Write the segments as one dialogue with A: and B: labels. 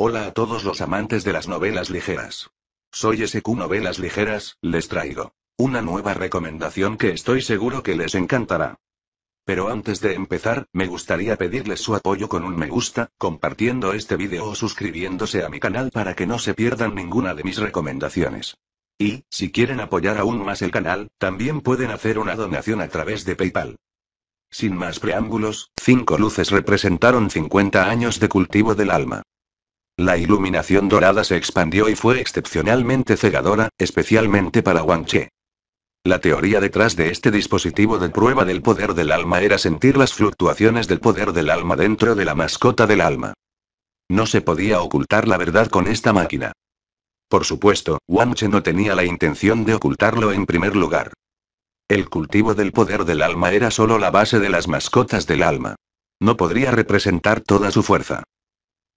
A: Hola a todos los amantes de las novelas ligeras. Soy SQ Novelas Ligeras, les traigo una nueva recomendación que estoy seguro que les encantará. Pero antes de empezar, me gustaría pedirles su apoyo con un me gusta, compartiendo este vídeo o suscribiéndose a mi canal para que no se pierdan ninguna de mis recomendaciones. Y, si quieren apoyar aún más el canal, también pueden hacer una donación a través de PayPal. Sin más preámbulos, cinco luces representaron 50 años de cultivo del alma. La iluminación dorada se expandió y fue excepcionalmente cegadora, especialmente para Wang Che. La teoría detrás de este dispositivo de prueba del poder del alma era sentir las fluctuaciones del poder del alma dentro de la mascota del alma. No se podía ocultar la verdad con esta máquina. Por supuesto, Wang Che no tenía la intención de ocultarlo en primer lugar. El cultivo del poder del alma era solo la base de las mascotas del alma. No podría representar toda su fuerza.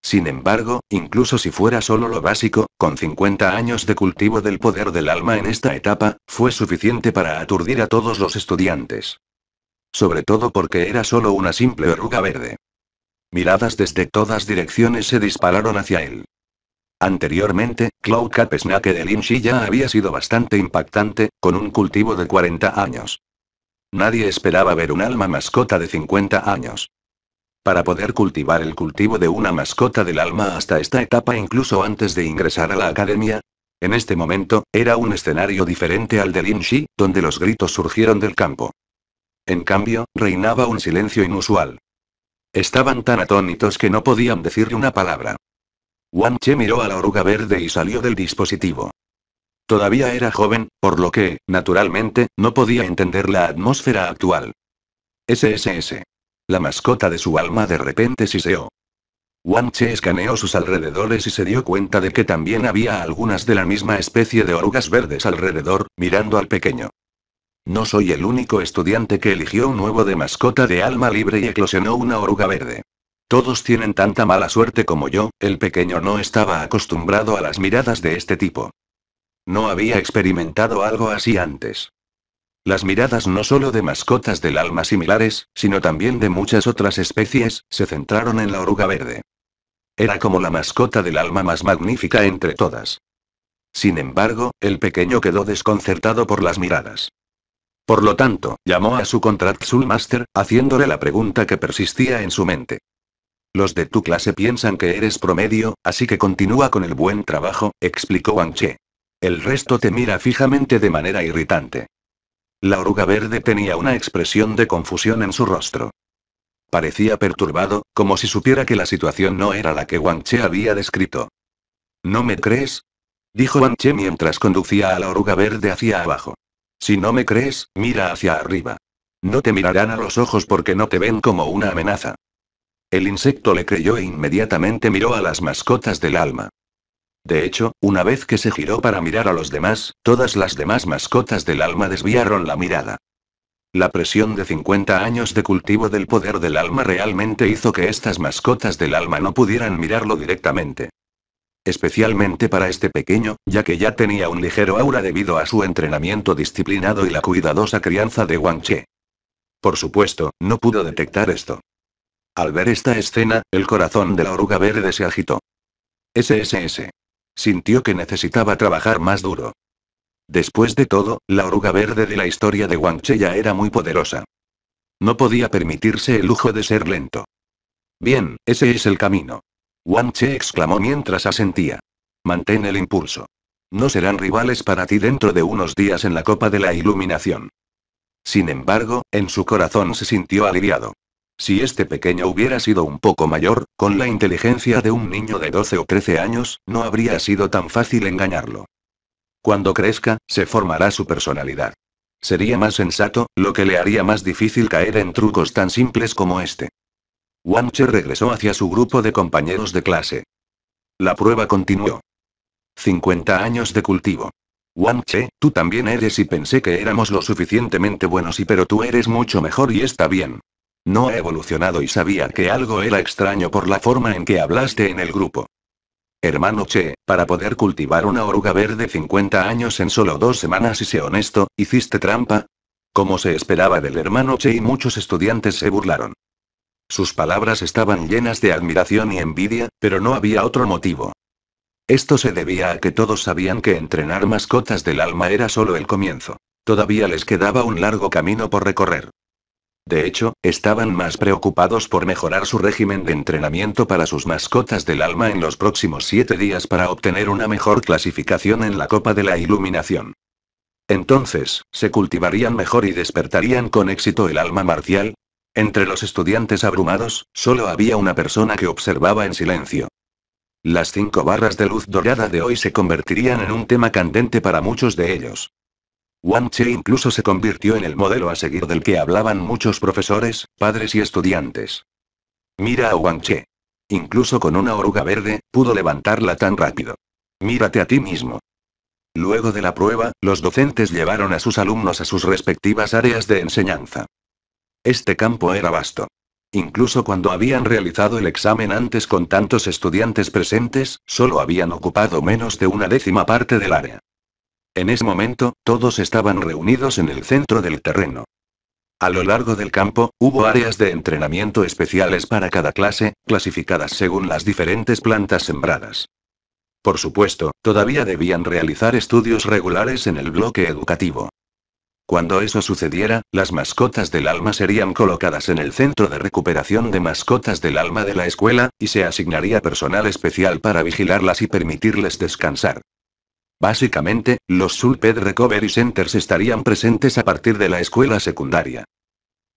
A: Sin embargo, incluso si fuera solo lo básico, con 50 años de cultivo del poder del alma en esta etapa, fue suficiente para aturdir a todos los estudiantes. Sobre todo porque era solo una simple oruga verde. Miradas desde todas direcciones se dispararon hacia él. Anteriormente, Cloud Snake de Shi ya había sido bastante impactante, con un cultivo de 40 años. Nadie esperaba ver un alma mascota de 50 años. Para poder cultivar el cultivo de una mascota del alma hasta esta etapa incluso antes de ingresar a la academia, en este momento, era un escenario diferente al de Lin Shi, donde los gritos surgieron del campo. En cambio, reinaba un silencio inusual. Estaban tan atónitos que no podían decir una palabra. Wang Che miró a la oruga verde y salió del dispositivo. Todavía era joven, por lo que, naturalmente, no podía entender la atmósfera actual. SSS. La mascota de su alma de repente siseó. Wanche Che escaneó sus alrededores y se dio cuenta de que también había algunas de la misma especie de orugas verdes alrededor, mirando al pequeño. No soy el único estudiante que eligió un nuevo de mascota de alma libre y eclosionó una oruga verde. Todos tienen tanta mala suerte como yo, el pequeño no estaba acostumbrado a las miradas de este tipo. No había experimentado algo así antes. Las miradas no solo de mascotas del alma similares, sino también de muchas otras especies, se centraron en la oruga verde. Era como la mascota del alma más magnífica entre todas. Sin embargo, el pequeño quedó desconcertado por las miradas. Por lo tanto, llamó a su contract Master, haciéndole la pregunta que persistía en su mente. Los de tu clase piensan que eres promedio, así que continúa con el buen trabajo, explicó Wang Che. El resto te mira fijamente de manera irritante. La oruga verde tenía una expresión de confusión en su rostro. Parecía perturbado, como si supiera que la situación no era la que Wang Che había descrito. ¿No me crees? Dijo Wang Che mientras conducía a la oruga verde hacia abajo. Si no me crees, mira hacia arriba. No te mirarán a los ojos porque no te ven como una amenaza. El insecto le creyó e inmediatamente miró a las mascotas del alma. De hecho, una vez que se giró para mirar a los demás, todas las demás mascotas del alma desviaron la mirada. La presión de 50 años de cultivo del poder del alma realmente hizo que estas mascotas del alma no pudieran mirarlo directamente. Especialmente para este pequeño, ya que ya tenía un ligero aura debido a su entrenamiento disciplinado y la cuidadosa crianza de Wang Che. Por supuesto, no pudo detectar esto. Al ver esta escena, el corazón de la oruga verde se agitó. SSS. Sintió que necesitaba trabajar más duro. Después de todo, la oruga verde de la historia de Che ya era muy poderosa. No podía permitirse el lujo de ser lento. Bien, ese es el camino. Che exclamó mientras asentía. Mantén el impulso. No serán rivales para ti dentro de unos días en la Copa de la Iluminación. Sin embargo, en su corazón se sintió aliviado. Si este pequeño hubiera sido un poco mayor, con la inteligencia de un niño de 12 o 13 años, no habría sido tan fácil engañarlo. Cuando crezca, se formará su personalidad. Sería más sensato, lo que le haría más difícil caer en trucos tan simples como este. Wang Che regresó hacia su grupo de compañeros de clase. La prueba continuó. 50 años de cultivo. Wang Che, tú también eres y pensé que éramos lo suficientemente buenos y pero tú eres mucho mejor y está bien. No ha evolucionado y sabía que algo era extraño por la forma en que hablaste en el grupo. Hermano Che, para poder cultivar una oruga verde 50 años en solo dos semanas y sé honesto, ¿hiciste trampa? Como se esperaba del hermano Che y muchos estudiantes se burlaron. Sus palabras estaban llenas de admiración y envidia, pero no había otro motivo. Esto se debía a que todos sabían que entrenar mascotas del alma era solo el comienzo. Todavía les quedaba un largo camino por recorrer. De hecho, estaban más preocupados por mejorar su régimen de entrenamiento para sus mascotas del alma en los próximos siete días para obtener una mejor clasificación en la Copa de la Iluminación. Entonces, se cultivarían mejor y despertarían con éxito el alma marcial. Entre los estudiantes abrumados, solo había una persona que observaba en silencio. Las cinco barras de luz dorada de hoy se convertirían en un tema candente para muchos de ellos. Wang Che incluso se convirtió en el modelo a seguir del que hablaban muchos profesores, padres y estudiantes. Mira a Wang Che. Incluso con una oruga verde, pudo levantarla tan rápido. Mírate a ti mismo. Luego de la prueba, los docentes llevaron a sus alumnos a sus respectivas áreas de enseñanza. Este campo era vasto. Incluso cuando habían realizado el examen antes con tantos estudiantes presentes, solo habían ocupado menos de una décima parte del área. En ese momento, todos estaban reunidos en el centro del terreno. A lo largo del campo, hubo áreas de entrenamiento especiales para cada clase, clasificadas según las diferentes plantas sembradas. Por supuesto, todavía debían realizar estudios regulares en el bloque educativo. Cuando eso sucediera, las mascotas del alma serían colocadas en el centro de recuperación de mascotas del alma de la escuela, y se asignaría personal especial para vigilarlas y permitirles descansar. Básicamente, los Sulped Recovery Centers estarían presentes a partir de la escuela secundaria.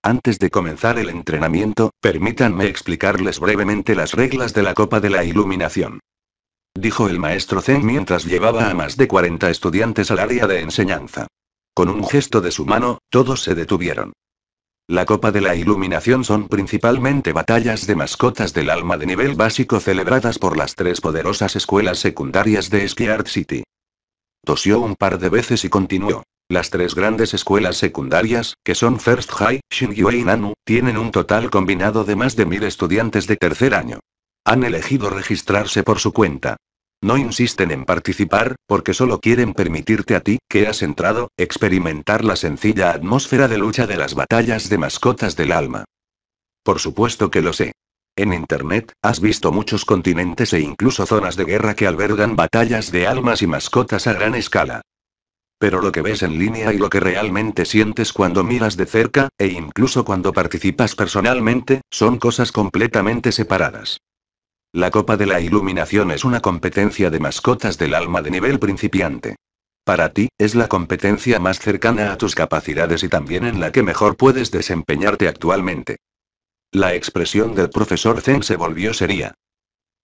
A: Antes de comenzar el entrenamiento, permítanme explicarles brevemente las reglas de la Copa de la Iluminación. Dijo el maestro Zen mientras llevaba a más de 40 estudiantes al área de enseñanza. Con un gesto de su mano, todos se detuvieron. La Copa de la Iluminación son principalmente batallas de mascotas del alma de nivel básico celebradas por las tres poderosas escuelas secundarias de Skiart City. Tosió un par de veces y continuó. Las tres grandes escuelas secundarias, que son First High, Shingyue y Nanu, tienen un total combinado de más de mil estudiantes de tercer año. Han elegido registrarse por su cuenta. No insisten en participar, porque solo quieren permitirte a ti, que has entrado, experimentar la sencilla atmósfera de lucha de las batallas de mascotas del alma. Por supuesto que lo sé. En Internet, has visto muchos continentes e incluso zonas de guerra que albergan batallas de almas y mascotas a gran escala. Pero lo que ves en línea y lo que realmente sientes cuando miras de cerca, e incluso cuando participas personalmente, son cosas completamente separadas. La Copa de la Iluminación es una competencia de mascotas del alma de nivel principiante. Para ti, es la competencia más cercana a tus capacidades y también en la que mejor puedes desempeñarte actualmente. La expresión del profesor Zen se volvió seria.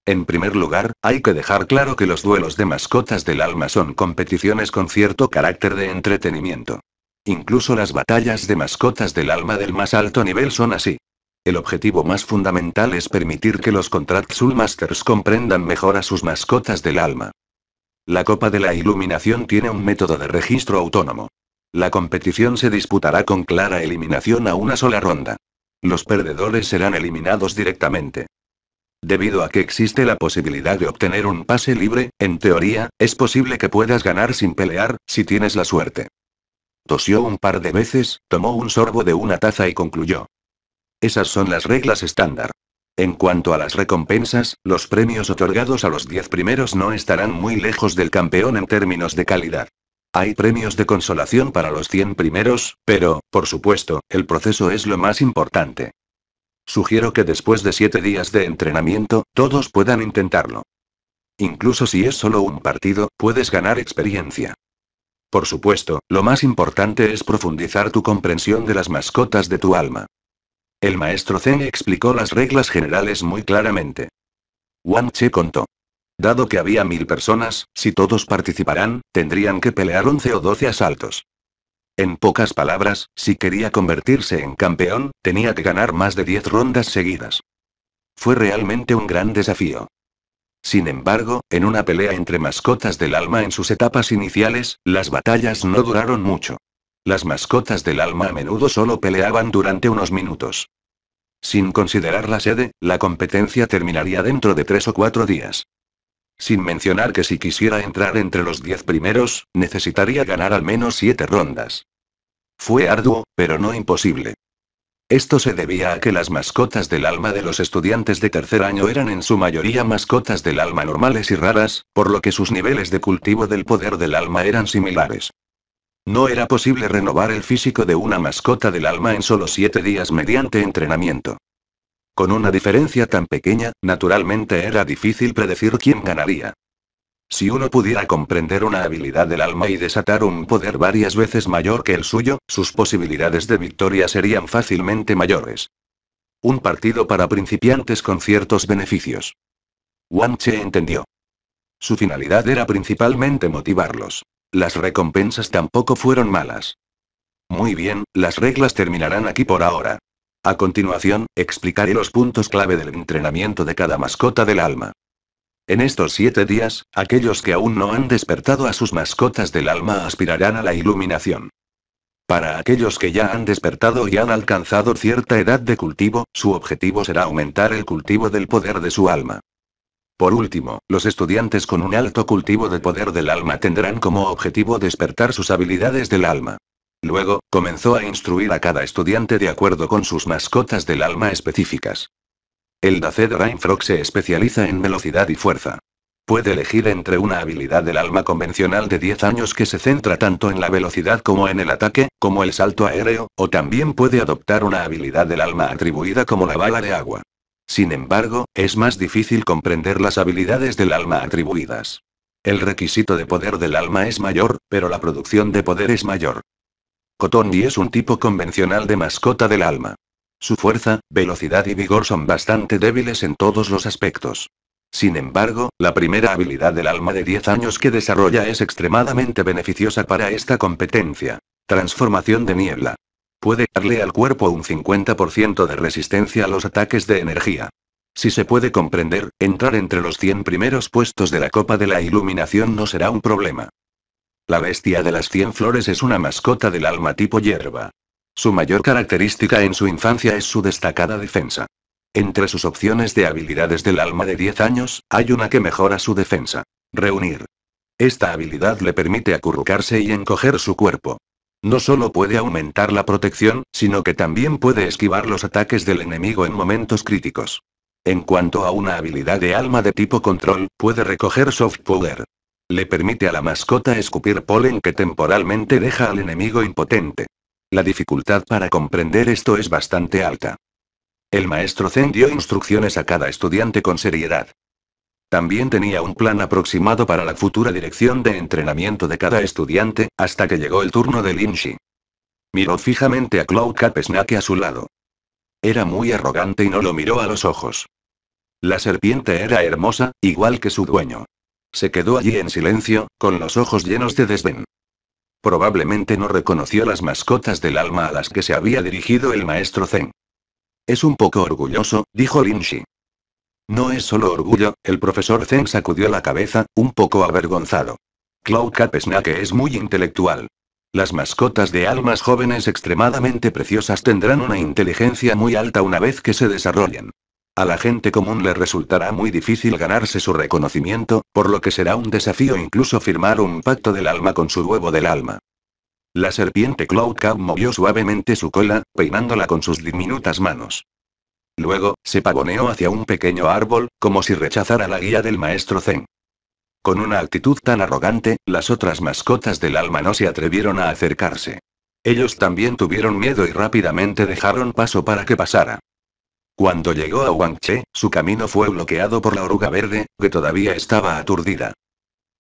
A: En primer lugar, hay que dejar claro que los duelos de mascotas del alma son competiciones con cierto carácter de entretenimiento. Incluso las batallas de mascotas del alma del más alto nivel son así. El objetivo más fundamental es permitir que los Contract Soul Masters comprendan mejor a sus mascotas del alma. La Copa de la Iluminación tiene un método de registro autónomo. La competición se disputará con clara eliminación a una sola ronda. Los perdedores serán eliminados directamente. Debido a que existe la posibilidad de obtener un pase libre, en teoría, es posible que puedas ganar sin pelear, si tienes la suerte. Tosió un par de veces, tomó un sorbo de una taza y concluyó. Esas son las reglas estándar. En cuanto a las recompensas, los premios otorgados a los 10 primeros no estarán muy lejos del campeón en términos de calidad. Hay premios de consolación para los 100 primeros, pero, por supuesto, el proceso es lo más importante. Sugiero que después de 7 días de entrenamiento, todos puedan intentarlo. Incluso si es solo un partido, puedes ganar experiencia. Por supuesto, lo más importante es profundizar tu comprensión de las mascotas de tu alma. El maestro Zen explicó las reglas generales muy claramente. Wang Che contó. Dado que había mil personas, si todos participarán, tendrían que pelear 11 o 12 asaltos. En pocas palabras, si quería convertirse en campeón, tenía que ganar más de 10 rondas seguidas. Fue realmente un gran desafío. Sin embargo, en una pelea entre mascotas del alma en sus etapas iniciales, las batallas no duraron mucho. Las mascotas del alma a menudo solo peleaban durante unos minutos. Sin considerar la sede, la competencia terminaría dentro de tres o cuatro días. Sin mencionar que si quisiera entrar entre los 10 primeros, necesitaría ganar al menos siete rondas. Fue arduo, pero no imposible. Esto se debía a que las mascotas del alma de los estudiantes de tercer año eran en su mayoría mascotas del alma normales y raras, por lo que sus niveles de cultivo del poder del alma eran similares. No era posible renovar el físico de una mascota del alma en solo siete días mediante entrenamiento. Con una diferencia tan pequeña, naturalmente era difícil predecir quién ganaría. Si uno pudiera comprender una habilidad del alma y desatar un poder varias veces mayor que el suyo, sus posibilidades de victoria serían fácilmente mayores. Un partido para principiantes con ciertos beneficios. Wang Che entendió. Su finalidad era principalmente motivarlos. Las recompensas tampoco fueron malas. Muy bien, las reglas terminarán aquí por ahora. A continuación, explicaré los puntos clave del entrenamiento de cada mascota del alma. En estos siete días, aquellos que aún no han despertado a sus mascotas del alma aspirarán a la iluminación. Para aquellos que ya han despertado y han alcanzado cierta edad de cultivo, su objetivo será aumentar el cultivo del poder de su alma. Por último, los estudiantes con un alto cultivo de poder del alma tendrán como objetivo despertar sus habilidades del alma. Luego, comenzó a instruir a cada estudiante de acuerdo con sus mascotas del alma específicas. El Daced Rainfrog se especializa en velocidad y fuerza. Puede elegir entre una habilidad del alma convencional de 10 años que se centra tanto en la velocidad como en el ataque, como el salto aéreo, o también puede adoptar una habilidad del alma atribuida como la bala de agua. Sin embargo, es más difícil comprender las habilidades del alma atribuidas. El requisito de poder del alma es mayor, pero la producción de poder es mayor. Cotondi es un tipo convencional de mascota del alma. Su fuerza, velocidad y vigor son bastante débiles en todos los aspectos. Sin embargo, la primera habilidad del alma de 10 años que desarrolla es extremadamente beneficiosa para esta competencia. Transformación de niebla. Puede darle al cuerpo un 50% de resistencia a los ataques de energía. Si se puede comprender, entrar entre los 100 primeros puestos de la Copa de la Iluminación no será un problema. La bestia de las 100 flores es una mascota del alma tipo hierba. Su mayor característica en su infancia es su destacada defensa. Entre sus opciones de habilidades del alma de 10 años, hay una que mejora su defensa. Reunir. Esta habilidad le permite acurrucarse y encoger su cuerpo. No solo puede aumentar la protección, sino que también puede esquivar los ataques del enemigo en momentos críticos. En cuanto a una habilidad de alma de tipo control, puede recoger soft power. Le permite a la mascota escupir polen que temporalmente deja al enemigo impotente. La dificultad para comprender esto es bastante alta. El maestro Zen dio instrucciones a cada estudiante con seriedad. También tenía un plan aproximado para la futura dirección de entrenamiento de cada estudiante, hasta que llegó el turno de Lin Shi. Miró fijamente a Cloud Capesnake a su lado. Era muy arrogante y no lo miró a los ojos. La serpiente era hermosa, igual que su dueño. Se quedó allí en silencio, con los ojos llenos de desdén. Probablemente no reconoció las mascotas del alma a las que se había dirigido el maestro Zen. Es un poco orgulloso, dijo Linshi. No es solo orgullo, el profesor Zen sacudió la cabeza, un poco avergonzado. Cloud Capesnake es muy intelectual. Las mascotas de almas jóvenes extremadamente preciosas tendrán una inteligencia muy alta una vez que se desarrollen. A la gente común le resultará muy difícil ganarse su reconocimiento, por lo que será un desafío incluso firmar un pacto del alma con su huevo del alma. La serpiente Cloud movió suavemente su cola, peinándola con sus diminutas manos. Luego, se pavoneó hacia un pequeño árbol, como si rechazara la guía del maestro Zen. Con una actitud tan arrogante, las otras mascotas del alma no se atrevieron a acercarse. Ellos también tuvieron miedo y rápidamente dejaron paso para que pasara. Cuando llegó a Che, su camino fue bloqueado por la oruga verde, que todavía estaba aturdida.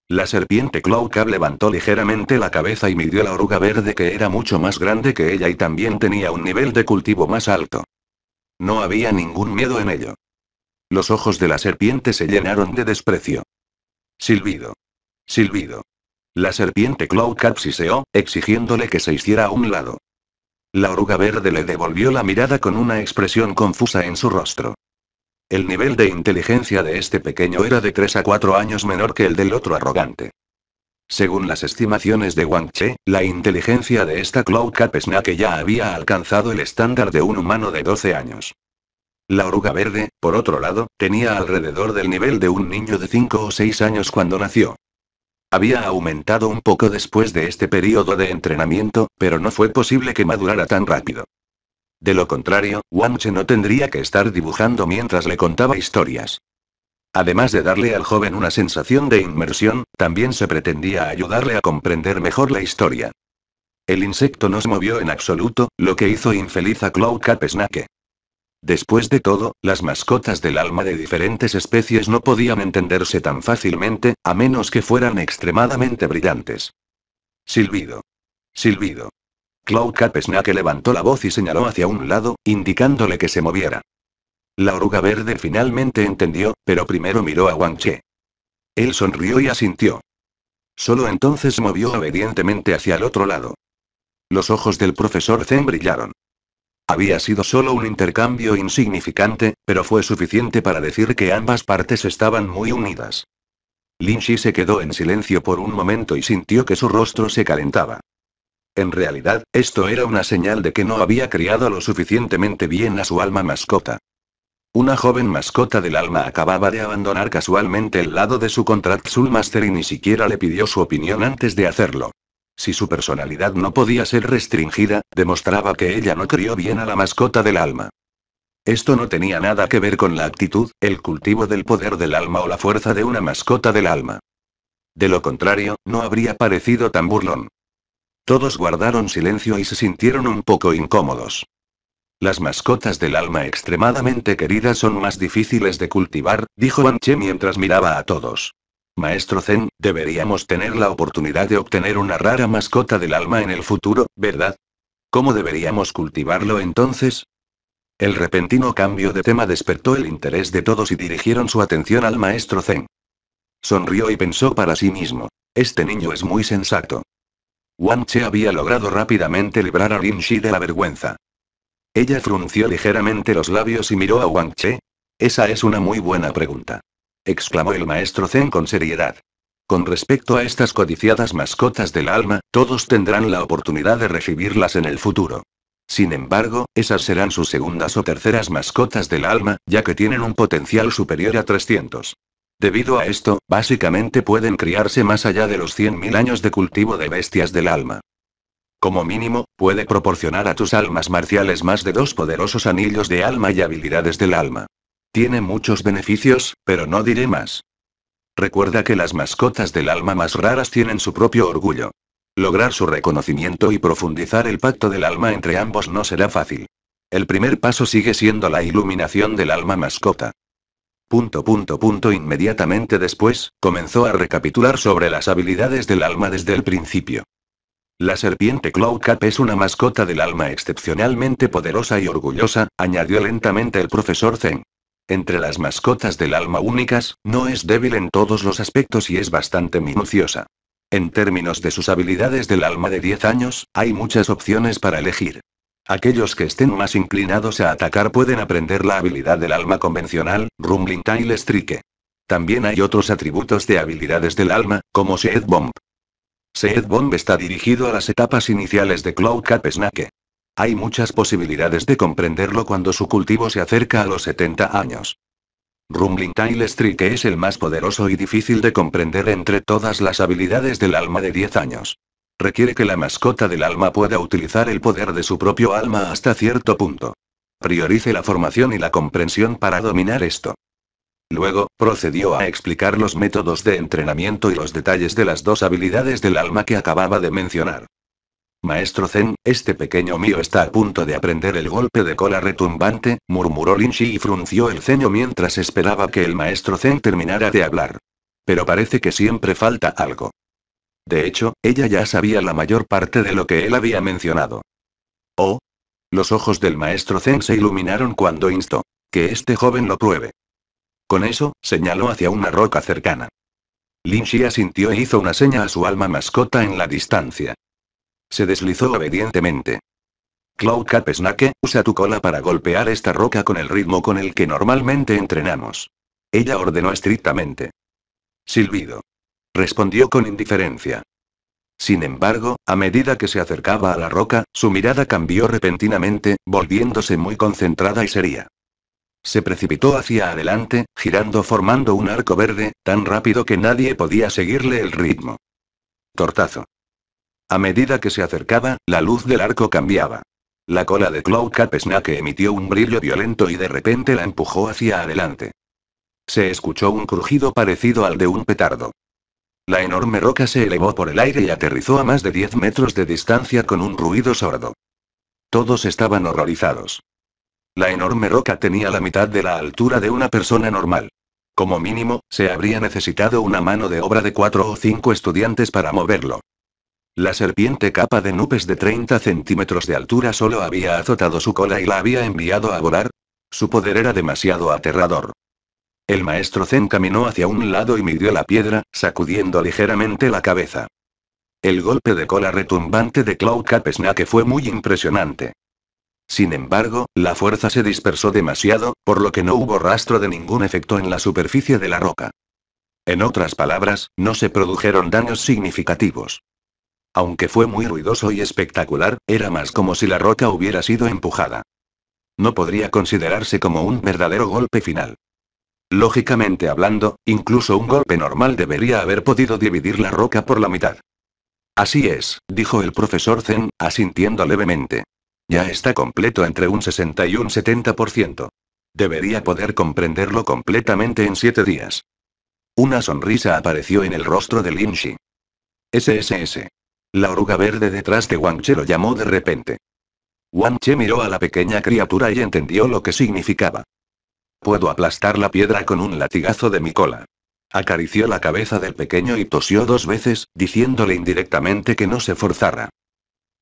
A: La serpiente Clau levantó ligeramente la cabeza y midió la oruga verde que era mucho más grande que ella y también tenía un nivel de cultivo más alto. No había ningún miedo en ello. Los ojos de la serpiente se llenaron de desprecio. Silbido. Silbido. La serpiente Clau Cab siseó, exigiéndole que se hiciera a un lado. La oruga verde le devolvió la mirada con una expresión confusa en su rostro. El nivel de inteligencia de este pequeño era de 3 a 4 años menor que el del otro arrogante. Según las estimaciones de Wang Che, la inteligencia de esta Cloud que ya había alcanzado el estándar de un humano de 12 años. La oruga verde, por otro lado, tenía alrededor del nivel de un niño de 5 o 6 años cuando nació. Había aumentado un poco después de este periodo de entrenamiento, pero no fue posible que madurara tan rápido. De lo contrario, Wanche no tendría que estar dibujando mientras le contaba historias. Además de darle al joven una sensación de inmersión, también se pretendía ayudarle a comprender mejor la historia. El insecto no se movió en absoluto, lo que hizo infeliz a Cloud Capesnake. Después de todo, las mascotas del alma de diferentes especies no podían entenderse tan fácilmente, a menos que fueran extremadamente brillantes. Silbido. Silbido. Cloud Capesnaque levantó la voz y señaló hacia un lado, indicándole que se moviera. La oruga verde finalmente entendió, pero primero miró a Wang Che. Él sonrió y asintió. Solo entonces movió obedientemente hacia el otro lado. Los ojos del profesor Zen brillaron. Había sido solo un intercambio insignificante, pero fue suficiente para decir que ambas partes estaban muy unidas. Shi se quedó en silencio por un momento y sintió que su rostro se calentaba. En realidad, esto era una señal de que no había criado lo suficientemente bien a su alma mascota. Una joven mascota del alma acababa de abandonar casualmente el lado de su Contract Master y ni siquiera le pidió su opinión antes de hacerlo. Si su personalidad no podía ser restringida, demostraba que ella no crió bien a la mascota del alma. Esto no tenía nada que ver con la actitud, el cultivo del poder del alma o la fuerza de una mascota del alma. De lo contrario, no habría parecido tan burlón. Todos guardaron silencio y se sintieron un poco incómodos. Las mascotas del alma extremadamente queridas son más difíciles de cultivar, dijo Anche mientras miraba a todos. Maestro Zen, deberíamos tener la oportunidad de obtener una rara mascota del alma en el futuro, ¿verdad? ¿Cómo deberíamos cultivarlo entonces? El repentino cambio de tema despertó el interés de todos y dirigieron su atención al maestro Zen. Sonrió y pensó para sí mismo. Este niño es muy sensato. Wang Che había logrado rápidamente librar a Lin Shi de la vergüenza. Ella frunció ligeramente los labios y miró a Wang Che. Esa es una muy buena pregunta exclamó el maestro Zen con seriedad. Con respecto a estas codiciadas mascotas del alma, todos tendrán la oportunidad de recibirlas en el futuro. Sin embargo, esas serán sus segundas o terceras mascotas del alma, ya que tienen un potencial superior a 300. Debido a esto, básicamente pueden criarse más allá de los 100.000 años de cultivo de bestias del alma. Como mínimo, puede proporcionar a tus almas marciales más de dos poderosos anillos de alma y habilidades del alma. Tiene muchos beneficios, pero no diré más. Recuerda que las mascotas del alma más raras tienen su propio orgullo. Lograr su reconocimiento y profundizar el pacto del alma entre ambos no será fácil. El primer paso sigue siendo la iluminación del alma mascota. Punto, punto, punto. Inmediatamente después, comenzó a recapitular sobre las habilidades del alma desde el principio. La serpiente Cloudcap es una mascota del alma excepcionalmente poderosa y orgullosa, añadió lentamente el profesor Zen entre las mascotas del alma únicas, no es débil en todos los aspectos y es bastante minuciosa. En términos de sus habilidades del alma de 10 años, hay muchas opciones para elegir. Aquellos que estén más inclinados a atacar pueden aprender la habilidad del alma convencional, Rumbling Tail Strike. También hay otros atributos de habilidades del alma, como Seed Bomb. Seed Bomb está dirigido a las etapas iniciales de Cloud Cap Snake. Hay muchas posibilidades de comprenderlo cuando su cultivo se acerca a los 70 años. Rumbling Tail Streak es el más poderoso y difícil de comprender entre todas las habilidades del alma de 10 años. Requiere que la mascota del alma pueda utilizar el poder de su propio alma hasta cierto punto. Priorice la formación y la comprensión para dominar esto. Luego, procedió a explicar los métodos de entrenamiento y los detalles de las dos habilidades del alma que acababa de mencionar. Maestro Zen, este pequeño mío está a punto de aprender el golpe de cola retumbante, murmuró Lin Shi y frunció el ceño mientras esperaba que el maestro Zen terminara de hablar. Pero parece que siempre falta algo. De hecho, ella ya sabía la mayor parte de lo que él había mencionado. Oh. Los ojos del maestro Zen se iluminaron cuando instó. Que este joven lo pruebe. Con eso, señaló hacia una roca cercana. Lin Shi asintió e hizo una seña a su alma mascota en la distancia. Se deslizó obedientemente. Cloud capesnaque usa tu cola para golpear esta roca con el ritmo con el que normalmente entrenamos. Ella ordenó estrictamente. Silbido. Respondió con indiferencia. Sin embargo, a medida que se acercaba a la roca, su mirada cambió repentinamente, volviéndose muy concentrada y seria. Se precipitó hacia adelante, girando formando un arco verde, tan rápido que nadie podía seguirle el ritmo. Tortazo. A medida que se acercaba, la luz del arco cambiaba. La cola de Claude que emitió un brillo violento y de repente la empujó hacia adelante. Se escuchó un crujido parecido al de un petardo. La enorme roca se elevó por el aire y aterrizó a más de 10 metros de distancia con un ruido sordo. Todos estaban horrorizados. La enorme roca tenía la mitad de la altura de una persona normal. Como mínimo, se habría necesitado una mano de obra de cuatro o cinco estudiantes para moverlo. La serpiente capa de nubes de 30 centímetros de altura solo había azotado su cola y la había enviado a volar. Su poder era demasiado aterrador. El maestro Zen caminó hacia un lado y midió la piedra, sacudiendo ligeramente la cabeza. El golpe de cola retumbante de Cloud Cap fue muy impresionante. Sin embargo, la fuerza se dispersó demasiado, por lo que no hubo rastro de ningún efecto en la superficie de la roca. En otras palabras, no se produjeron daños significativos. Aunque fue muy ruidoso y espectacular, era más como si la roca hubiera sido empujada. No podría considerarse como un verdadero golpe final. Lógicamente hablando, incluso un golpe normal debería haber podido dividir la roca por la mitad. Así es, dijo el profesor Zen, asintiendo levemente. Ya está completo entre un 60 y un 70%. Debería poder comprenderlo completamente en siete días. Una sonrisa apareció en el rostro de Lin Shi. SSS. La oruga verde detrás de Wang Che lo llamó de repente. Wang Che miró a la pequeña criatura y entendió lo que significaba. Puedo aplastar la piedra con un latigazo de mi cola. Acarició la cabeza del pequeño y tosió dos veces, diciéndole indirectamente que no se forzara.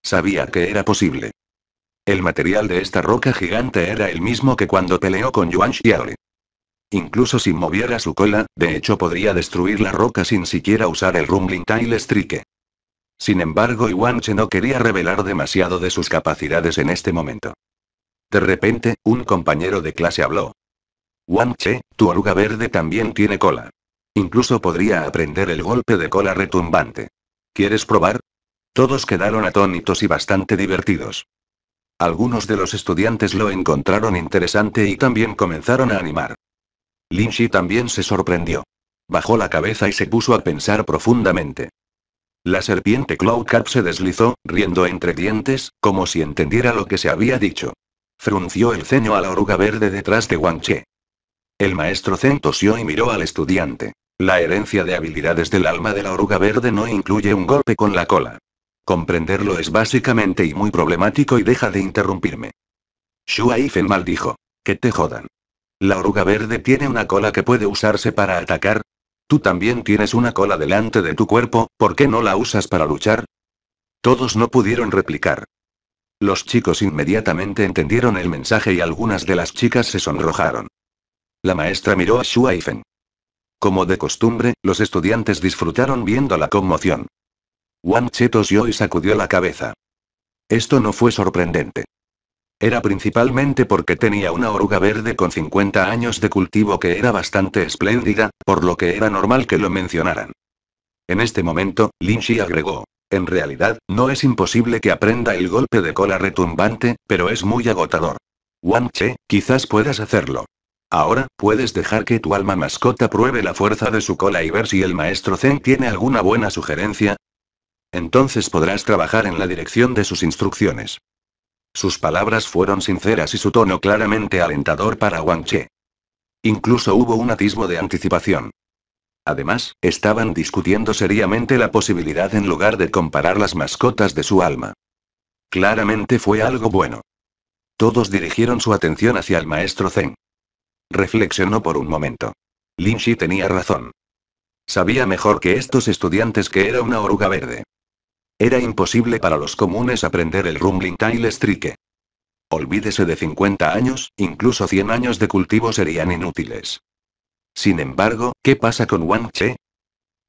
A: Sabía que era posible. El material de esta roca gigante era el mismo que cuando peleó con Yuan Xiaole. Incluso si moviera su cola, de hecho podría destruir la roca sin siquiera usar el Rumbling tail Strike. Sin embargo, Iwanche no quería revelar demasiado de sus capacidades en este momento. De repente, un compañero de clase habló. Wanche, tu oruga verde también tiene cola. Incluso podría aprender el golpe de cola retumbante. ¿Quieres probar? Todos quedaron atónitos y bastante divertidos. Algunos de los estudiantes lo encontraron interesante y también comenzaron a animar. Lin Shi también se sorprendió. Bajó la cabeza y se puso a pensar profundamente. La serpiente Cap se deslizó, riendo entre dientes, como si entendiera lo que se había dicho. Frunció el ceño a la oruga verde detrás de Wang Che. El maestro Zen tosió y miró al estudiante. La herencia de habilidades del alma de la oruga verde no incluye un golpe con la cola. Comprenderlo es básicamente y muy problemático y deja de interrumpirme. Shua mal dijo. Que te jodan. La oruga verde tiene una cola que puede usarse para atacar, Tú también tienes una cola delante de tu cuerpo, ¿por qué no la usas para luchar? Todos no pudieron replicar. Los chicos inmediatamente entendieron el mensaje y algunas de las chicas se sonrojaron. La maestra miró a Shuaifen. Como de costumbre, los estudiantes disfrutaron viendo la conmoción. Wang Chetos y sacudió la cabeza. Esto no fue sorprendente. Era principalmente porque tenía una oruga verde con 50 años de cultivo que era bastante espléndida, por lo que era normal que lo mencionaran. En este momento, Shi agregó. En realidad, no es imposible que aprenda el golpe de cola retumbante, pero es muy agotador. Wan Che, quizás puedas hacerlo. Ahora, puedes dejar que tu alma mascota pruebe la fuerza de su cola y ver si el maestro Zen tiene alguna buena sugerencia. Entonces podrás trabajar en la dirección de sus instrucciones. Sus palabras fueron sinceras y su tono claramente alentador para Wang Che. Incluso hubo un atisbo de anticipación. Además, estaban discutiendo seriamente la posibilidad en lugar de comparar las mascotas de su alma. Claramente fue algo bueno. Todos dirigieron su atención hacia el maestro Zeng. Reflexionó por un momento. Lin Shi tenía razón. Sabía mejor que estos estudiantes que era una oruga verde. Era imposible para los comunes aprender el rumbling tile strike. Olvídese de 50 años, incluso 100 años de cultivo serían inútiles. Sin embargo, ¿qué pasa con Wang Che?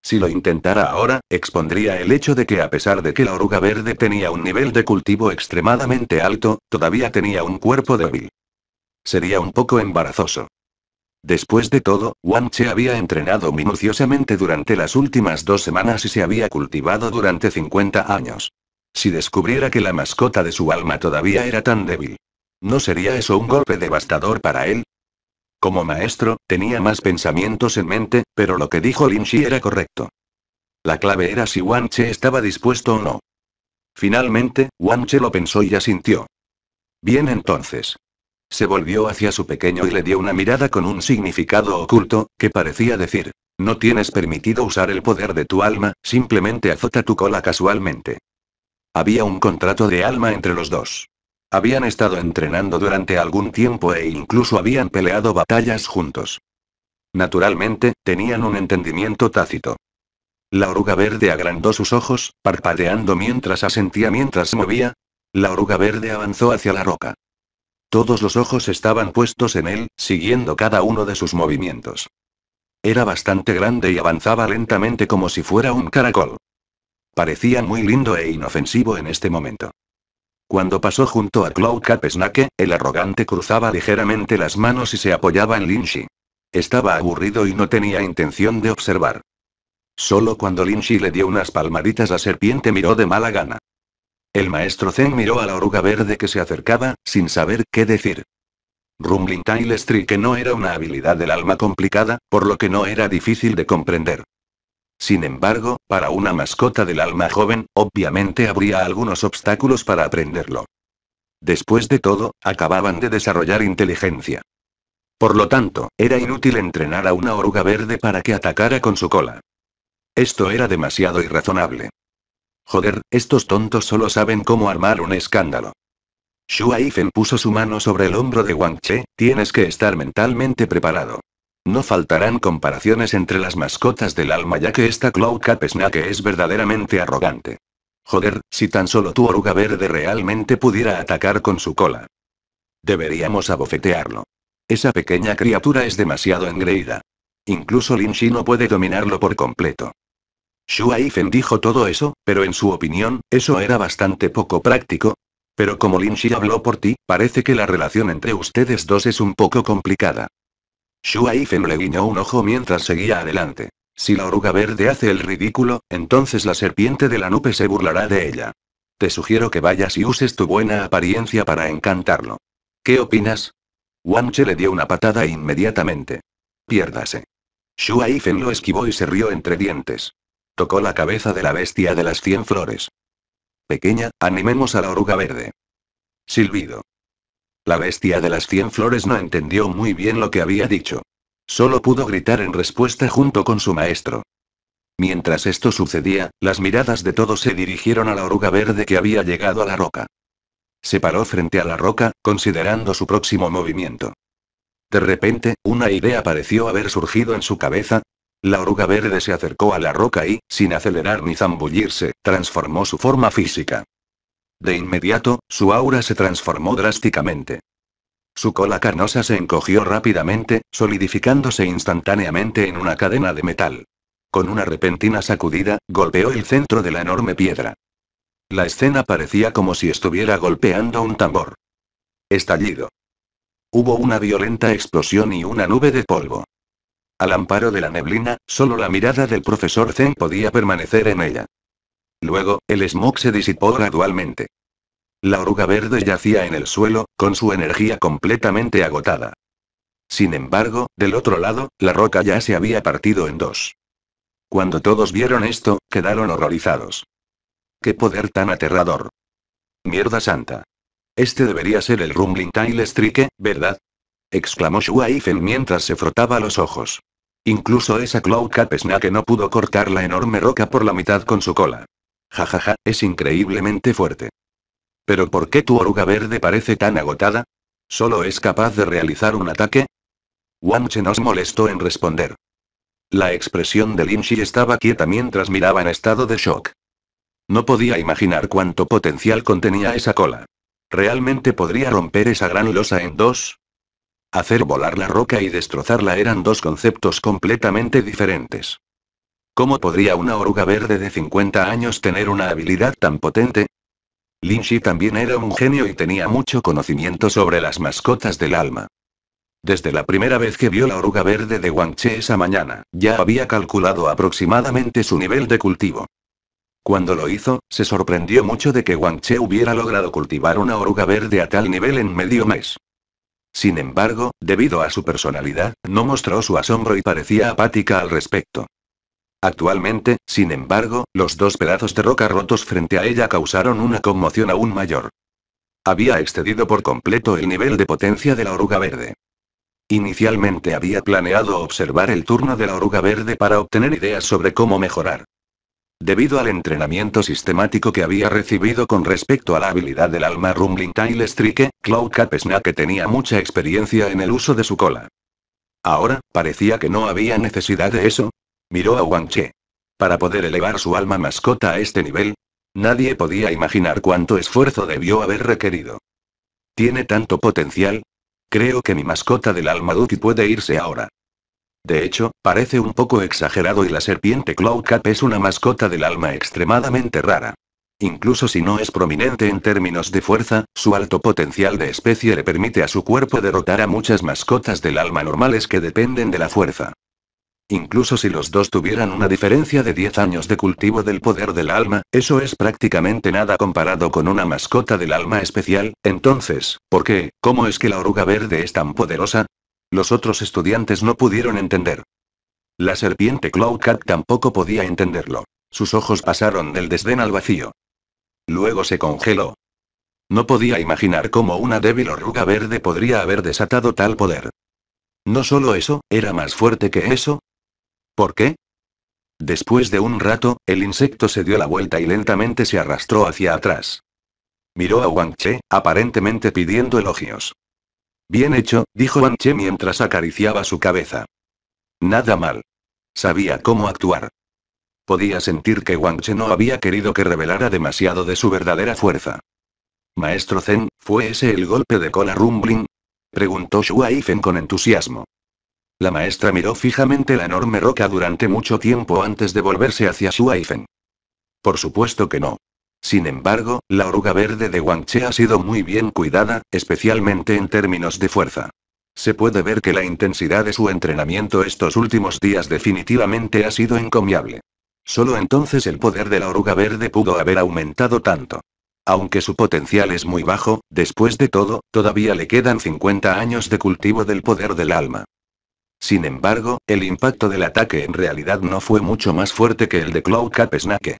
A: Si lo intentara ahora, expondría el hecho de que a pesar de que la oruga verde tenía un nivel de cultivo extremadamente alto, todavía tenía un cuerpo débil. Sería un poco embarazoso. Después de todo, Wang Che había entrenado minuciosamente durante las últimas dos semanas y se había cultivado durante 50 años. Si descubriera que la mascota de su alma todavía era tan débil, ¿no sería eso un golpe devastador para él? Como maestro, tenía más pensamientos en mente, pero lo que dijo Lin Shi era correcto. La clave era si Wang Che estaba dispuesto o no. Finalmente, Wang Che lo pensó y asintió. Bien entonces. Se volvió hacia su pequeño y le dio una mirada con un significado oculto, que parecía decir, no tienes permitido usar el poder de tu alma, simplemente azota tu cola casualmente. Había un contrato de alma entre los dos. Habían estado entrenando durante algún tiempo e incluso habían peleado batallas juntos. Naturalmente, tenían un entendimiento tácito. La oruga verde agrandó sus ojos, parpadeando mientras asentía mientras movía. La oruga verde avanzó hacia la roca. Todos los ojos estaban puestos en él, siguiendo cada uno de sus movimientos. Era bastante grande y avanzaba lentamente como si fuera un caracol. Parecía muy lindo e inofensivo en este momento. Cuando pasó junto a Cloud Capesnake, el arrogante cruzaba ligeramente las manos y se apoyaba en Linchi. Estaba aburrido y no tenía intención de observar. Solo cuando Linchi le dio unas palmaditas a serpiente miró de mala gana. El maestro Zen miró a la oruga verde que se acercaba, sin saber qué decir. Rumbling Tile Strike no era una habilidad del alma complicada, por lo que no era difícil de comprender. Sin embargo, para una mascota del alma joven, obviamente habría algunos obstáculos para aprenderlo. Después de todo, acababan de desarrollar inteligencia. Por lo tanto, era inútil entrenar a una oruga verde para que atacara con su cola. Esto era demasiado irrazonable. Joder, estos tontos solo saben cómo armar un escándalo. Shuaifen puso su mano sobre el hombro de Wang Che, tienes que estar mentalmente preparado. No faltarán comparaciones entre las mascotas del alma ya que esta Cloud Cap Snake es verdaderamente arrogante. Joder, si tan solo tu oruga verde realmente pudiera atacar con su cola. Deberíamos abofetearlo. Esa pequeña criatura es demasiado engreída. Incluso Lin Shi no puede dominarlo por completo. Shuaifen dijo todo eso, pero en su opinión, eso era bastante poco práctico. Pero como Lin Shi habló por ti, parece que la relación entre ustedes dos es un poco complicada. Shuaifen le guiñó un ojo mientras seguía adelante. Si la oruga verde hace el ridículo, entonces la serpiente de la nube se burlará de ella. Te sugiero que vayas y uses tu buena apariencia para encantarlo. ¿Qué opinas? Wang le dio una patada inmediatamente. Piérdase. Shuaifen lo esquivó y se rió entre dientes. Tocó la cabeza de la bestia de las cien flores. Pequeña, animemos a la oruga verde. Silbido. La bestia de las cien flores no entendió muy bien lo que había dicho. Solo pudo gritar en respuesta junto con su maestro. Mientras esto sucedía, las miradas de todos se dirigieron a la oruga verde que había llegado a la roca. Se paró frente a la roca, considerando su próximo movimiento. De repente, una idea pareció haber surgido en su cabeza, la oruga verde se acercó a la roca y, sin acelerar ni zambullirse, transformó su forma física. De inmediato, su aura se transformó drásticamente. Su cola carnosa se encogió rápidamente, solidificándose instantáneamente en una cadena de metal. Con una repentina sacudida, golpeó el centro de la enorme piedra. La escena parecía como si estuviera golpeando un tambor. Estallido. Hubo una violenta explosión y una nube de polvo. Al amparo de la neblina, solo la mirada del profesor Zen podía permanecer en ella. Luego, el smog se disipó gradualmente. La oruga verde yacía en el suelo, con su energía completamente agotada. Sin embargo, del otro lado, la roca ya se había partido en dos. Cuando todos vieron esto, quedaron horrorizados. ¡Qué poder tan aterrador! ¡Mierda santa! Este debería ser el Rumbling Tail Strike, ¿verdad? exclamó Shuaifen mientras se frotaba los ojos. Incluso esa Cloudcap que no pudo cortar la enorme roca por la mitad con su cola. Jajaja, ja, ja, es increíblemente fuerte. ¿Pero por qué tu oruga verde parece tan agotada? ¿Solo es capaz de realizar un ataque? Wanche nos molestó en responder. La expresión de Shi estaba quieta mientras miraba en estado de shock. No podía imaginar cuánto potencial contenía esa cola. ¿Realmente podría romper esa gran losa en dos? Hacer volar la roca y destrozarla eran dos conceptos completamente diferentes. ¿Cómo podría una oruga verde de 50 años tener una habilidad tan potente? Lin Shi también era un genio y tenía mucho conocimiento sobre las mascotas del alma. Desde la primera vez que vio la oruga verde de Wang Che esa mañana, ya había calculado aproximadamente su nivel de cultivo. Cuando lo hizo, se sorprendió mucho de que Wang Che hubiera logrado cultivar una oruga verde a tal nivel en medio mes. Sin embargo, debido a su personalidad, no mostró su asombro y parecía apática al respecto. Actualmente, sin embargo, los dos pedazos de roca rotos frente a ella causaron una conmoción aún mayor. Había excedido por completo el nivel de potencia de la oruga verde. Inicialmente había planeado observar el turno de la oruga verde para obtener ideas sobre cómo mejorar. Debido al entrenamiento sistemático que había recibido con respecto a la habilidad del alma Rumbling Tail Strike, Cloud que tenía mucha experiencia en el uso de su cola. Ahora, parecía que no había necesidad de eso. Miró a Wang Che. Para poder elevar su alma mascota a este nivel, nadie podía imaginar cuánto esfuerzo debió haber requerido. Tiene tanto potencial. Creo que mi mascota del alma Duki puede irse ahora. De hecho, parece un poco exagerado y la serpiente Cloudcap es una mascota del alma extremadamente rara. Incluso si no es prominente en términos de fuerza, su alto potencial de especie le permite a su cuerpo derrotar a muchas mascotas del alma normales que dependen de la fuerza. Incluso si los dos tuvieran una diferencia de 10 años de cultivo del poder del alma, eso es prácticamente nada comparado con una mascota del alma especial, entonces, ¿por qué, cómo es que la oruga verde es tan poderosa? Los otros estudiantes no pudieron entender. La serpiente Cat tampoco podía entenderlo. Sus ojos pasaron del desdén al vacío. Luego se congeló. No podía imaginar cómo una débil oruga verde podría haber desatado tal poder. No solo eso, era más fuerte que eso. ¿Por qué? Después de un rato, el insecto se dio la vuelta y lentamente se arrastró hacia atrás. Miró a Wang Che, aparentemente pidiendo elogios. Bien hecho, dijo Wang Che mientras acariciaba su cabeza. Nada mal. Sabía cómo actuar. Podía sentir que Wang Che no había querido que revelara demasiado de su verdadera fuerza. Maestro Zen, ¿fue ese el golpe de cola rumbling? Preguntó Shuaifen con entusiasmo. La maestra miró fijamente la enorme roca durante mucho tiempo antes de volverse hacia Shuaifen. Por supuesto que no. Sin embargo, la oruga verde de Che ha sido muy bien cuidada, especialmente en términos de fuerza. Se puede ver que la intensidad de su entrenamiento estos últimos días definitivamente ha sido encomiable. Solo entonces el poder de la oruga verde pudo haber aumentado tanto. Aunque su potencial es muy bajo, después de todo, todavía le quedan 50 años de cultivo del poder del alma. Sin embargo, el impacto del ataque en realidad no fue mucho más fuerte que el de Cloud Capesnake.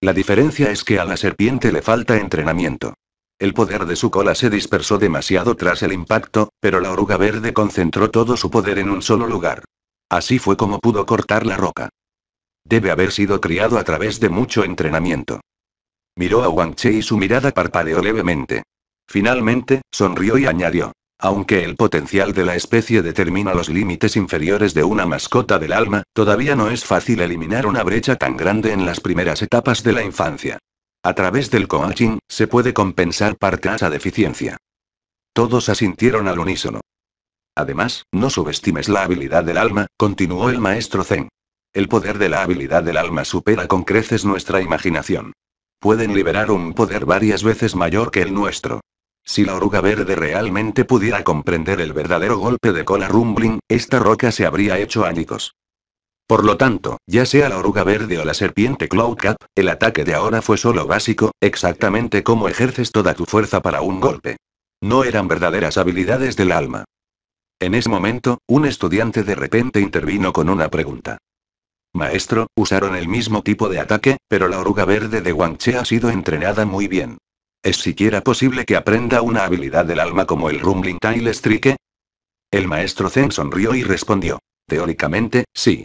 A: La diferencia es que a la serpiente le falta entrenamiento. El poder de su cola se dispersó demasiado tras el impacto, pero la oruga verde concentró todo su poder en un solo lugar. Así fue como pudo cortar la roca. Debe haber sido criado a través de mucho entrenamiento. Miró a Wang Che y su mirada parpadeó levemente. Finalmente, sonrió y añadió. Aunque el potencial de la especie determina los límites inferiores de una mascota del alma, todavía no es fácil eliminar una brecha tan grande en las primeras etapas de la infancia. A través del coaching, se puede compensar parte a esa deficiencia. Todos asintieron al unísono. Además, no subestimes la habilidad del alma, continuó el maestro Zen. El poder de la habilidad del alma supera con creces nuestra imaginación. Pueden liberar un poder varias veces mayor que el nuestro. Si la oruga verde realmente pudiera comprender el verdadero golpe de cola rumbling, esta roca se habría hecho ánicos. Por lo tanto, ya sea la oruga verde o la serpiente Cloudcap, el ataque de ahora fue solo básico, exactamente como ejerces toda tu fuerza para un golpe. No eran verdaderas habilidades del alma. En ese momento, un estudiante de repente intervino con una pregunta. Maestro, usaron el mismo tipo de ataque, pero la oruga verde de Wang Che ha sido entrenada muy bien. ¿Es siquiera posible que aprenda una habilidad del alma como el Rumbling Tile Strike? El maestro Zen sonrió y respondió. Teóricamente, sí.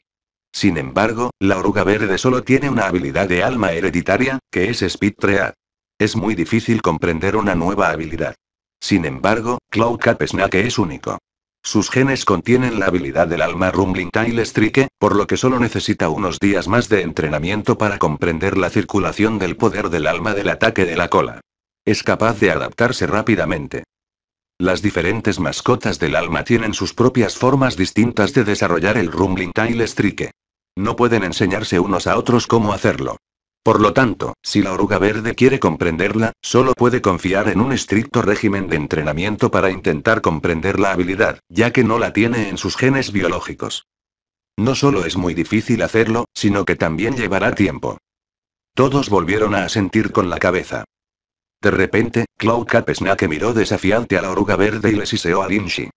A: Sin embargo, la oruga verde solo tiene una habilidad de alma hereditaria, que es Speed Tread. Es muy difícil comprender una nueva habilidad. Sin embargo, Cloud Cap Snake es único. Sus genes contienen la habilidad del alma Rumbling Tile Strike, por lo que solo necesita unos días más de entrenamiento para comprender la circulación del poder del alma del ataque de la cola. Es capaz de adaptarse rápidamente. Las diferentes mascotas del alma tienen sus propias formas distintas de desarrollar el rumbling tail strike. No pueden enseñarse unos a otros cómo hacerlo. Por lo tanto, si la oruga verde quiere comprenderla, solo puede confiar en un estricto régimen de entrenamiento para intentar comprender la habilidad, ya que no la tiene en sus genes biológicos. No solo es muy difícil hacerlo, sino que también llevará tiempo. Todos volvieron a asentir con la cabeza. De repente, Cloud Capesnake miró desafiante a la oruga verde y le siseó a Linshi.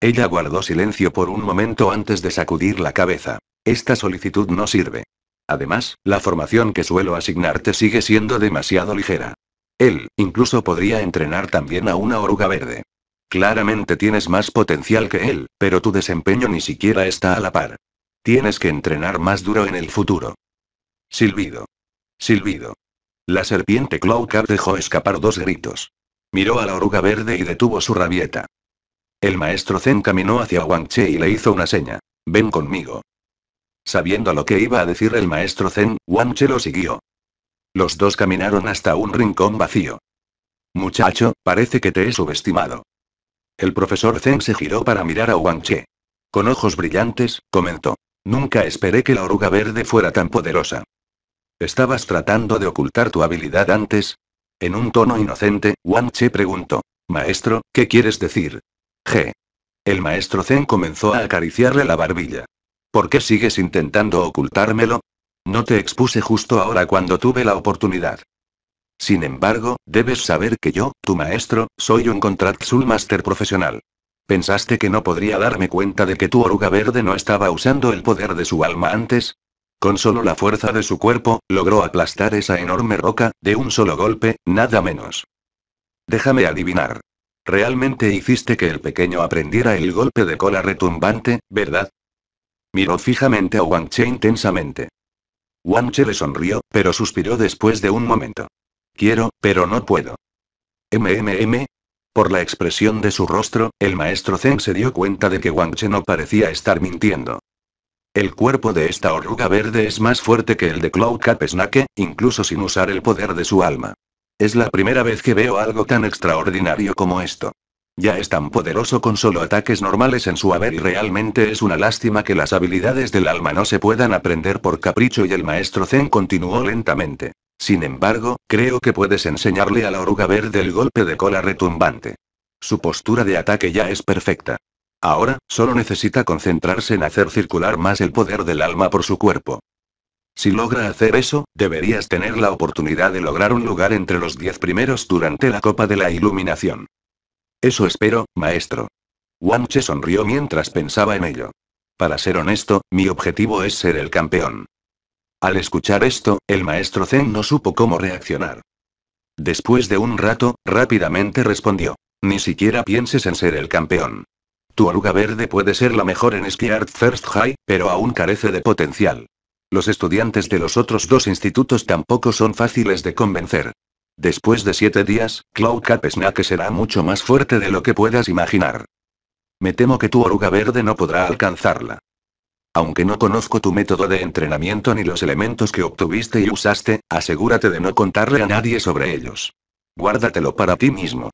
A: Ella guardó silencio por un momento antes de sacudir la cabeza. Esta solicitud no sirve. Además, la formación que suelo asignarte sigue siendo demasiado ligera. Él, incluso podría entrenar también a una oruga verde. Claramente tienes más potencial que él, pero tu desempeño ni siquiera está a la par. Tienes que entrenar más duro en el futuro. Silbido. Silbido. La serpiente cloudcar dejó escapar dos gritos. Miró a la oruga verde y detuvo su rabieta. El maestro Zen caminó hacia Wang Che y le hizo una seña. Ven conmigo. Sabiendo lo que iba a decir el maestro Zen, Wang Che lo siguió. Los dos caminaron hasta un rincón vacío. Muchacho, parece que te he subestimado. El profesor Zen se giró para mirar a Wang Che. Con ojos brillantes, comentó. Nunca esperé que la oruga verde fuera tan poderosa. ¿Estabas tratando de ocultar tu habilidad antes? En un tono inocente, Wang Che preguntó. Maestro, ¿qué quieres decir? G. El maestro Zen comenzó a acariciarle la barbilla. ¿Por qué sigues intentando ocultármelo? No te expuse justo ahora cuando tuve la oportunidad. Sin embargo, debes saber que yo, tu maestro, soy un Contract Soul Master profesional. ¿Pensaste que no podría darme cuenta de que tu oruga verde no estaba usando el poder de su alma antes? Con solo la fuerza de su cuerpo, logró aplastar esa enorme roca, de un solo golpe, nada menos. Déjame adivinar. Realmente hiciste que el pequeño aprendiera el golpe de cola retumbante, ¿verdad? Miró fijamente a Wang Che intensamente. Wang Che le sonrió, pero suspiró después de un momento. Quiero, pero no puedo. MMM. Por la expresión de su rostro, el maestro Zen se dio cuenta de que Wang Che no parecía estar mintiendo. El cuerpo de esta oruga verde es más fuerte que el de Cloud Snake, incluso sin usar el poder de su alma. Es la primera vez que veo algo tan extraordinario como esto. Ya es tan poderoso con solo ataques normales en su haber y realmente es una lástima que las habilidades del alma no se puedan aprender por capricho y el maestro Zen continuó lentamente. Sin embargo, creo que puedes enseñarle a la oruga verde el golpe de cola retumbante. Su postura de ataque ya es perfecta. Ahora, solo necesita concentrarse en hacer circular más el poder del alma por su cuerpo. Si logra hacer eso, deberías tener la oportunidad de lograr un lugar entre los diez primeros durante la Copa de la Iluminación. Eso espero, maestro. Che sonrió mientras pensaba en ello. Para ser honesto, mi objetivo es ser el campeón. Al escuchar esto, el maestro Zen no supo cómo reaccionar. Después de un rato, rápidamente respondió. Ni siquiera pienses en ser el campeón. Tu oruga verde puede ser la mejor en Art First High, pero aún carece de potencial. Los estudiantes de los otros dos institutos tampoco son fáciles de convencer. Después de siete días, Cloud Cap será mucho más fuerte de lo que puedas imaginar. Me temo que tu oruga verde no podrá alcanzarla. Aunque no conozco tu método de entrenamiento ni los elementos que obtuviste y usaste, asegúrate de no contarle a nadie sobre ellos. Guárdatelo para ti mismo.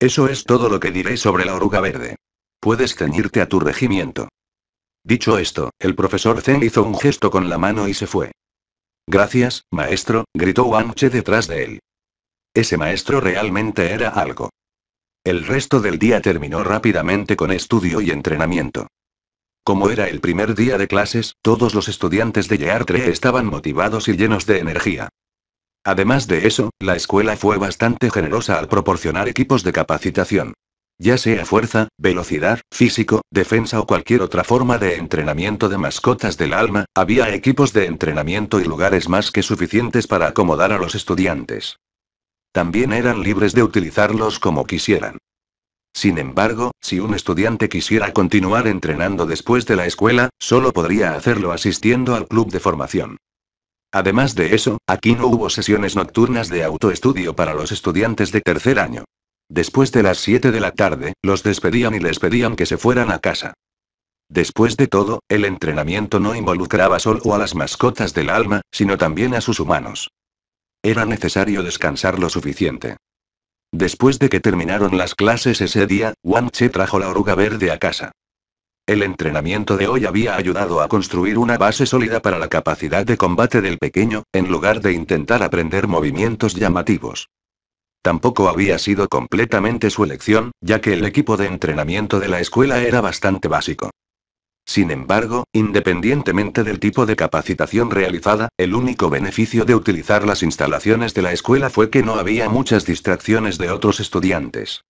A: Eso es todo lo que diré sobre la oruga verde. Puedes ceñirte a tu regimiento. Dicho esto, el profesor Zen hizo un gesto con la mano y se fue. Gracias, maestro, gritó Wang detrás de él. Ese maestro realmente era algo. El resto del día terminó rápidamente con estudio y entrenamiento. Como era el primer día de clases, todos los estudiantes de Yeartre estaban motivados y llenos de energía. Además de eso, la escuela fue bastante generosa al proporcionar equipos de capacitación ya sea fuerza, velocidad, físico, defensa o cualquier otra forma de entrenamiento de mascotas del alma, había equipos de entrenamiento y lugares más que suficientes para acomodar a los estudiantes. También eran libres de utilizarlos como quisieran. Sin embargo, si un estudiante quisiera continuar entrenando después de la escuela, solo podría hacerlo asistiendo al club de formación. Además de eso, aquí no hubo sesiones nocturnas de autoestudio para los estudiantes de tercer año. Después de las 7 de la tarde, los despedían y les pedían que se fueran a casa. Después de todo, el entrenamiento no involucraba solo a las mascotas del alma, sino también a sus humanos. Era necesario descansar lo suficiente. Después de que terminaron las clases ese día, Wang Che trajo la oruga verde a casa. El entrenamiento de hoy había ayudado a construir una base sólida para la capacidad de combate del pequeño, en lugar de intentar aprender movimientos llamativos. Tampoco había sido completamente su elección, ya que el equipo de entrenamiento de la escuela era bastante básico. Sin embargo, independientemente del tipo de capacitación realizada, el único beneficio de utilizar las instalaciones de la escuela fue que no había muchas distracciones de otros estudiantes.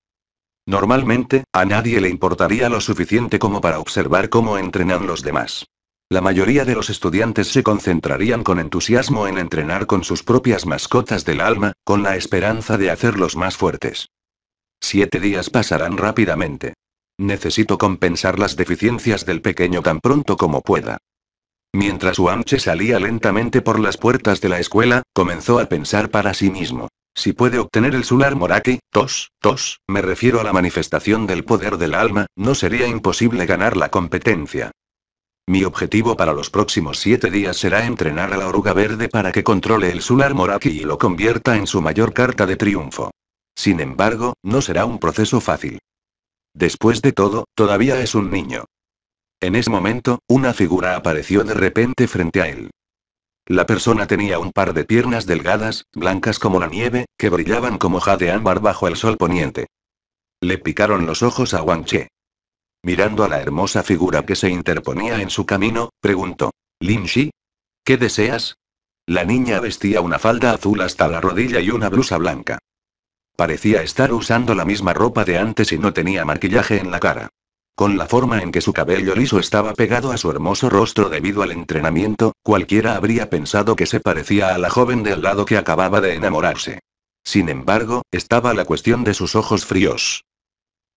A: Normalmente, a nadie le importaría lo suficiente como para observar cómo entrenan los demás. La mayoría de los estudiantes se concentrarían con entusiasmo en entrenar con sus propias mascotas del alma, con la esperanza de hacerlos más fuertes. Siete días pasarán rápidamente. Necesito compensar las deficiencias del pequeño tan pronto como pueda. Mientras Huamche salía lentamente por las puertas de la escuela, comenzó a pensar para sí mismo. Si puede obtener el solar Moraki, tos, tos, me refiero a la manifestación del poder del alma, no sería imposible ganar la competencia. Mi objetivo para los próximos siete días será entrenar a la oruga verde para que controle el Sular Moraki y lo convierta en su mayor carta de triunfo. Sin embargo, no será un proceso fácil. Después de todo, todavía es un niño. En ese momento, una figura apareció de repente frente a él. La persona tenía un par de piernas delgadas, blancas como la nieve, que brillaban como jade ámbar bajo el sol poniente. Le picaron los ojos a Wang Che. Mirando a la hermosa figura que se interponía en su camino, preguntó. Lin ¿Qué deseas? La niña vestía una falda azul hasta la rodilla y una blusa blanca. Parecía estar usando la misma ropa de antes y no tenía maquillaje en la cara. Con la forma en que su cabello liso estaba pegado a su hermoso rostro debido al entrenamiento, cualquiera habría pensado que se parecía a la joven del lado que acababa de enamorarse. Sin embargo, estaba la cuestión de sus ojos fríos.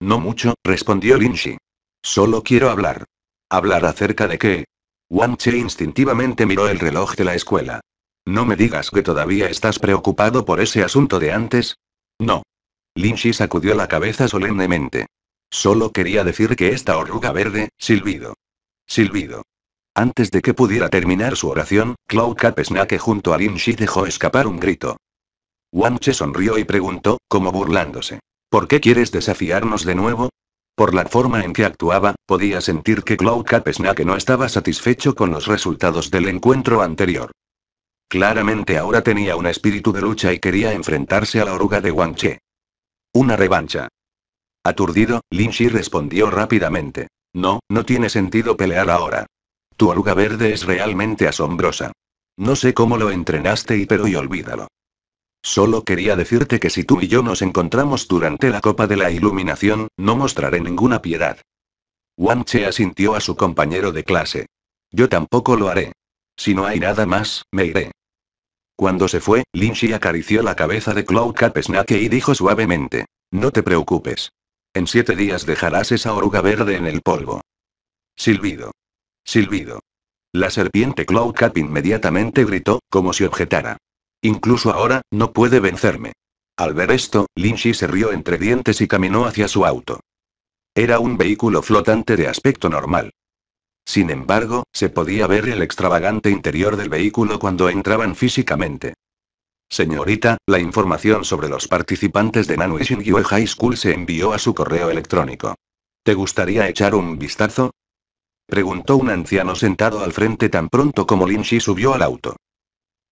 A: No mucho, respondió Shi. Solo quiero hablar. ¿Hablar acerca de qué? Wang Che instintivamente miró el reloj de la escuela. No me digas que todavía estás preocupado por ese asunto de antes. No. Lin Shi sacudió la cabeza solemnemente. Solo quería decir que esta oruga verde, silbido. Silbido. Antes de que pudiera terminar su oración, Cloud Capesnake junto a Lin Shi dejó escapar un grito. Wang Che sonrió y preguntó, como burlándose. ¿Por qué quieres desafiarnos de nuevo? Por la forma en que actuaba, podía sentir que Cloud que no estaba satisfecho con los resultados del encuentro anterior. Claramente ahora tenía un espíritu de lucha y quería enfrentarse a la oruga de Che. Una revancha. Aturdido, Lin Shi respondió rápidamente. No, no tiene sentido pelear ahora. Tu oruga verde es realmente asombrosa. No sé cómo lo entrenaste y pero y olvídalo. Solo quería decirte que si tú y yo nos encontramos durante la Copa de la Iluminación, no mostraré ninguna piedad. Wang Che asintió a su compañero de clase. Yo tampoco lo haré. Si no hay nada más, me iré. Cuando se fue, Lin Shi acarició la cabeza de Cloud Snake y dijo suavemente. No te preocupes. En siete días dejarás esa oruga verde en el polvo. Silbido. Silbido. La serpiente Cloud Cap inmediatamente gritó, como si objetara. Incluso ahora, no puede vencerme. Al ver esto, Shi se rió entre dientes y caminó hacia su auto. Era un vehículo flotante de aspecto normal. Sin embargo, se podía ver el extravagante interior del vehículo cuando entraban físicamente. Señorita, la información sobre los participantes de Nanui Yue High School se envió a su correo electrónico. ¿Te gustaría echar un vistazo? Preguntó un anciano sentado al frente tan pronto como Shi subió al auto.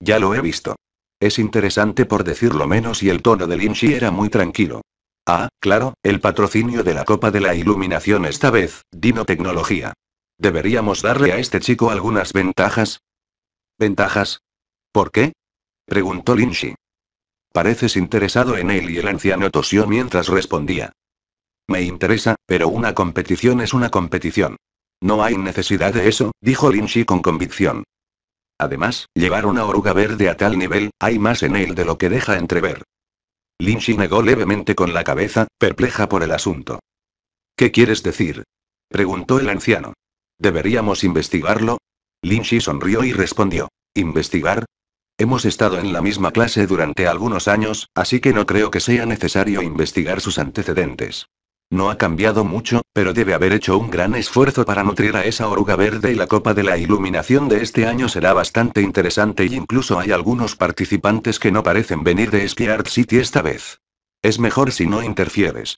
A: Ya lo he visto. Es interesante por decirlo menos y el tono de Lynchi era muy tranquilo. Ah, claro, el patrocinio de la Copa de la Iluminación esta vez, Dino Tecnología. ¿Deberíamos darle a este chico algunas ventajas? ¿Ventajas? ¿Por qué? Preguntó Lynchi. Pareces interesado en él y el anciano tosió mientras respondía. Me interesa, pero una competición es una competición. No hay necesidad de eso, dijo Lynchi con convicción. Además, llevar una oruga verde a tal nivel, hay más en él de lo que deja entrever. Xi negó levemente con la cabeza, perpleja por el asunto. ¿Qué quieres decir? preguntó el anciano. ¿Deberíamos investigarlo? Xi sonrió y respondió. ¿Investigar? Hemos estado en la misma clase durante algunos años, así que no creo que sea necesario investigar sus antecedentes. No ha cambiado mucho, pero debe haber hecho un gran esfuerzo para nutrir a esa oruga verde y la copa de la iluminación de este año será bastante interesante y incluso hay algunos participantes que no parecen venir de Skiart City esta vez. Es mejor si no interfieres.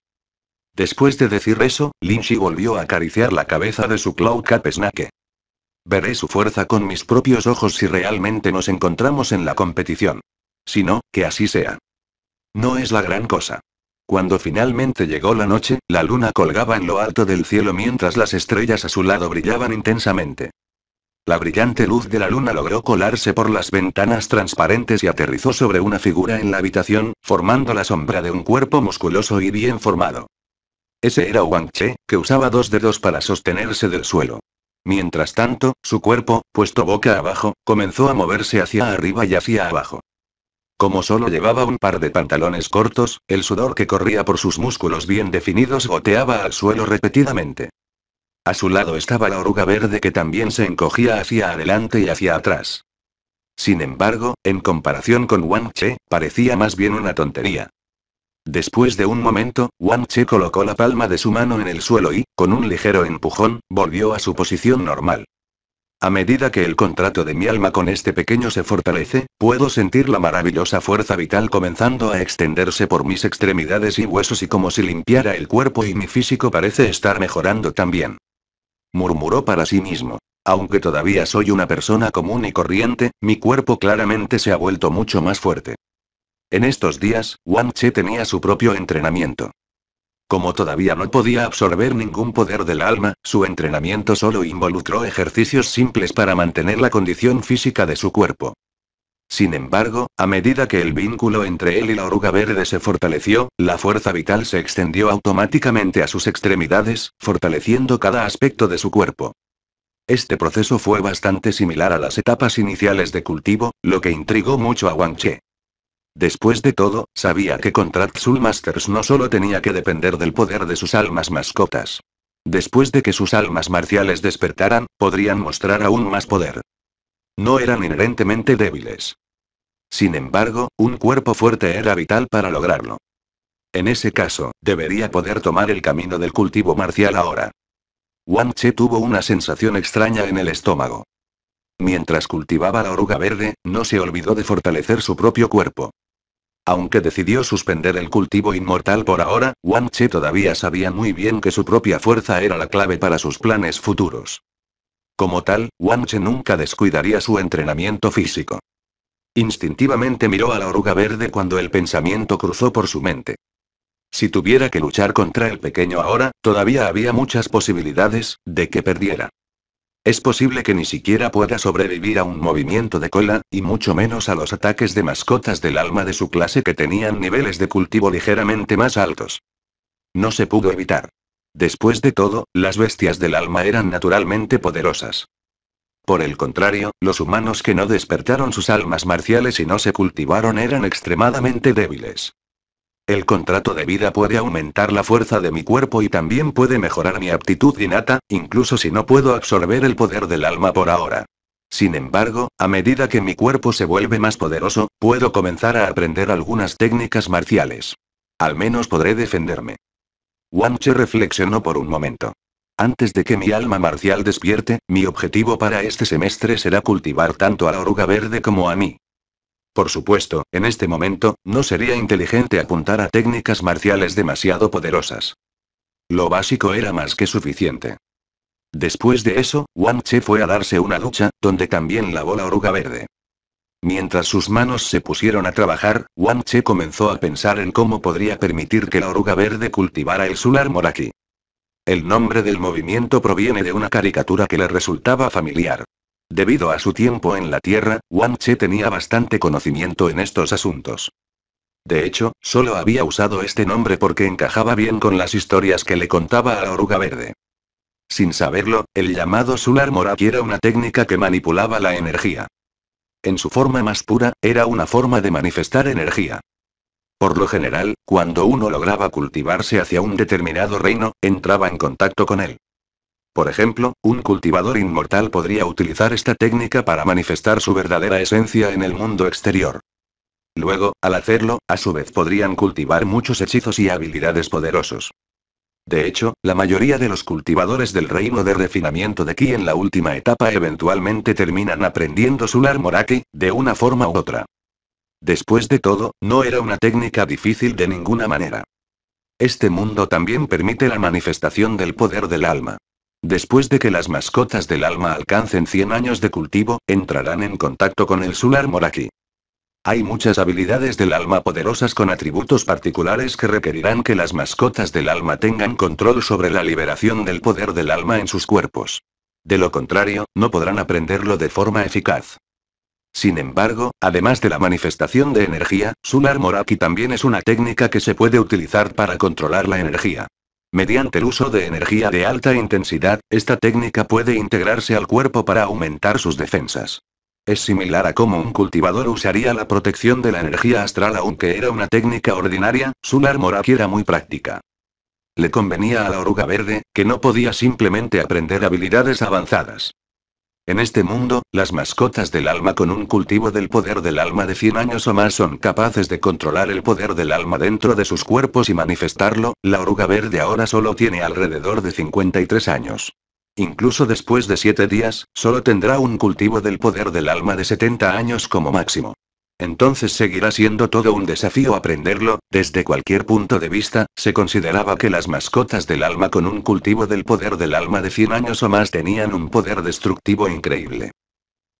A: Después de decir eso, Lynchy volvió a acariciar la cabeza de su Cloud Cap Snake. Veré su fuerza con mis propios ojos si realmente nos encontramos en la competición. Si no, que así sea. No es la gran cosa. Cuando finalmente llegó la noche, la luna colgaba en lo alto del cielo mientras las estrellas a su lado brillaban intensamente. La brillante luz de la luna logró colarse por las ventanas transparentes y aterrizó sobre una figura en la habitación, formando la sombra de un cuerpo musculoso y bien formado. Ese era Wang Che, que usaba dos dedos para sostenerse del suelo. Mientras tanto, su cuerpo, puesto boca abajo, comenzó a moverse hacia arriba y hacia abajo. Como solo llevaba un par de pantalones cortos, el sudor que corría por sus músculos bien definidos goteaba al suelo repetidamente. A su lado estaba la oruga verde que también se encogía hacia adelante y hacia atrás. Sin embargo, en comparación con Wang Che, parecía más bien una tontería. Después de un momento, Wang Che colocó la palma de su mano en el suelo y, con un ligero empujón, volvió a su posición normal. A medida que el contrato de mi alma con este pequeño se fortalece, puedo sentir la maravillosa fuerza vital comenzando a extenderse por mis extremidades y huesos y como si limpiara el cuerpo y mi físico parece estar mejorando también. Murmuró para sí mismo. Aunque todavía soy una persona común y corriente, mi cuerpo claramente se ha vuelto mucho más fuerte. En estos días, Wang Che tenía su propio entrenamiento. Como todavía no podía absorber ningún poder del alma, su entrenamiento solo involucró ejercicios simples para mantener la condición física de su cuerpo. Sin embargo, a medida que el vínculo entre él y la oruga verde se fortaleció, la fuerza vital se extendió automáticamente a sus extremidades, fortaleciendo cada aspecto de su cuerpo. Este proceso fue bastante similar a las etapas iniciales de cultivo, lo que intrigó mucho a Wang Che. Después de todo, sabía que contra Soul Masters no solo tenía que depender del poder de sus almas mascotas. Después de que sus almas marciales despertaran, podrían mostrar aún más poder. No eran inherentemente débiles. Sin embargo, un cuerpo fuerte era vital para lograrlo. En ese caso, debería poder tomar el camino del cultivo marcial ahora. Wang Che tuvo una sensación extraña en el estómago. Mientras cultivaba la oruga verde, no se olvidó de fortalecer su propio cuerpo. Aunque decidió suspender el cultivo inmortal por ahora, Wang Che todavía sabía muy bien que su propia fuerza era la clave para sus planes futuros. Como tal, Wang Che nunca descuidaría su entrenamiento físico. Instintivamente miró a la oruga verde cuando el pensamiento cruzó por su mente. Si tuviera que luchar contra el pequeño ahora, todavía había muchas posibilidades de que perdiera. Es posible que ni siquiera pueda sobrevivir a un movimiento de cola, y mucho menos a los ataques de mascotas del alma de su clase que tenían niveles de cultivo ligeramente más altos. No se pudo evitar. Después de todo, las bestias del alma eran naturalmente poderosas. Por el contrario, los humanos que no despertaron sus almas marciales y no se cultivaron eran extremadamente débiles. El contrato de vida puede aumentar la fuerza de mi cuerpo y también puede mejorar mi aptitud innata, incluso si no puedo absorber el poder del alma por ahora. Sin embargo, a medida que mi cuerpo se vuelve más poderoso, puedo comenzar a aprender algunas técnicas marciales. Al menos podré defenderme. Wang reflexionó por un momento. Antes de que mi alma marcial despierte, mi objetivo para este semestre será cultivar tanto a la oruga verde como a mí. Por supuesto, en este momento, no sería inteligente apuntar a técnicas marciales demasiado poderosas. Lo básico era más que suficiente. Después de eso, Wang Che fue a darse una ducha, donde también lavó la oruga verde. Mientras sus manos se pusieron a trabajar, Wang Che comenzó a pensar en cómo podría permitir que la oruga verde cultivara el solar Moraki. El nombre del movimiento proviene de una caricatura que le resultaba familiar. Debido a su tiempo en la Tierra, Wang Che tenía bastante conocimiento en estos asuntos. De hecho, solo había usado este nombre porque encajaba bien con las historias que le contaba a la oruga verde. Sin saberlo, el llamado Solar Moraki era una técnica que manipulaba la energía. En su forma más pura, era una forma de manifestar energía. Por lo general, cuando uno lograba cultivarse hacia un determinado reino, entraba en contacto con él. Por ejemplo, un cultivador inmortal podría utilizar esta técnica para manifestar su verdadera esencia en el mundo exterior. Luego, al hacerlo, a su vez podrían cultivar muchos hechizos y habilidades poderosos. De hecho, la mayoría de los cultivadores del reino de refinamiento de Ki en la última etapa eventualmente terminan aprendiendo su Moraki, de una forma u otra. Después de todo, no era una técnica difícil de ninguna manera. Este mundo también permite la manifestación del poder del alma. Después de que las mascotas del alma alcancen 100 años de cultivo, entrarán en contacto con el Sular Moraki. Hay muchas habilidades del alma poderosas con atributos particulares que requerirán que las mascotas del alma tengan control sobre la liberación del poder del alma en sus cuerpos. De lo contrario, no podrán aprenderlo de forma eficaz. Sin embargo, además de la manifestación de energía, Sular Moraki también es una técnica que se puede utilizar para controlar la energía. Mediante el uso de energía de alta intensidad, esta técnica puede integrarse al cuerpo para aumentar sus defensas. Es similar a cómo un cultivador usaría la protección de la energía astral aunque era una técnica ordinaria, su larmor era muy práctica. Le convenía a la oruga verde, que no podía simplemente aprender habilidades avanzadas. En este mundo, las mascotas del alma con un cultivo del poder del alma de 100 años o más son capaces de controlar el poder del alma dentro de sus cuerpos y manifestarlo, la oruga verde ahora solo tiene alrededor de 53 años. Incluso después de 7 días, solo tendrá un cultivo del poder del alma de 70 años como máximo. Entonces seguirá siendo todo un desafío aprenderlo, desde cualquier punto de vista, se consideraba que las mascotas del alma con un cultivo del poder del alma de 100 años o más tenían un poder destructivo increíble.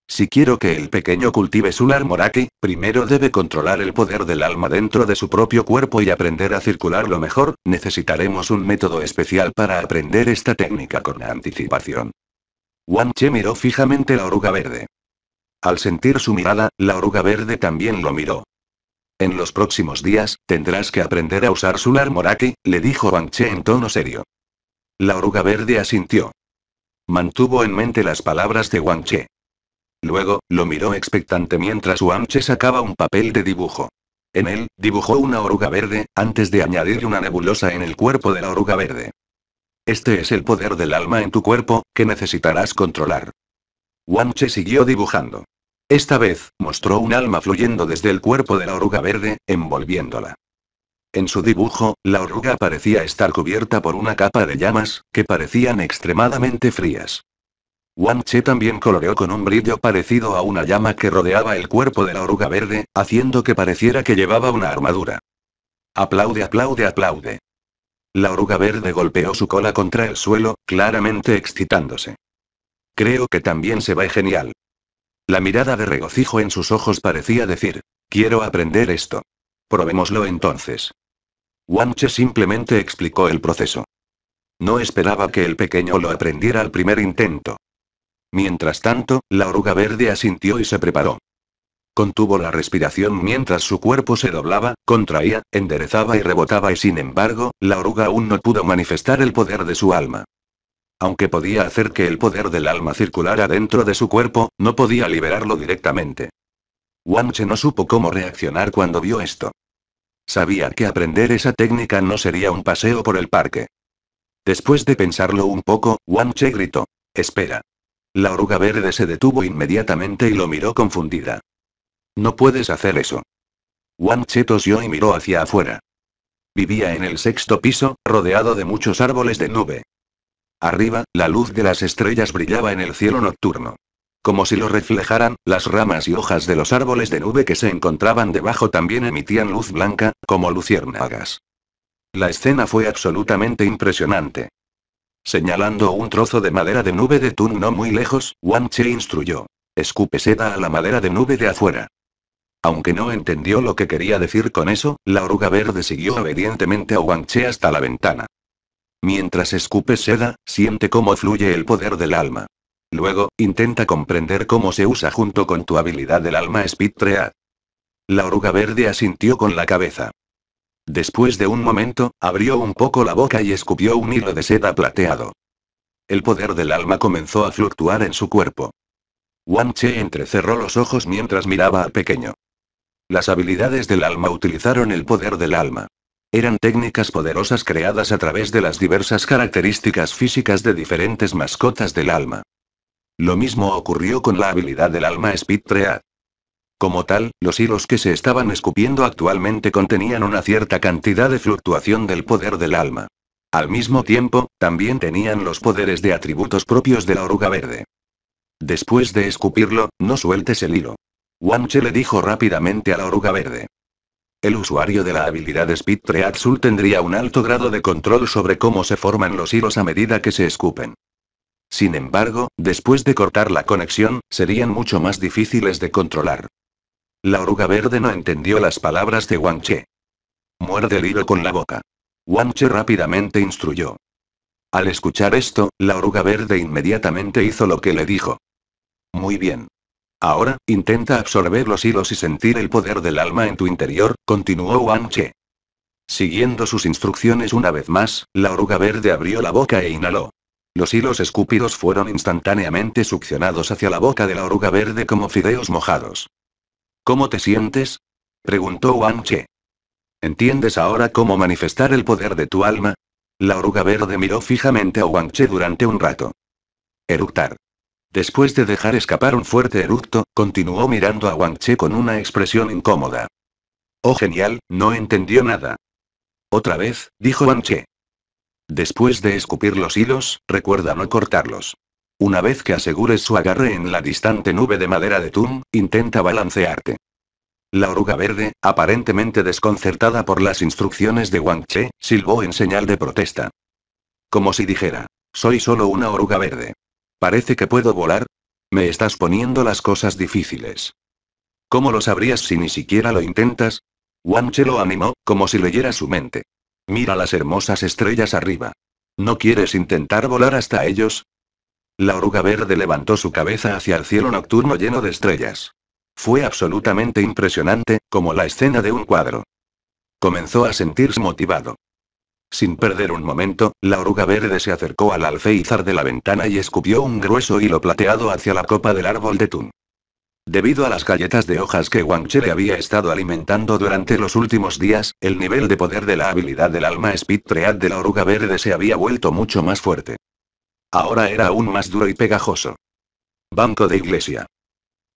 A: Si quiero que el pequeño cultive su Larmoraki, primero debe controlar el poder del alma dentro de su propio cuerpo y aprender a circularlo mejor, necesitaremos un método especial para aprender esta técnica con anticipación. Wang Che miró fijamente la oruga verde. Al sentir su mirada, la oruga verde también lo miró. En los próximos días, tendrás que aprender a usar su Moraki, le dijo Che en tono serio. La oruga verde asintió. Mantuvo en mente las palabras de Che. Luego, lo miró expectante mientras Che sacaba un papel de dibujo. En él, dibujó una oruga verde, antes de añadir una nebulosa en el cuerpo de la oruga verde. Este es el poder del alma en tu cuerpo, que necesitarás controlar. Che siguió dibujando. Esta vez, mostró un alma fluyendo desde el cuerpo de la oruga verde, envolviéndola. En su dibujo, la oruga parecía estar cubierta por una capa de llamas, que parecían extremadamente frías. Wang Che también coloreó con un brillo parecido a una llama que rodeaba el cuerpo de la oruga verde, haciendo que pareciera que llevaba una armadura. Aplaude, aplaude, aplaude. La oruga verde golpeó su cola contra el suelo, claramente excitándose. Creo que también se ve genial. La mirada de regocijo en sus ojos parecía decir, quiero aprender esto. Probémoslo entonces. Wanche simplemente explicó el proceso. No esperaba que el pequeño lo aprendiera al primer intento. Mientras tanto, la oruga verde asintió y se preparó. Contuvo la respiración mientras su cuerpo se doblaba, contraía, enderezaba y rebotaba y sin embargo, la oruga aún no pudo manifestar el poder de su alma. Aunque podía hacer que el poder del alma circulara dentro de su cuerpo, no podía liberarlo directamente. Che no supo cómo reaccionar cuando vio esto. Sabía que aprender esa técnica no sería un paseo por el parque. Después de pensarlo un poco, che gritó. Espera. La oruga verde se detuvo inmediatamente y lo miró confundida. No puedes hacer eso. Che tosió y miró hacia afuera. Vivía en el sexto piso, rodeado de muchos árboles de nube. Arriba, la luz de las estrellas brillaba en el cielo nocturno. Como si lo reflejaran, las ramas y hojas de los árboles de nube que se encontraban debajo también emitían luz blanca, como luciérnagas. La escena fue absolutamente impresionante. Señalando un trozo de madera de nube de Tun no muy lejos, Wang Che instruyó. Escupe seda a la madera de nube de afuera. Aunque no entendió lo que quería decir con eso, la oruga verde siguió obedientemente a Wang Che hasta la ventana. Mientras escupe seda, siente cómo fluye el poder del alma. Luego, intenta comprender cómo se usa junto con tu habilidad del alma Speed La oruga verde asintió con la cabeza. Después de un momento, abrió un poco la boca y escupió un hilo de seda plateado. El poder del alma comenzó a fluctuar en su cuerpo. Wang Che entrecerró los ojos mientras miraba al pequeño. Las habilidades del alma utilizaron el poder del alma. Eran técnicas poderosas creadas a través de las diversas características físicas de diferentes mascotas del alma. Lo mismo ocurrió con la habilidad del alma Speed Como tal, los hilos que se estaban escupiendo actualmente contenían una cierta cantidad de fluctuación del poder del alma. Al mismo tiempo, también tenían los poderes de atributos propios de la oruga verde. Después de escupirlo, no sueltes el hilo. Wanche le dijo rápidamente a la oruga verde el usuario de la habilidad Speed azul tendría un alto grado de control sobre cómo se forman los hilos a medida que se escupen. Sin embargo, después de cortar la conexión, serían mucho más difíciles de controlar. La oruga verde no entendió las palabras de Wang Che. Muerde el hilo con la boca. Wang Che rápidamente instruyó. Al escuchar esto, la oruga verde inmediatamente hizo lo que le dijo. Muy bien. Ahora, intenta absorber los hilos y sentir el poder del alma en tu interior, continuó Wang Che. Siguiendo sus instrucciones una vez más, la oruga verde abrió la boca e inhaló. Los hilos escúpidos fueron instantáneamente succionados hacia la boca de la oruga verde como fideos mojados. ¿Cómo te sientes? preguntó Wang Che. ¿Entiendes ahora cómo manifestar el poder de tu alma? La oruga verde miró fijamente a Wang Che durante un rato. Eructar. Después de dejar escapar un fuerte eructo, continuó mirando a Wang Che con una expresión incómoda. Oh genial, no entendió nada. Otra vez, dijo Wang Che. Después de escupir los hilos, recuerda no cortarlos. Una vez que asegures su agarre en la distante nube de madera de Tum, intenta balancearte. La oruga verde, aparentemente desconcertada por las instrucciones de Wang Che, silbó en señal de protesta. Como si dijera, soy solo una oruga verde. Parece que puedo volar. Me estás poniendo las cosas difíciles. ¿Cómo lo sabrías si ni siquiera lo intentas? Wanche lo animó, como si leyera su mente. Mira las hermosas estrellas arriba. ¿No quieres intentar volar hasta ellos? La oruga verde levantó su cabeza hacia el cielo nocturno lleno de estrellas. Fue absolutamente impresionante, como la escena de un cuadro. Comenzó a sentirse motivado. Sin perder un momento, la oruga verde se acercó al alféizar de la ventana y escupió un grueso hilo plateado hacia la copa del árbol de tun. Debido a las galletas de hojas que Wang le había estado alimentando durante los últimos días, el nivel de poder de la habilidad del alma Speed Tread de la oruga verde se había vuelto mucho más fuerte. Ahora era aún más duro y pegajoso. Banco de iglesia.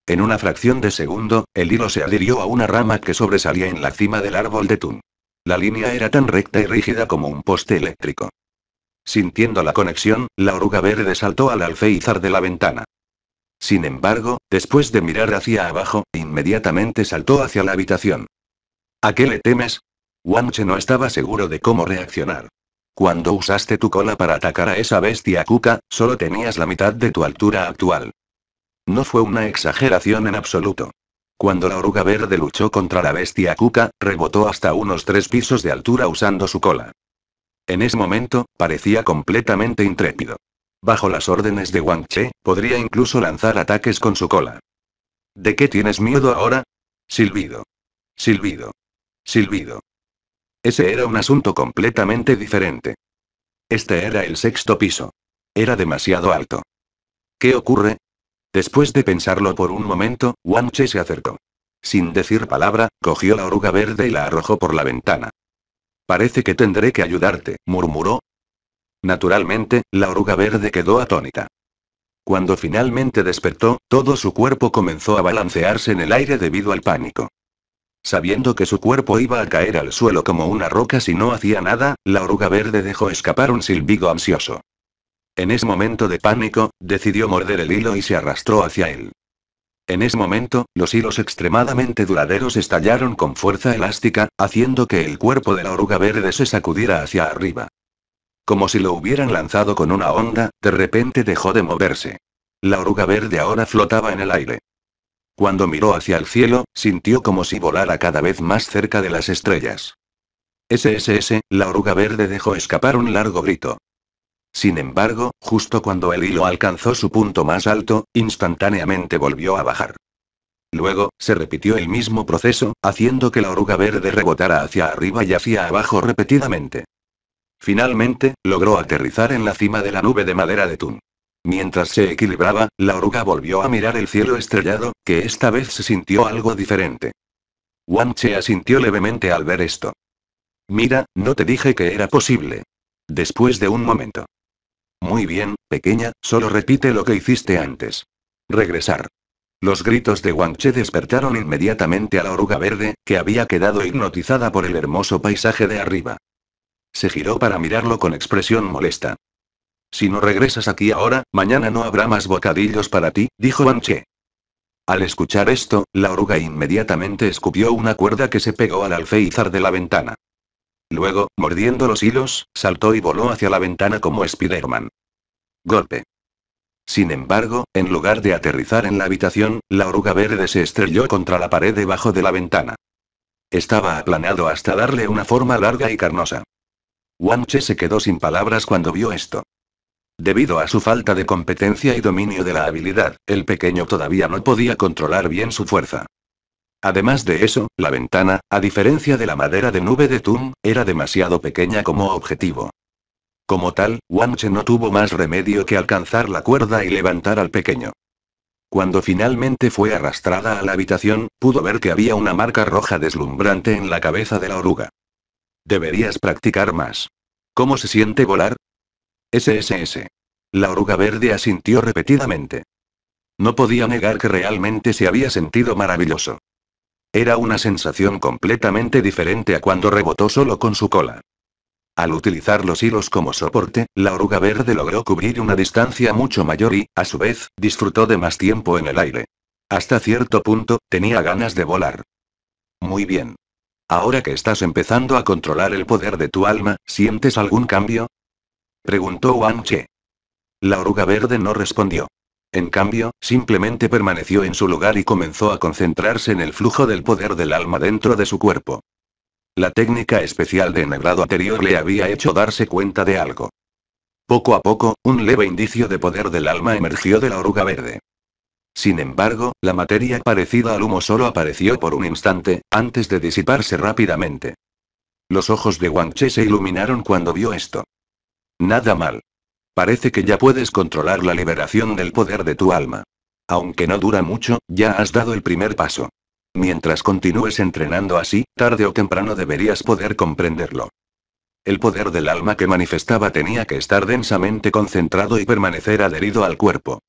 A: En una fracción de segundo, el hilo se adhirió a una rama que sobresalía en la cima del árbol de Tun. La línea era tan recta y rígida como un poste eléctrico. Sintiendo la conexión, la oruga verde saltó al alféizar de la ventana. Sin embargo, después de mirar hacia abajo, inmediatamente saltó hacia la habitación. ¿A qué le temes? Wanche no estaba seguro de cómo reaccionar. Cuando usaste tu cola para atacar a esa bestia cuca, solo tenías la mitad de tu altura actual. No fue una exageración en absoluto. Cuando la oruga verde luchó contra la bestia Kuka, rebotó hasta unos tres pisos de altura usando su cola. En ese momento, parecía completamente intrépido. Bajo las órdenes de Wang Che, podría incluso lanzar ataques con su cola. ¿De qué tienes miedo ahora? Silbido. Silbido. Silbido. Ese era un asunto completamente diferente. Este era el sexto piso. Era demasiado alto. ¿Qué ocurre? Después de pensarlo por un momento, Wang se acercó. Sin decir palabra, cogió la oruga verde y la arrojó por la ventana. Parece que tendré que ayudarte, murmuró. Naturalmente, la oruga verde quedó atónita. Cuando finalmente despertó, todo su cuerpo comenzó a balancearse en el aire debido al pánico. Sabiendo que su cuerpo iba a caer al suelo como una roca si no hacía nada, la oruga verde dejó escapar un silbido ansioso. En ese momento de pánico, decidió morder el hilo y se arrastró hacia él. En ese momento, los hilos extremadamente duraderos estallaron con fuerza elástica, haciendo que el cuerpo de la oruga verde se sacudiera hacia arriba. Como si lo hubieran lanzado con una onda, de repente dejó de moverse. La oruga verde ahora flotaba en el aire. Cuando miró hacia el cielo, sintió como si volara cada vez más cerca de las estrellas. SSS, la oruga verde dejó escapar un largo grito. Sin embargo, justo cuando el hilo alcanzó su punto más alto, instantáneamente volvió a bajar. Luego, se repitió el mismo proceso, haciendo que la oruga verde rebotara hacia arriba y hacia abajo repetidamente. Finalmente, logró aterrizar en la cima de la nube de madera de Tun. Mientras se equilibraba, la oruga volvió a mirar el cielo estrellado, que esta vez se sintió algo diferente. Wang Che asintió levemente al ver esto. Mira, no te dije que era posible. Después de un momento. Muy bien, pequeña, solo repite lo que hiciste antes. Regresar. Los gritos de Wang Che despertaron inmediatamente a la oruga verde, que había quedado hipnotizada por el hermoso paisaje de arriba. Se giró para mirarlo con expresión molesta. Si no regresas aquí ahora, mañana no habrá más bocadillos para ti, dijo Wang Che. Al escuchar esto, la oruga inmediatamente escupió una cuerda que se pegó al alféizar de la ventana. Luego, mordiendo los hilos, saltó y voló hacia la ventana como Spider-Man. Golpe. Sin embargo, en lugar de aterrizar en la habitación, la oruga verde se estrelló contra la pared debajo de la ventana. Estaba aplanado hasta darle una forma larga y carnosa. Wanche se quedó sin palabras cuando vio esto. Debido a su falta de competencia y dominio de la habilidad, el pequeño todavía no podía controlar bien su fuerza. Además de eso, la ventana, a diferencia de la madera de nube de Tum, era demasiado pequeña como objetivo. Como tal, Wangche no tuvo más remedio que alcanzar la cuerda y levantar al pequeño. Cuando finalmente fue arrastrada a la habitación, pudo ver que había una marca roja deslumbrante en la cabeza de la oruga. Deberías practicar más. ¿Cómo se siente volar? SSS. La oruga verde asintió repetidamente. No podía negar que realmente se había sentido maravilloso. Era una sensación completamente diferente a cuando rebotó solo con su cola. Al utilizar los hilos como soporte, la oruga verde logró cubrir una distancia mucho mayor y, a su vez, disfrutó de más tiempo en el aire. Hasta cierto punto, tenía ganas de volar. Muy bien. Ahora que estás empezando a controlar el poder de tu alma, ¿sientes algún cambio? Preguntó Wang Che. La oruga verde no respondió. En cambio, simplemente permaneció en su lugar y comenzó a concentrarse en el flujo del poder del alma dentro de su cuerpo. La técnica especial de enhebrado anterior le había hecho darse cuenta de algo. Poco a poco, un leve indicio de poder del alma emergió de la oruga verde. Sin embargo, la materia parecida al humo solo apareció por un instante, antes de disiparse rápidamente. Los ojos de Wang Che se iluminaron cuando vio esto. Nada mal. Parece que ya puedes controlar la liberación del poder de tu alma. Aunque no dura mucho, ya has dado el primer paso. Mientras continúes entrenando así, tarde o temprano deberías poder comprenderlo. El poder del alma que manifestaba tenía que estar densamente concentrado y permanecer adherido al cuerpo.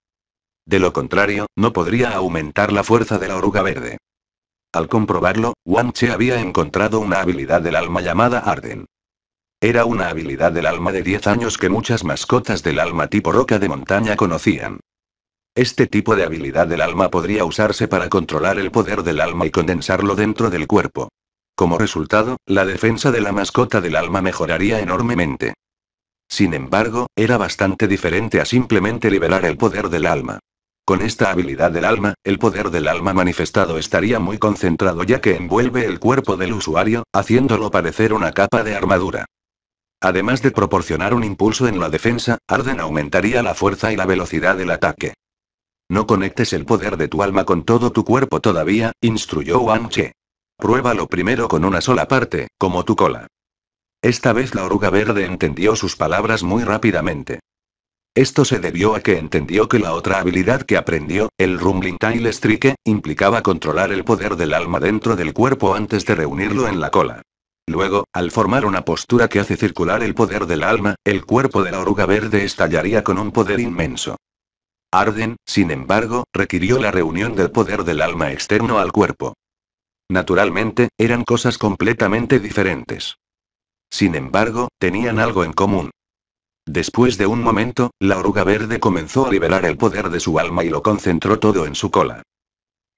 A: De lo contrario, no podría aumentar la fuerza de la oruga verde. Al comprobarlo, Wang Che había encontrado una habilidad del alma llamada Arden. Era una habilidad del alma de 10 años que muchas mascotas del alma tipo roca de montaña conocían. Este tipo de habilidad del alma podría usarse para controlar el poder del alma y condensarlo dentro del cuerpo. Como resultado, la defensa de la mascota del alma mejoraría enormemente. Sin embargo, era bastante diferente a simplemente liberar el poder del alma. Con esta habilidad del alma, el poder del alma manifestado estaría muy concentrado ya que envuelve el cuerpo del usuario, haciéndolo parecer una capa de armadura. Además de proporcionar un impulso en la defensa, Arden aumentaría la fuerza y la velocidad del ataque. No conectes el poder de tu alma con todo tu cuerpo todavía, instruyó Wang Che. Pruébalo primero con una sola parte, como tu cola. Esta vez la oruga verde entendió sus palabras muy rápidamente. Esto se debió a que entendió que la otra habilidad que aprendió, el Rumbling Tail Strike, implicaba controlar el poder del alma dentro del cuerpo antes de reunirlo en la cola. Luego, al formar una postura que hace circular el poder del alma, el cuerpo de la oruga verde estallaría con un poder inmenso. Arden, sin embargo, requirió la reunión del poder del alma externo al cuerpo. Naturalmente, eran cosas completamente diferentes. Sin embargo, tenían algo en común. Después de un momento, la oruga verde comenzó a liberar el poder de su alma y lo concentró todo en su cola.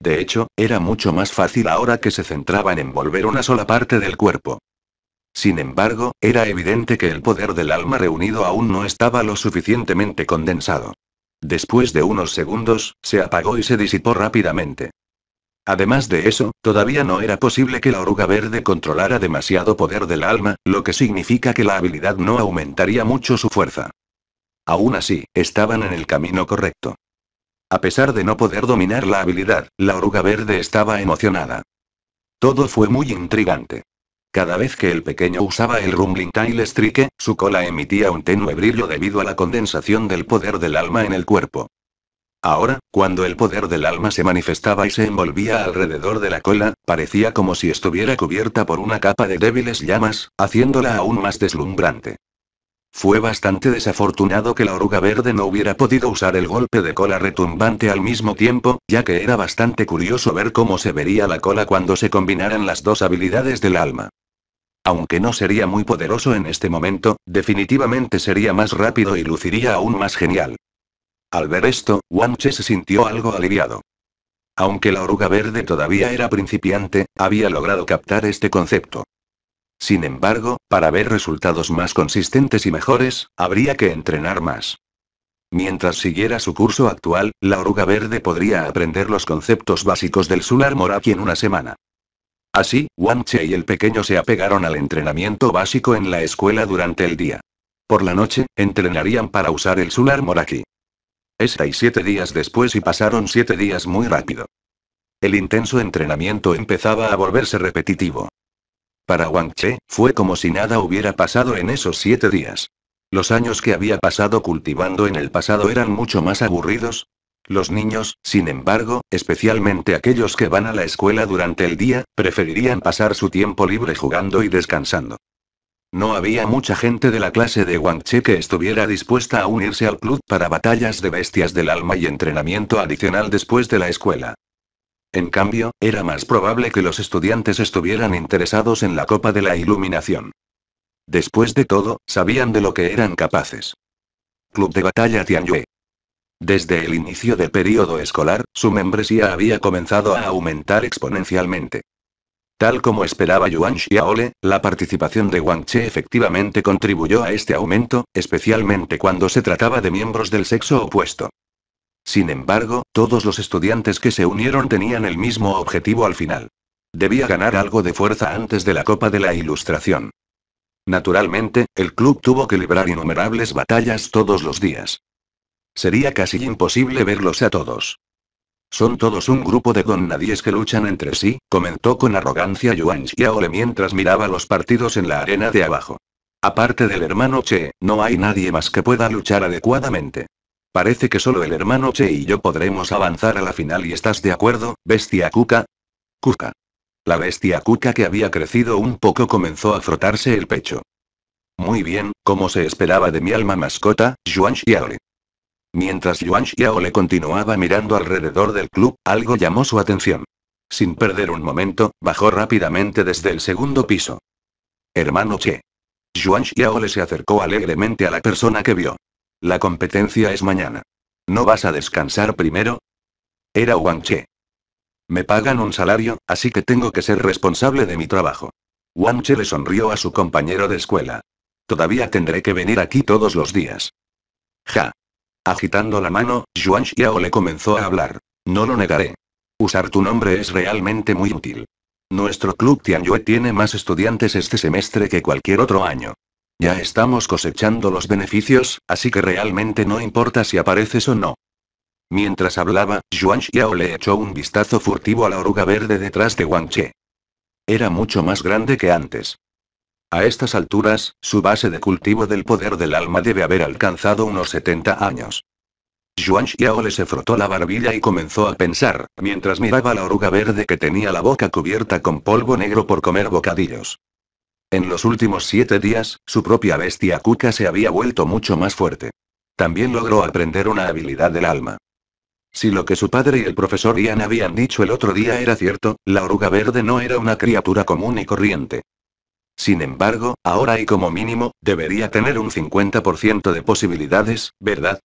A: De hecho, era mucho más fácil ahora que se centraba en volver una sola parte del cuerpo. Sin embargo, era evidente que el poder del alma reunido aún no estaba lo suficientemente condensado. Después de unos segundos, se apagó y se disipó rápidamente. Además de eso, todavía no era posible que la oruga verde controlara demasiado poder del alma, lo que significa que la habilidad no aumentaría mucho su fuerza. Aún así, estaban en el camino correcto. A pesar de no poder dominar la habilidad, la oruga verde estaba emocionada. Todo fue muy intrigante. Cada vez que el pequeño usaba el Rumbling Tail Strike, su cola emitía un tenue brillo debido a la condensación del poder del alma en el cuerpo. Ahora, cuando el poder del alma se manifestaba y se envolvía alrededor de la cola, parecía como si estuviera cubierta por una capa de débiles llamas, haciéndola aún más deslumbrante. Fue bastante desafortunado que la oruga verde no hubiera podido usar el golpe de cola retumbante al mismo tiempo, ya que era bastante curioso ver cómo se vería la cola cuando se combinaran las dos habilidades del alma. Aunque no sería muy poderoso en este momento, definitivamente sería más rápido y luciría aún más genial. Al ver esto, Wanche se sintió algo aliviado. Aunque la oruga verde todavía era principiante, había logrado captar este concepto. Sin embargo, para ver resultados más consistentes y mejores, habría que entrenar más. Mientras siguiera su curso actual, la oruga verde podría aprender los conceptos básicos del Sular Moraki en una semana. Así, Wang Che y el pequeño se apegaron al entrenamiento básico en la escuela durante el día. Por la noche, entrenarían para usar el Sular Moraki. Esta y siete días después y pasaron siete días muy rápido. El intenso entrenamiento empezaba a volverse repetitivo. Para Wang Che, fue como si nada hubiera pasado en esos siete días. Los años que había pasado cultivando en el pasado eran mucho más aburridos. Los niños, sin embargo, especialmente aquellos que van a la escuela durante el día, preferirían pasar su tiempo libre jugando y descansando. No había mucha gente de la clase de Wang Che que estuviera dispuesta a unirse al club para batallas de bestias del alma y entrenamiento adicional después de la escuela. En cambio, era más probable que los estudiantes estuvieran interesados en la copa de la iluminación. Después de todo, sabían de lo que eran capaces. Club de Batalla Tianyue. Desde el inicio del período escolar, su membresía había comenzado a aumentar exponencialmente. Tal como esperaba Yuan Xiaole, la participación de Wang Che efectivamente contribuyó a este aumento, especialmente cuando se trataba de miembros del sexo opuesto. Sin embargo, todos los estudiantes que se unieron tenían el mismo objetivo al final. Debía ganar algo de fuerza antes de la Copa de la Ilustración. Naturalmente, el club tuvo que librar innumerables batallas todos los días. Sería casi imposible verlos a todos. Son todos un grupo de gonnadies que luchan entre sí, comentó con arrogancia Yuan Xiaole mientras miraba los partidos en la arena de abajo. Aparte del hermano Che, no hay nadie más que pueda luchar adecuadamente. Parece que solo el hermano Che y yo podremos avanzar a la final y estás de acuerdo, bestia cuca? Cuca. La bestia cuca que había crecido un poco comenzó a frotarse el pecho. Muy bien, como se esperaba de mi alma mascota, Yuan Xiaole. Mientras Yuan Xiaole continuaba mirando alrededor del club, algo llamó su atención. Sin perder un momento, bajó rápidamente desde el segundo piso. Hermano Che. Yuan Xiaole se acercó alegremente a la persona que vio. La competencia es mañana. ¿No vas a descansar primero? Era Wang Che. Me pagan un salario, así que tengo que ser responsable de mi trabajo. Wang Che le sonrió a su compañero de escuela. Todavía tendré que venir aquí todos los días. Ja. Agitando la mano, Zhuang Xiao le comenzó a hablar. No lo negaré. Usar tu nombre es realmente muy útil. Nuestro club Tianyue tiene más estudiantes este semestre que cualquier otro año. Ya estamos cosechando los beneficios, así que realmente no importa si apareces o no. Mientras hablaba, Zhuang Xiao le echó un vistazo furtivo a la oruga verde detrás de Wang Che. Era mucho más grande que antes. A estas alturas, su base de cultivo del poder del alma debe haber alcanzado unos 70 años. Zhuang Xiao le se frotó la barbilla y comenzó a pensar, mientras miraba la oruga verde que tenía la boca cubierta con polvo negro por comer bocadillos. En los últimos siete días, su propia bestia Kuka se había vuelto mucho más fuerte. También logró aprender una habilidad del alma. Si lo que su padre y el profesor Ian habían dicho el otro día era cierto, la oruga verde no era una criatura común y corriente. Sin embargo, ahora y como mínimo, debería tener un 50% de posibilidades, ¿verdad?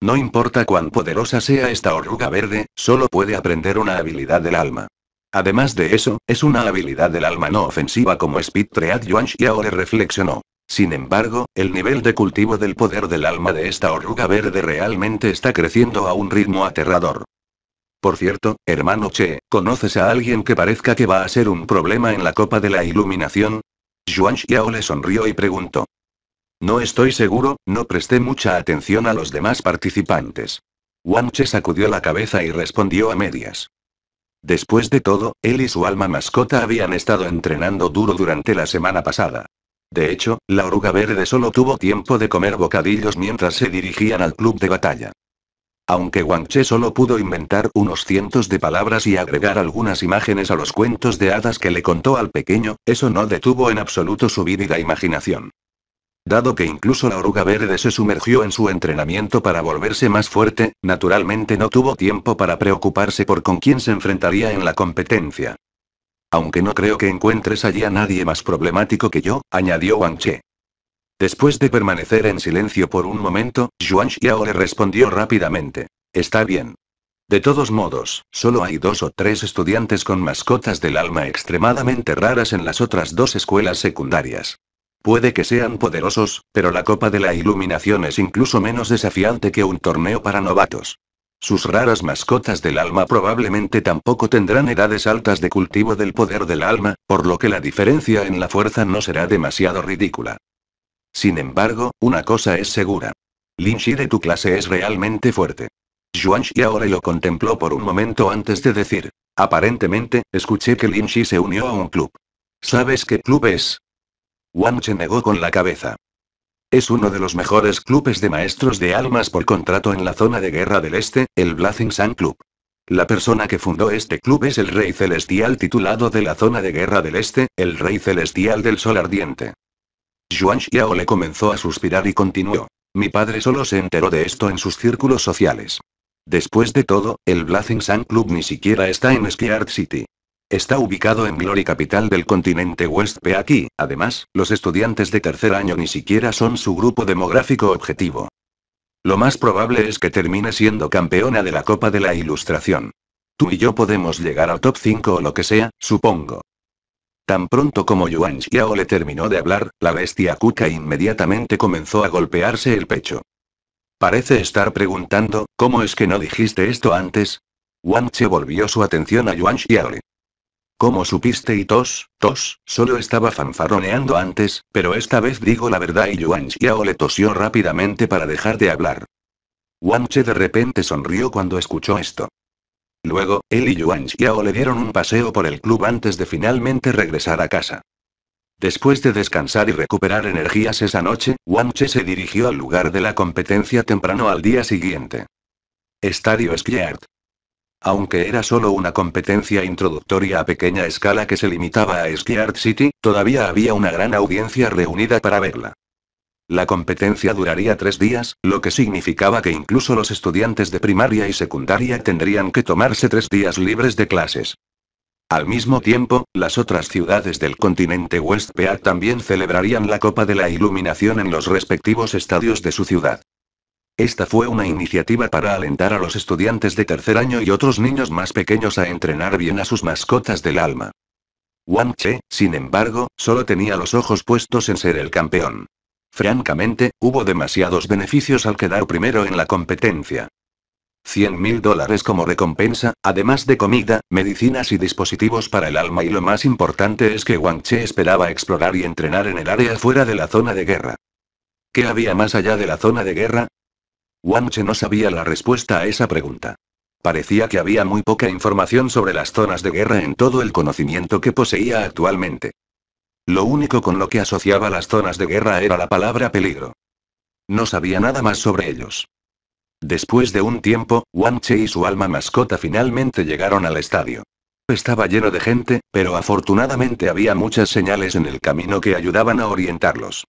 A: No importa cuán poderosa sea esta oruga verde, solo puede aprender una habilidad del alma. Además de eso, es una habilidad del alma no ofensiva como Speed Tread Yuan le reflexionó. Sin embargo, el nivel de cultivo del poder del alma de esta oruga verde realmente está creciendo a un ritmo aterrador. Por cierto, hermano Che, ¿conoces a alguien que parezca que va a ser un problema en la Copa de la Iluminación? Yuan Xiao le sonrió y preguntó. No estoy seguro, no presté mucha atención a los demás participantes. Wang Che sacudió la cabeza y respondió a medias. Después de todo, él y su alma mascota habían estado entrenando duro durante la semana pasada. De hecho, la oruga verde solo tuvo tiempo de comer bocadillos mientras se dirigían al club de batalla. Aunque Wang Che solo pudo inventar unos cientos de palabras y agregar algunas imágenes a los cuentos de hadas que le contó al pequeño, eso no detuvo en absoluto su vívida imaginación. Dado que incluso la oruga verde se sumergió en su entrenamiento para volverse más fuerte, naturalmente no tuvo tiempo para preocuparse por con quién se enfrentaría en la competencia. Aunque no creo que encuentres allí a nadie más problemático que yo, añadió Wang Che. Después de permanecer en silencio por un momento, Zhuang Xiao le respondió rápidamente. Está bien. De todos modos, solo hay dos o tres estudiantes con mascotas del alma extremadamente raras en las otras dos escuelas secundarias. Puede que sean poderosos, pero la Copa de la Iluminación es incluso menos desafiante que un torneo para novatos. Sus raras mascotas del alma probablemente tampoco tendrán edades altas de cultivo del poder del alma, por lo que la diferencia en la fuerza no será demasiado ridícula. Sin embargo, una cosa es segura. Lin Shi de tu clase es realmente fuerte. Zhuang ahora lo contempló por un momento antes de decir. Aparentemente, escuché que Lin Shi se unió a un club. ¿Sabes qué club es? Chen negó con la cabeza. Es uno de los mejores clubes de maestros de almas por contrato en la zona de guerra del este, el Blazing Sun Club. La persona que fundó este club es el Rey Celestial titulado de la zona de guerra del este, el Rey Celestial del Sol Ardiente. Zhuang Xiao le comenzó a suspirar y continuó. Mi padre solo se enteró de esto en sus círculos sociales. Después de todo, el Blazing Sun Club ni siquiera está en Ski City. Está ubicado en Glory capital del continente West aquí, además, los estudiantes de tercer año ni siquiera son su grupo demográfico objetivo. Lo más probable es que termine siendo campeona de la Copa de la Ilustración. Tú y yo podemos llegar al top 5 o lo que sea, supongo. Tan pronto como Yuan Xiao le terminó de hablar, la bestia Kuka inmediatamente comenzó a golpearse el pecho. Parece estar preguntando, ¿cómo es que no dijiste esto antes? Wang Che volvió su atención a Yuan xiao como supiste y tos, tos? Solo estaba fanfarroneando antes, pero esta vez digo la verdad y Yuan Xiao le tosió rápidamente para dejar de hablar. Wang Che de repente sonrió cuando escuchó esto. Luego, él y Yuan Xiao le dieron un paseo por el club antes de finalmente regresar a casa. Después de descansar y recuperar energías esa noche, Wang Che se dirigió al lugar de la competencia temprano al día siguiente. Estadio Skiart. Aunque era solo una competencia introductoria a pequeña escala que se limitaba a Art City, todavía había una gran audiencia reunida para verla. La competencia duraría tres días, lo que significaba que incluso los estudiantes de primaria y secundaria tendrían que tomarse tres días libres de clases. Al mismo tiempo, las otras ciudades del continente West también celebrarían la Copa de la Iluminación en los respectivos estadios de su ciudad. Esta fue una iniciativa para alentar a los estudiantes de tercer año y otros niños más pequeños a entrenar bien a sus mascotas del alma. Wang Che, sin embargo, solo tenía los ojos puestos en ser el campeón. Francamente, hubo demasiados beneficios al quedar primero en la competencia. 100 mil dólares como recompensa, además de comida, medicinas y dispositivos para el alma y lo más importante es que Wang Che esperaba explorar y entrenar en el área fuera de la zona de guerra. ¿Qué había más allá de la zona de guerra? Che no sabía la respuesta a esa pregunta. Parecía que había muy poca información sobre las zonas de guerra en todo el conocimiento que poseía actualmente. Lo único con lo que asociaba las zonas de guerra era la palabra peligro. No sabía nada más sobre ellos. Después de un tiempo, Che y su alma mascota finalmente llegaron al estadio. Estaba lleno de gente, pero afortunadamente había muchas señales en el camino que ayudaban a orientarlos.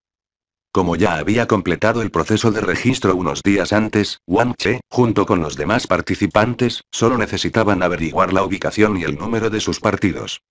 A: Como ya había completado el proceso de registro unos días antes, Wang Che, junto con los demás participantes, solo necesitaban averiguar la ubicación y el número de sus partidos.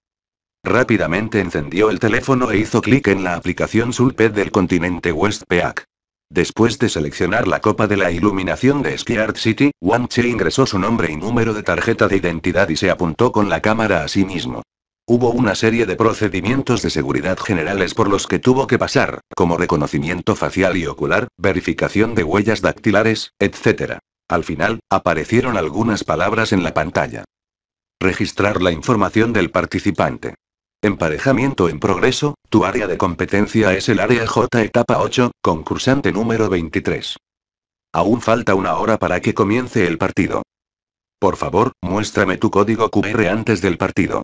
A: Rápidamente encendió el teléfono e hizo clic en la aplicación Sulped del continente Peak. Después de seleccionar la copa de la iluminación de Art City, Wang Che ingresó su nombre y número de tarjeta de identidad y se apuntó con la cámara a sí mismo. Hubo una serie de procedimientos de seguridad generales por los que tuvo que pasar, como reconocimiento facial y ocular, verificación de huellas dactilares, etc. Al final, aparecieron algunas palabras en la pantalla. Registrar la información del participante. Emparejamiento en progreso, tu área de competencia es el área J etapa 8, concursante número 23. Aún falta una hora para que comience el partido. Por favor, muéstrame tu código QR antes del partido.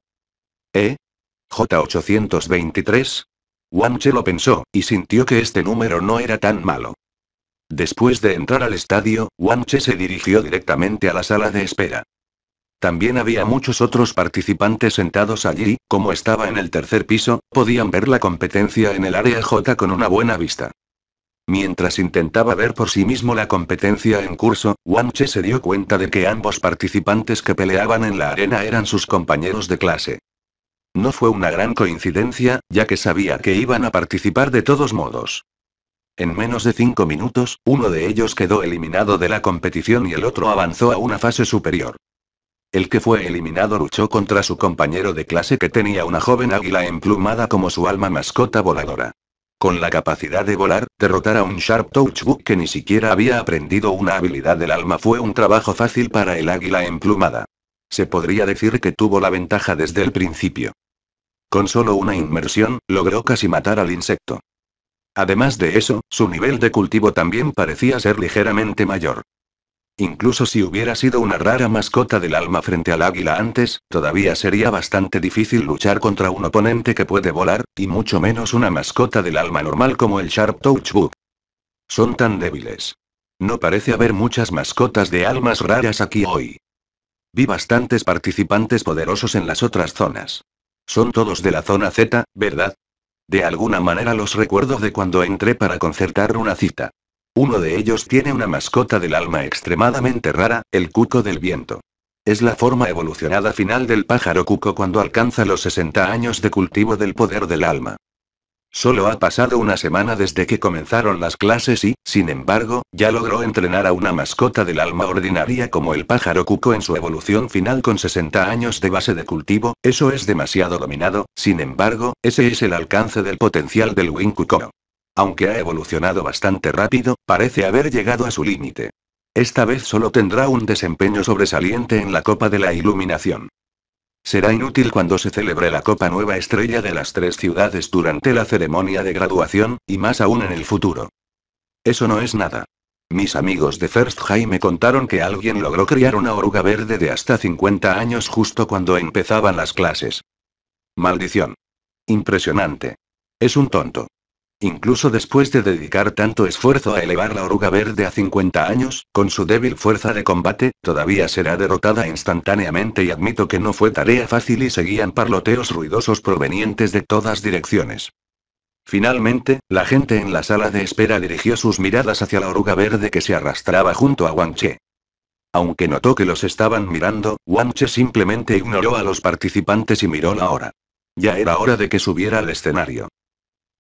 A: ¿Eh? J823. Wanche lo pensó, y sintió que este número no era tan malo. Después de entrar al estadio, Wanche se dirigió directamente a la sala de espera. También había muchos otros participantes sentados allí, como estaba en el tercer piso, podían ver la competencia en el área J con una buena vista. Mientras intentaba ver por sí mismo la competencia en curso, Wanche se dio cuenta de que ambos participantes que peleaban en la arena eran sus compañeros de clase. No fue una gran coincidencia, ya que sabía que iban a participar de todos modos. En menos de cinco minutos, uno de ellos quedó eliminado de la competición y el otro avanzó a una fase superior. El que fue eliminado luchó contra su compañero de clase que tenía una joven águila emplumada como su alma mascota voladora. Con la capacidad de volar, derrotar a un Sharp Touchbook que ni siquiera había aprendido una habilidad del alma fue un trabajo fácil para el águila emplumada. Se podría decir que tuvo la ventaja desde el principio. Con solo una inmersión, logró casi matar al insecto. Además de eso, su nivel de cultivo también parecía ser ligeramente mayor. Incluso si hubiera sido una rara mascota del alma frente al águila antes, todavía sería bastante difícil luchar contra un oponente que puede volar, y mucho menos una mascota del alma normal como el Sharp Touch Son tan débiles. No parece haber muchas mascotas de almas raras aquí hoy. Vi bastantes participantes poderosos en las otras zonas. Son todos de la zona Z, ¿verdad? De alguna manera los recuerdo de cuando entré para concertar una cita. Uno de ellos tiene una mascota del alma extremadamente rara, el cuco del viento. Es la forma evolucionada final del pájaro cuco cuando alcanza los 60 años de cultivo del poder del alma. Solo ha pasado una semana desde que comenzaron las clases y, sin embargo, ya logró entrenar a una mascota del alma ordinaria como el pájaro cuco en su evolución final con 60 años de base de cultivo, eso es demasiado dominado, sin embargo, ese es el alcance del potencial del Wing Cuco. Aunque ha evolucionado bastante rápido, parece haber llegado a su límite. Esta vez solo tendrá un desempeño sobresaliente en la Copa de la Iluminación. Será inútil cuando se celebre la Copa Nueva Estrella de las tres ciudades durante la ceremonia de graduación, y más aún en el futuro. Eso no es nada. Mis amigos de First High me contaron que alguien logró criar una oruga verde de hasta 50 años justo cuando empezaban las clases. Maldición. Impresionante. Es un tonto. Incluso después de dedicar tanto esfuerzo a elevar la oruga verde a 50 años, con su débil fuerza de combate, todavía será derrotada instantáneamente y admito que no fue tarea fácil y seguían parloteos ruidosos provenientes de todas direcciones. Finalmente, la gente en la sala de espera dirigió sus miradas hacia la oruga verde que se arrastraba junto a Wang Che. Aunque notó que los estaban mirando, Wang Che simplemente ignoró a los participantes y miró la hora. Ya era hora de que subiera al escenario.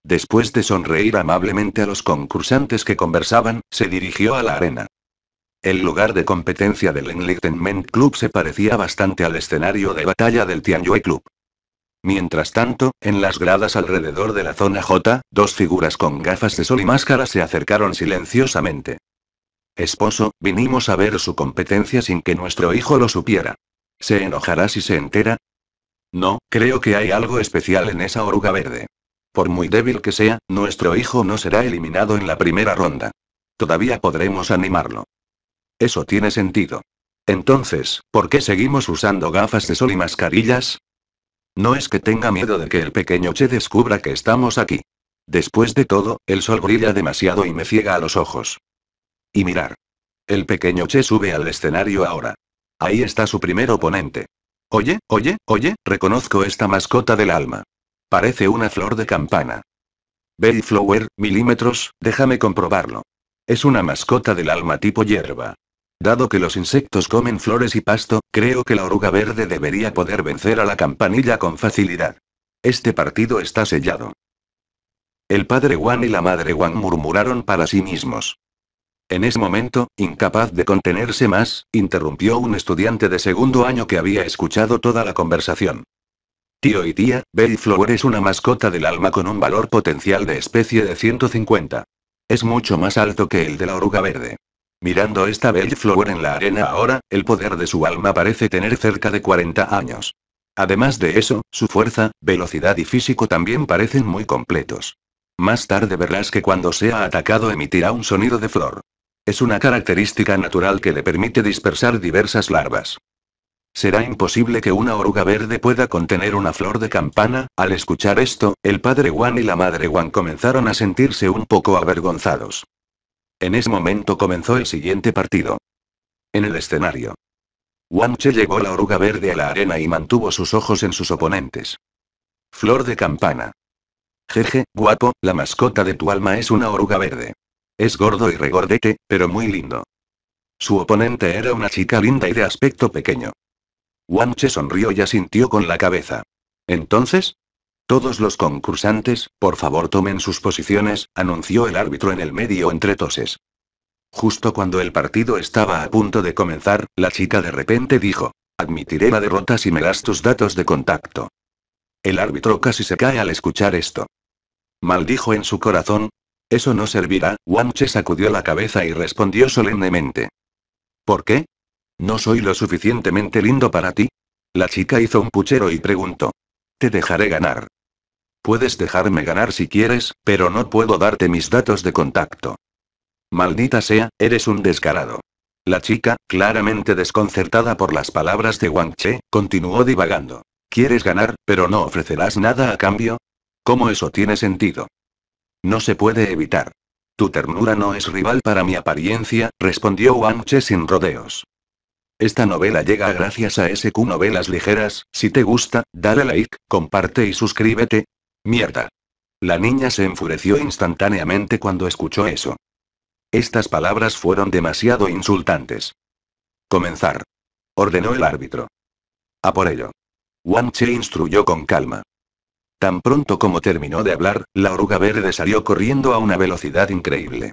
A: Después de sonreír amablemente a los concursantes que conversaban, se dirigió a la arena. El lugar de competencia del Enlightenment Club se parecía bastante al escenario de batalla del Tianyue Club. Mientras tanto, en las gradas alrededor de la zona J, dos figuras con gafas de sol y máscara se acercaron silenciosamente. Esposo, vinimos a ver su competencia sin que nuestro hijo lo supiera. ¿Se enojará si se entera? No, creo que hay algo especial en esa oruga verde. Por muy débil que sea, nuestro hijo no será eliminado en la primera ronda. Todavía podremos animarlo. Eso tiene sentido. Entonces, ¿por qué seguimos usando gafas de sol y mascarillas? No es que tenga miedo de que el pequeño Che descubra que estamos aquí. Después de todo, el sol brilla demasiado y me ciega a los ojos. Y mirar. El pequeño Che sube al escenario ahora. Ahí está su primer oponente. Oye, oye, oye, reconozco esta mascota del alma. Parece una flor de campana. Bellflower, milímetros, déjame comprobarlo. Es una mascota del alma tipo hierba. Dado que los insectos comen flores y pasto, creo que la oruga verde debería poder vencer a la campanilla con facilidad. Este partido está sellado. El padre Juan y la madre Juan murmuraron para sí mismos. En ese momento, incapaz de contenerse más, interrumpió un estudiante de segundo año que había escuchado toda la conversación. Tío y tía, Bellflower es una mascota del alma con un valor potencial de especie de 150. Es mucho más alto que el de la oruga verde. Mirando esta Bellflower en la arena ahora, el poder de su alma parece tener cerca de 40 años. Además de eso, su fuerza, velocidad y físico también parecen muy completos. Más tarde verás que cuando sea atacado emitirá un sonido de flor. Es una característica natural que le permite dispersar diversas larvas. Será imposible que una oruga verde pueda contener una flor de campana. Al escuchar esto, el padre Wan y la madre Wan comenzaron a sentirse un poco avergonzados. En ese momento comenzó el siguiente partido. En el escenario. Che llegó la oruga verde a la arena y mantuvo sus ojos en sus oponentes. Flor de campana. Jeje, guapo, la mascota de tu alma es una oruga verde. Es gordo y regordete, pero muy lindo. Su oponente era una chica linda y de aspecto pequeño che sonrió y asintió con la cabeza. Entonces, todos los concursantes, por favor tomen sus posiciones, anunció el árbitro en el medio entre toses. Justo cuando el partido estaba a punto de comenzar, la chica de repente dijo, admitiré la derrota si me das tus datos de contacto. El árbitro casi se cae al escuchar esto. Maldijo en su corazón. Eso no servirá, Wanche sacudió la cabeza y respondió solemnemente. ¿Por qué? ¿No soy lo suficientemente lindo para ti? La chica hizo un puchero y preguntó. Te dejaré ganar. Puedes dejarme ganar si quieres, pero no puedo darte mis datos de contacto. Maldita sea, eres un descarado. La chica, claramente desconcertada por las palabras de Wang Che, continuó divagando. ¿Quieres ganar, pero no ofrecerás nada a cambio? ¿Cómo eso tiene sentido? No se puede evitar. Tu ternura no es rival para mi apariencia, respondió Wang Che sin rodeos. Esta novela llega gracias a SQ Novelas Ligeras, si te gusta, dale like, comparte y suscríbete. Mierda. La niña se enfureció instantáneamente cuando escuchó eso. Estas palabras fueron demasiado insultantes. Comenzar. Ordenó el árbitro. A por ello. Wang Che instruyó con calma. Tan pronto como terminó de hablar, la oruga verde salió corriendo a una velocidad increíble.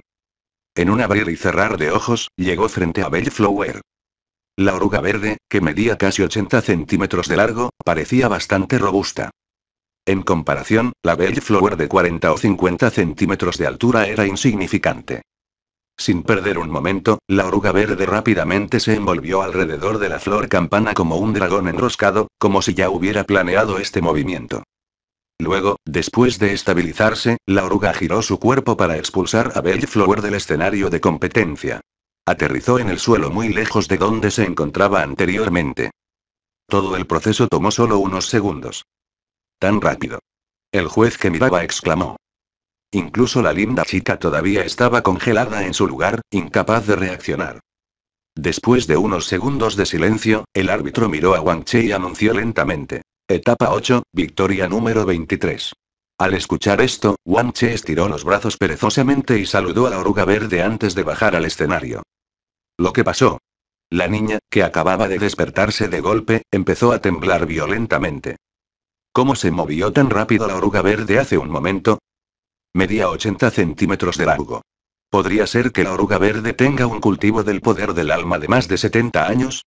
A: En un abrir y cerrar de ojos, llegó frente a Bellflower. La oruga verde, que medía casi 80 centímetros de largo, parecía bastante robusta. En comparación, la bellflower de 40 o 50 centímetros de altura era insignificante. Sin perder un momento, la oruga verde rápidamente se envolvió alrededor de la flor campana como un dragón enroscado, como si ya hubiera planeado este movimiento. Luego, después de estabilizarse, la oruga giró su cuerpo para expulsar a Bellflower del escenario de competencia. Aterrizó en el suelo muy lejos de donde se encontraba anteriormente. Todo el proceso tomó solo unos segundos. Tan rápido. El juez que miraba exclamó. Incluso la linda chica todavía estaba congelada en su lugar, incapaz de reaccionar. Después de unos segundos de silencio, el árbitro miró a Wang Che y anunció lentamente. Etapa 8, victoria número 23. Al escuchar esto, Wang Che estiró los brazos perezosamente y saludó a la oruga verde antes de bajar al escenario lo que pasó. La niña, que acababa de despertarse de golpe, empezó a temblar violentamente. ¿Cómo se movió tan rápido la oruga verde hace un momento? Medía 80 centímetros de largo. ¿Podría ser que la oruga verde tenga un cultivo del poder del alma de más de 70 años?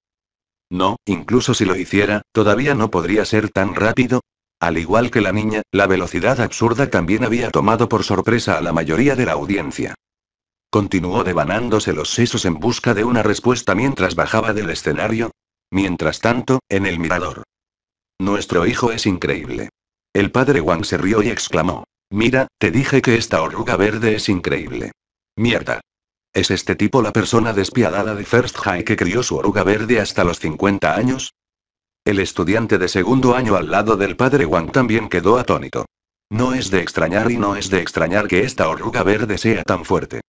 A: No, incluso si lo hiciera, todavía no podría ser tan rápido. Al igual que la niña, la velocidad absurda también había tomado por sorpresa a la mayoría de la audiencia. Continuó devanándose los sesos en busca de una respuesta mientras bajaba del escenario. Mientras tanto, en el mirador. Nuestro hijo es increíble. El padre Wang se rió y exclamó. Mira, te dije que esta oruga verde es increíble. Mierda. ¿Es este tipo la persona despiadada de First High que crió su oruga verde hasta los 50 años? El estudiante de segundo año al lado del padre Wang también quedó atónito. No es de extrañar y no es de extrañar que esta oruga verde sea tan fuerte.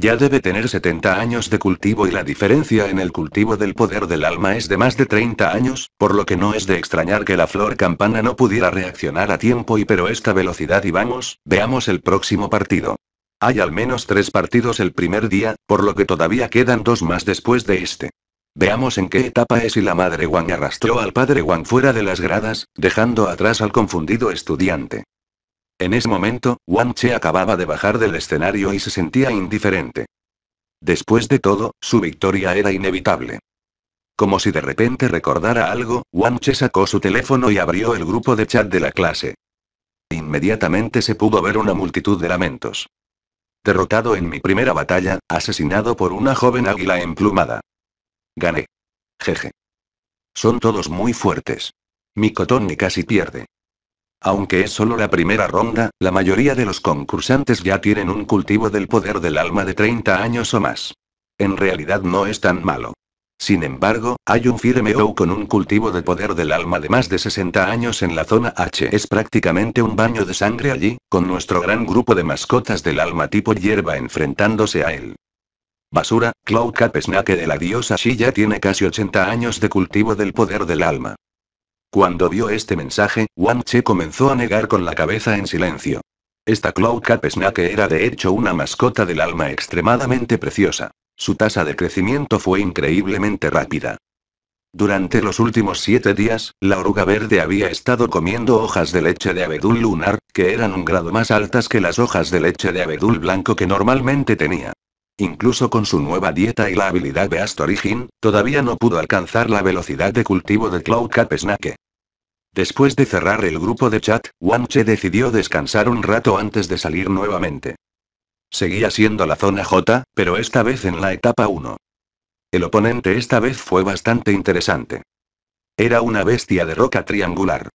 A: Ya debe tener 70 años de cultivo y la diferencia en el cultivo del poder del alma es de más de 30 años, por lo que no es de extrañar que la flor campana no pudiera reaccionar a tiempo y pero esta velocidad y vamos, veamos el próximo partido. Hay al menos tres partidos el primer día, por lo que todavía quedan dos más después de este. Veamos en qué etapa es y la madre Wang arrastró al padre Wang fuera de las gradas, dejando atrás al confundido estudiante. En ese momento, Wang Che acababa de bajar del escenario y se sentía indiferente. Después de todo, su victoria era inevitable. Como si de repente recordara algo, Wang Che sacó su teléfono y abrió el grupo de chat de la clase. Inmediatamente se pudo ver una multitud de lamentos. Derrotado en mi primera batalla, asesinado por una joven águila emplumada. Gané. Jeje. Son todos muy fuertes. Mi cotón ni casi pierde. Aunque es solo la primera ronda, la mayoría de los concursantes ya tienen un cultivo del poder del alma de 30 años o más. En realidad no es tan malo. Sin embargo, hay un firme con un cultivo de poder del alma de más de 60 años en la zona H. Es prácticamente un baño de sangre allí, con nuestro gran grupo de mascotas del alma tipo hierba enfrentándose a él. Basura, Cloud Capesnake de la diosa Shi ya tiene casi 80 años de cultivo del poder del alma. Cuando vio este mensaje, Wang Che comenzó a negar con la cabeza en silencio. Esta Cloud capesna que era de hecho una mascota del alma extremadamente preciosa. Su tasa de crecimiento fue increíblemente rápida. Durante los últimos siete días, la oruga verde había estado comiendo hojas de leche de abedul lunar, que eran un grado más altas que las hojas de leche de abedul blanco que normalmente tenía. Incluso con su nueva dieta y la habilidad de Astorigin, todavía no pudo alcanzar la velocidad de cultivo de Cloud Capesnake. Después de cerrar el grupo de chat, Wanche Che decidió descansar un rato antes de salir nuevamente. Seguía siendo la zona J, pero esta vez en la etapa 1. El oponente esta vez fue bastante interesante. Era una bestia de roca triangular.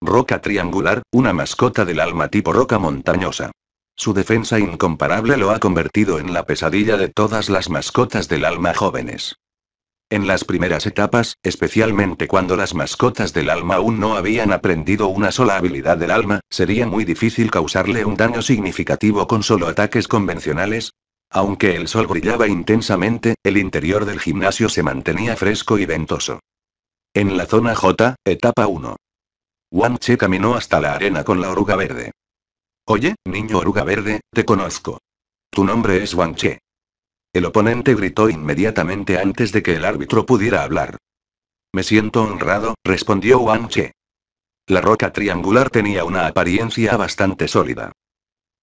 A: Roca triangular, una mascota del alma tipo roca montañosa. Su defensa incomparable lo ha convertido en la pesadilla de todas las mascotas del alma jóvenes. En las primeras etapas, especialmente cuando las mascotas del alma aún no habían aprendido una sola habilidad del alma, sería muy difícil causarle un daño significativo con solo ataques convencionales. Aunque el sol brillaba intensamente, el interior del gimnasio se mantenía fresco y ventoso. En la zona J, etapa 1. Wang Che caminó hasta la arena con la oruga verde. Oye, niño oruga verde, te conozco. Tu nombre es Wang Che. El oponente gritó inmediatamente antes de que el árbitro pudiera hablar. Me siento honrado, respondió Wang Che. La roca triangular tenía una apariencia bastante sólida.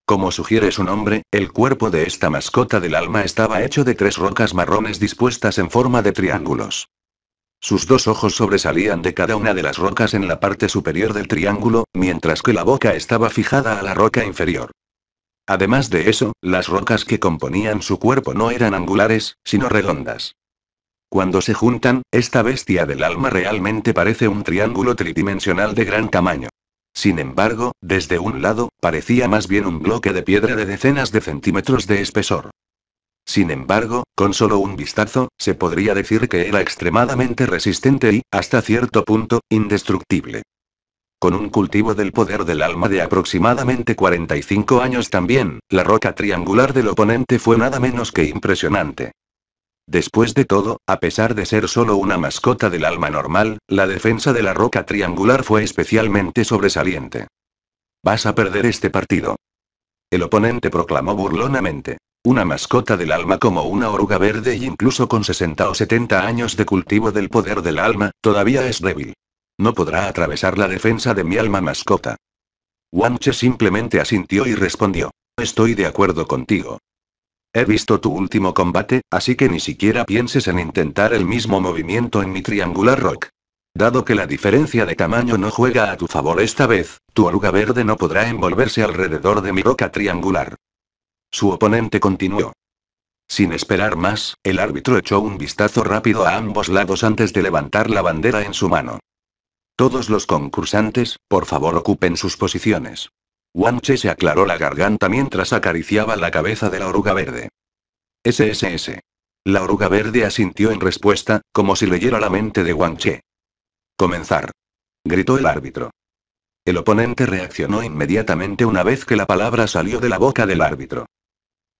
A: Como sugiere su nombre, el cuerpo de esta mascota del alma estaba hecho de tres rocas marrones dispuestas en forma de triángulos. Sus dos ojos sobresalían de cada una de las rocas en la parte superior del triángulo, mientras que la boca estaba fijada a la roca inferior. Además de eso, las rocas que componían su cuerpo no eran angulares, sino redondas. Cuando se juntan, esta bestia del alma realmente parece un triángulo tridimensional de gran tamaño. Sin embargo, desde un lado, parecía más bien un bloque de piedra de decenas de centímetros de espesor. Sin embargo, con solo un vistazo, se podría decir que era extremadamente resistente y, hasta cierto punto, indestructible. Con un cultivo del poder del alma de aproximadamente 45 años también, la roca triangular del oponente fue nada menos que impresionante. Después de todo, a pesar de ser solo una mascota del alma normal, la defensa de la roca triangular fue especialmente sobresaliente. Vas a perder este partido. El oponente proclamó burlonamente. Una mascota del alma como una oruga verde y incluso con 60 o 70 años de cultivo del poder del alma, todavía es débil. No podrá atravesar la defensa de mi alma mascota. Wanche simplemente asintió y respondió. Estoy de acuerdo contigo. He visto tu último combate, así que ni siquiera pienses en intentar el mismo movimiento en mi triangular rock. Dado que la diferencia de tamaño no juega a tu favor esta vez, tu oruga verde no podrá envolverse alrededor de mi roca triangular. Su oponente continuó. Sin esperar más, el árbitro echó un vistazo rápido a ambos lados antes de levantar la bandera en su mano. Todos los concursantes, por favor ocupen sus posiciones. Che se aclaró la garganta mientras acariciaba la cabeza de la oruga verde. SSS. La oruga verde asintió en respuesta, como si leyera la mente de Che. Comenzar. Gritó el árbitro. El oponente reaccionó inmediatamente una vez que la palabra salió de la boca del árbitro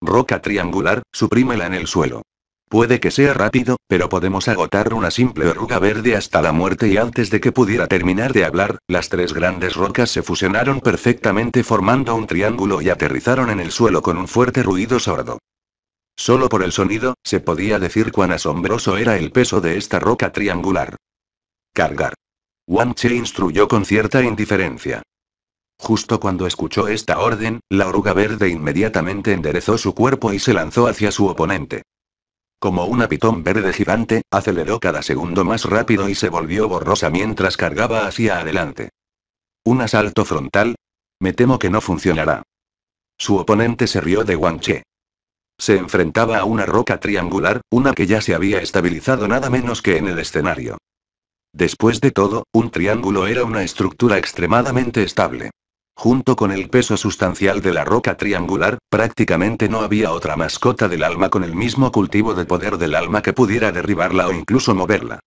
A: roca triangular, suprímela en el suelo. Puede que sea rápido, pero podemos agotar una simple oruga verde hasta la muerte y antes de que pudiera terminar de hablar, las tres grandes rocas se fusionaron perfectamente formando un triángulo y aterrizaron en el suelo con un fuerte ruido sordo. Solo por el sonido, se podía decir cuán asombroso era el peso de esta roca triangular. Cargar. Wang Che instruyó con cierta indiferencia. Justo cuando escuchó esta orden, la oruga verde inmediatamente enderezó su cuerpo y se lanzó hacia su oponente. Como una pitón verde gigante, aceleró cada segundo más rápido y se volvió borrosa mientras cargaba hacia adelante. ¿Un asalto frontal? Me temo que no funcionará. Su oponente se rió de Wang Che. Se enfrentaba a una roca triangular, una que ya se había estabilizado nada menos que en el escenario. Después de todo, un triángulo era una estructura extremadamente estable. Junto con el peso sustancial de la roca triangular, prácticamente no había otra mascota del alma con el mismo cultivo de poder del alma que pudiera derribarla o incluso moverla.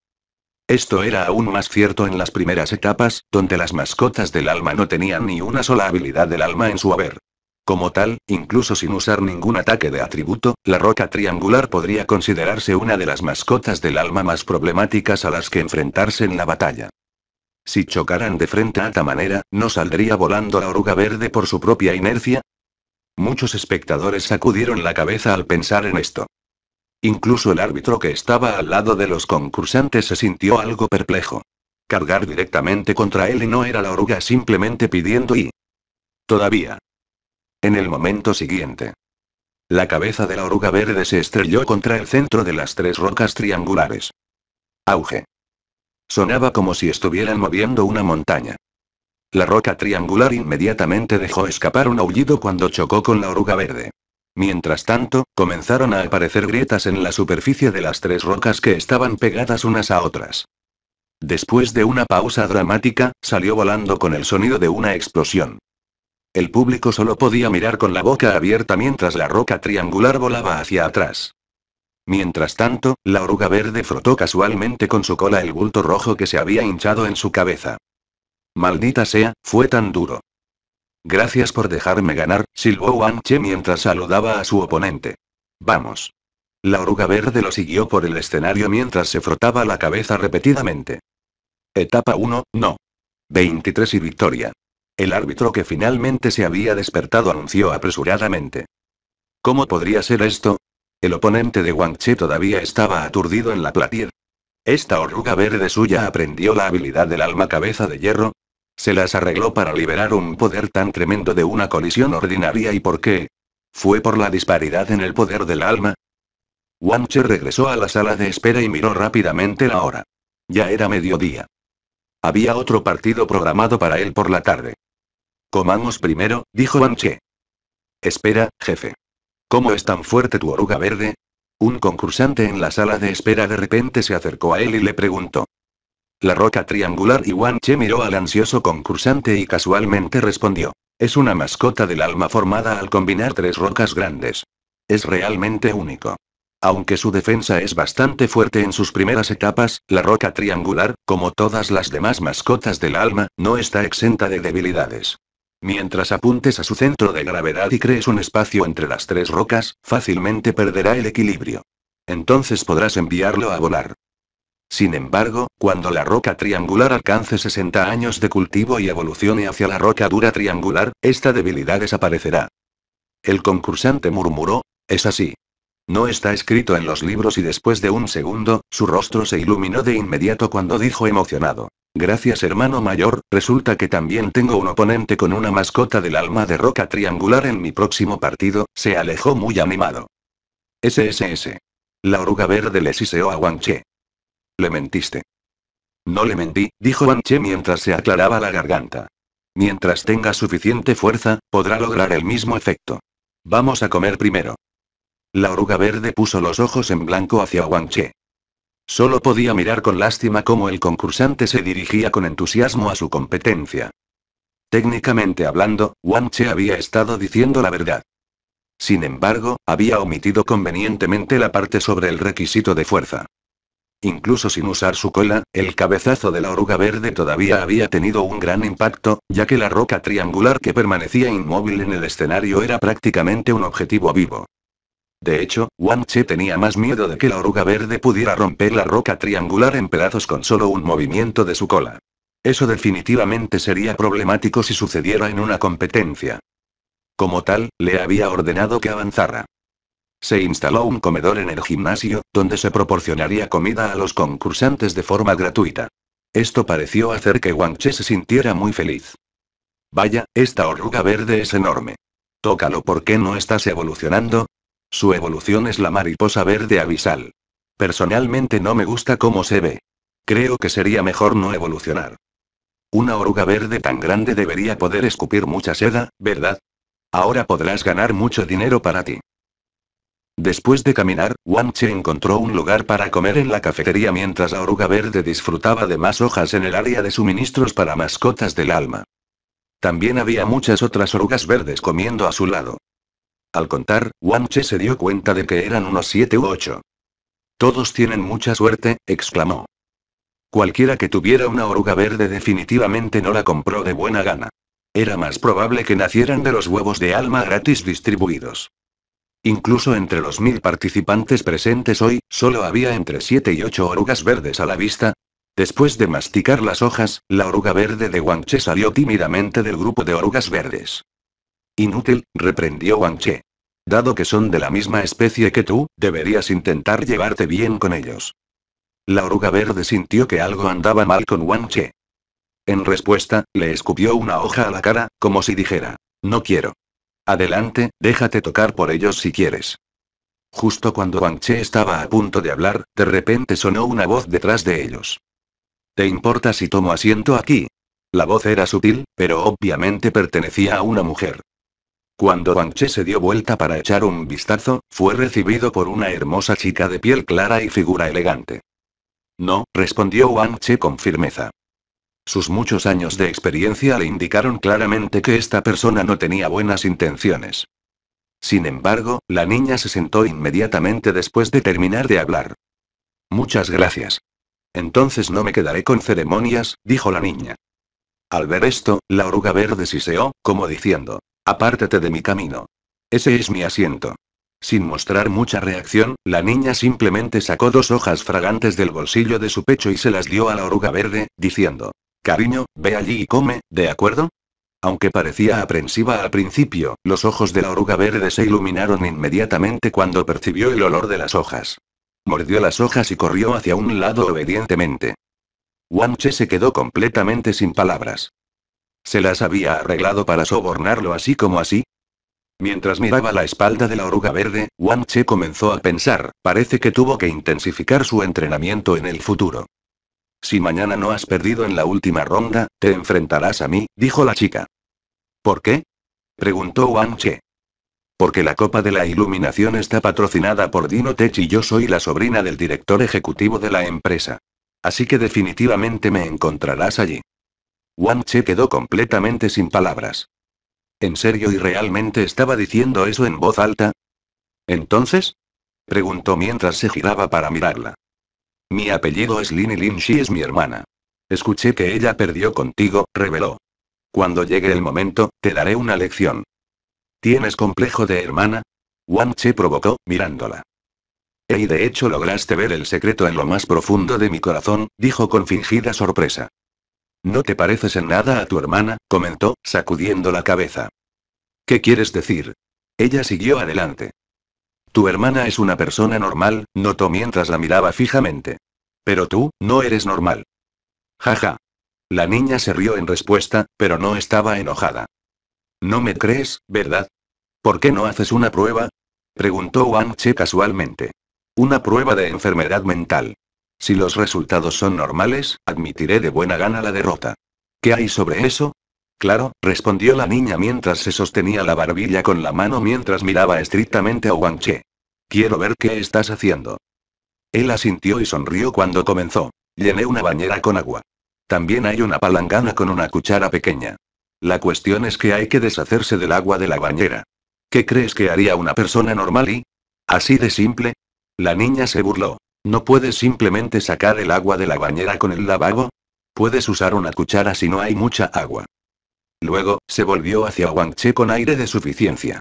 A: Esto era aún más cierto en las primeras etapas, donde las mascotas del alma no tenían ni una sola habilidad del alma en su haber. Como tal, incluso sin usar ningún ataque de atributo, la roca triangular podría considerarse una de las mascotas del alma más problemáticas a las que enfrentarse en la batalla. Si chocaran de frente a tal manera, ¿no saldría volando la oruga verde por su propia inercia? Muchos espectadores sacudieron la cabeza al pensar en esto. Incluso el árbitro que estaba al lado de los concursantes se sintió algo perplejo. Cargar directamente contra él y no era la oruga simplemente pidiendo y... Todavía. En el momento siguiente. La cabeza de la oruga verde se estrelló contra el centro de las tres rocas triangulares. Auge. Sonaba como si estuvieran moviendo una montaña. La roca triangular inmediatamente dejó escapar un aullido cuando chocó con la oruga verde. Mientras tanto, comenzaron a aparecer grietas en la superficie de las tres rocas que estaban pegadas unas a otras. Después de una pausa dramática, salió volando con el sonido de una explosión. El público solo podía mirar con la boca abierta mientras la roca triangular volaba hacia atrás. Mientras tanto, la oruga verde frotó casualmente con su cola el bulto rojo que se había hinchado en su cabeza. Maldita sea, fue tan duro. Gracias por dejarme ganar, silbó Che mientras saludaba a su oponente. Vamos. La oruga verde lo siguió por el escenario mientras se frotaba la cabeza repetidamente. Etapa 1, no. 23 y victoria. El árbitro que finalmente se había despertado anunció apresuradamente. ¿Cómo podría ser esto? El oponente de Wang Che todavía estaba aturdido en la platir. Esta oruga verde suya aprendió la habilidad del alma cabeza de hierro. Se las arregló para liberar un poder tan tremendo de una colisión ordinaria y por qué. ¿Fue por la disparidad en el poder del alma? Wang Che regresó a la sala de espera y miró rápidamente la hora. Ya era mediodía. Había otro partido programado para él por la tarde. Comamos primero, dijo Wang Che. Espera, jefe. ¿Cómo es tan fuerte tu oruga verde? Un concursante en la sala de espera de repente se acercó a él y le preguntó. La roca triangular Wan Che miró al ansioso concursante y casualmente respondió. Es una mascota del alma formada al combinar tres rocas grandes. Es realmente único. Aunque su defensa es bastante fuerte en sus primeras etapas, la roca triangular, como todas las demás mascotas del alma, no está exenta de debilidades. Mientras apuntes a su centro de gravedad y crees un espacio entre las tres rocas, fácilmente perderá el equilibrio. Entonces podrás enviarlo a volar. Sin embargo, cuando la roca triangular alcance 60 años de cultivo y evolucione hacia la roca dura triangular, esta debilidad desaparecerá. El concursante murmuró, es así. No está escrito en los libros y después de un segundo, su rostro se iluminó de inmediato cuando dijo emocionado. Gracias hermano mayor, resulta que también tengo un oponente con una mascota del alma de roca triangular en mi próximo partido, se alejó muy animado. SSS. La oruga verde le siseó a Wang Che. Le mentiste. No le mentí, dijo Wang Che mientras se aclaraba la garganta. Mientras tenga suficiente fuerza, podrá lograr el mismo efecto. Vamos a comer primero. La oruga verde puso los ojos en blanco hacia Wang Che. Solo podía mirar con lástima cómo el concursante se dirigía con entusiasmo a su competencia. Técnicamente hablando, Wang Che había estado diciendo la verdad. Sin embargo, había omitido convenientemente la parte sobre el requisito de fuerza. Incluso sin usar su cola, el cabezazo de la oruga verde todavía había tenido un gran impacto, ya que la roca triangular que permanecía inmóvil en el escenario era prácticamente un objetivo vivo. De hecho, Wang Che tenía más miedo de que la oruga verde pudiera romper la roca triangular en pedazos con solo un movimiento de su cola. Eso definitivamente sería problemático si sucediera en una competencia. Como tal, le había ordenado que avanzara. Se instaló un comedor en el gimnasio, donde se proporcionaría comida a los concursantes de forma gratuita. Esto pareció hacer que Wang Che se sintiera muy feliz. Vaya, esta oruga verde es enorme. Tócalo, porque no estás evolucionando? Su evolución es la mariposa verde abisal. Personalmente no me gusta cómo se ve. Creo que sería mejor no evolucionar. Una oruga verde tan grande debería poder escupir mucha seda, ¿verdad? Ahora podrás ganar mucho dinero para ti. Después de caminar, Wang encontró un lugar para comer en la cafetería mientras la oruga verde disfrutaba de más hojas en el área de suministros para mascotas del alma. También había muchas otras orugas verdes comiendo a su lado. Al contar, Wang Che se dio cuenta de que eran unos siete u ocho. Todos tienen mucha suerte, exclamó. Cualquiera que tuviera una oruga verde definitivamente no la compró de buena gana. Era más probable que nacieran de los huevos de alma gratis distribuidos. Incluso entre los mil participantes presentes hoy, solo había entre siete y ocho orugas verdes a la vista. Después de masticar las hojas, la oruga verde de Guanche salió tímidamente del grupo de orugas verdes. Inútil, reprendió Wang Che. Dado que son de la misma especie que tú, deberías intentar llevarte bien con ellos. La oruga verde sintió que algo andaba mal con Wang Che. En respuesta, le escupió una hoja a la cara, como si dijera, no quiero. Adelante, déjate tocar por ellos si quieres. Justo cuando Wang Che estaba a punto de hablar, de repente sonó una voz detrás de ellos. ¿Te importa si tomo asiento aquí? La voz era sutil, pero obviamente pertenecía a una mujer. Cuando Che se dio vuelta para echar un vistazo, fue recibido por una hermosa chica de piel clara y figura elegante. No, respondió Che con firmeza. Sus muchos años de experiencia le indicaron claramente que esta persona no tenía buenas intenciones. Sin embargo, la niña se sentó inmediatamente después de terminar de hablar. Muchas gracias. Entonces no me quedaré con ceremonias, dijo la niña. Al ver esto, la oruga verde siseó, como diciendo, Apártate de mi camino. Ese es mi asiento. Sin mostrar mucha reacción, la niña simplemente sacó dos hojas fragantes del bolsillo de su pecho y se las dio a la oruga verde, diciendo, Cariño, ve allí y come, ¿de acuerdo? Aunque parecía aprensiva al principio, los ojos de la oruga verde se iluminaron inmediatamente cuando percibió el olor de las hojas. Mordió las hojas y corrió hacia un lado obedientemente. Wanche se quedó completamente sin palabras. ¿Se las había arreglado para sobornarlo así como así? Mientras miraba la espalda de la oruga verde, Wang Che comenzó a pensar, parece que tuvo que intensificar su entrenamiento en el futuro. Si mañana no has perdido en la última ronda, te enfrentarás a mí, dijo la chica. ¿Por qué? preguntó Wang Che. Porque la Copa de la Iluminación está patrocinada por Dino Tech y yo soy la sobrina del director ejecutivo de la empresa. Así que definitivamente me encontrarás allí. Wang Che quedó completamente sin palabras. ¿En serio y realmente estaba diciendo eso en voz alta? ¿Entonces? Preguntó mientras se giraba para mirarla. Mi apellido es Lin y Lin Shi es mi hermana. Escuché que ella perdió contigo, reveló. Cuando llegue el momento, te daré una lección. ¿Tienes complejo de hermana? Wang Che provocó, mirándola. Y de hecho lograste ver el secreto en lo más profundo de mi corazón, dijo con fingida sorpresa. No te pareces en nada a tu hermana, comentó, sacudiendo la cabeza. ¿Qué quieres decir? Ella siguió adelante. Tu hermana es una persona normal, notó mientras la miraba fijamente. Pero tú, no eres normal. Jaja. La niña se rió en respuesta, pero no estaba enojada. No me crees, ¿verdad? ¿Por qué no haces una prueba? Preguntó Wang Che casualmente. Una prueba de enfermedad mental. Si los resultados son normales, admitiré de buena gana la derrota. ¿Qué hay sobre eso? Claro, respondió la niña mientras se sostenía la barbilla con la mano mientras miraba estrictamente a Wang Quiero ver qué estás haciendo. Él asintió y sonrió cuando comenzó. Llené una bañera con agua. También hay una palangana con una cuchara pequeña. La cuestión es que hay que deshacerse del agua de la bañera. ¿Qué crees que haría una persona normal y? ¿Así de simple? La niña se burló. ¿No puedes simplemente sacar el agua de la bañera con el lavabo? Puedes usar una cuchara si no hay mucha agua. Luego, se volvió hacia Wang Che con aire de suficiencia.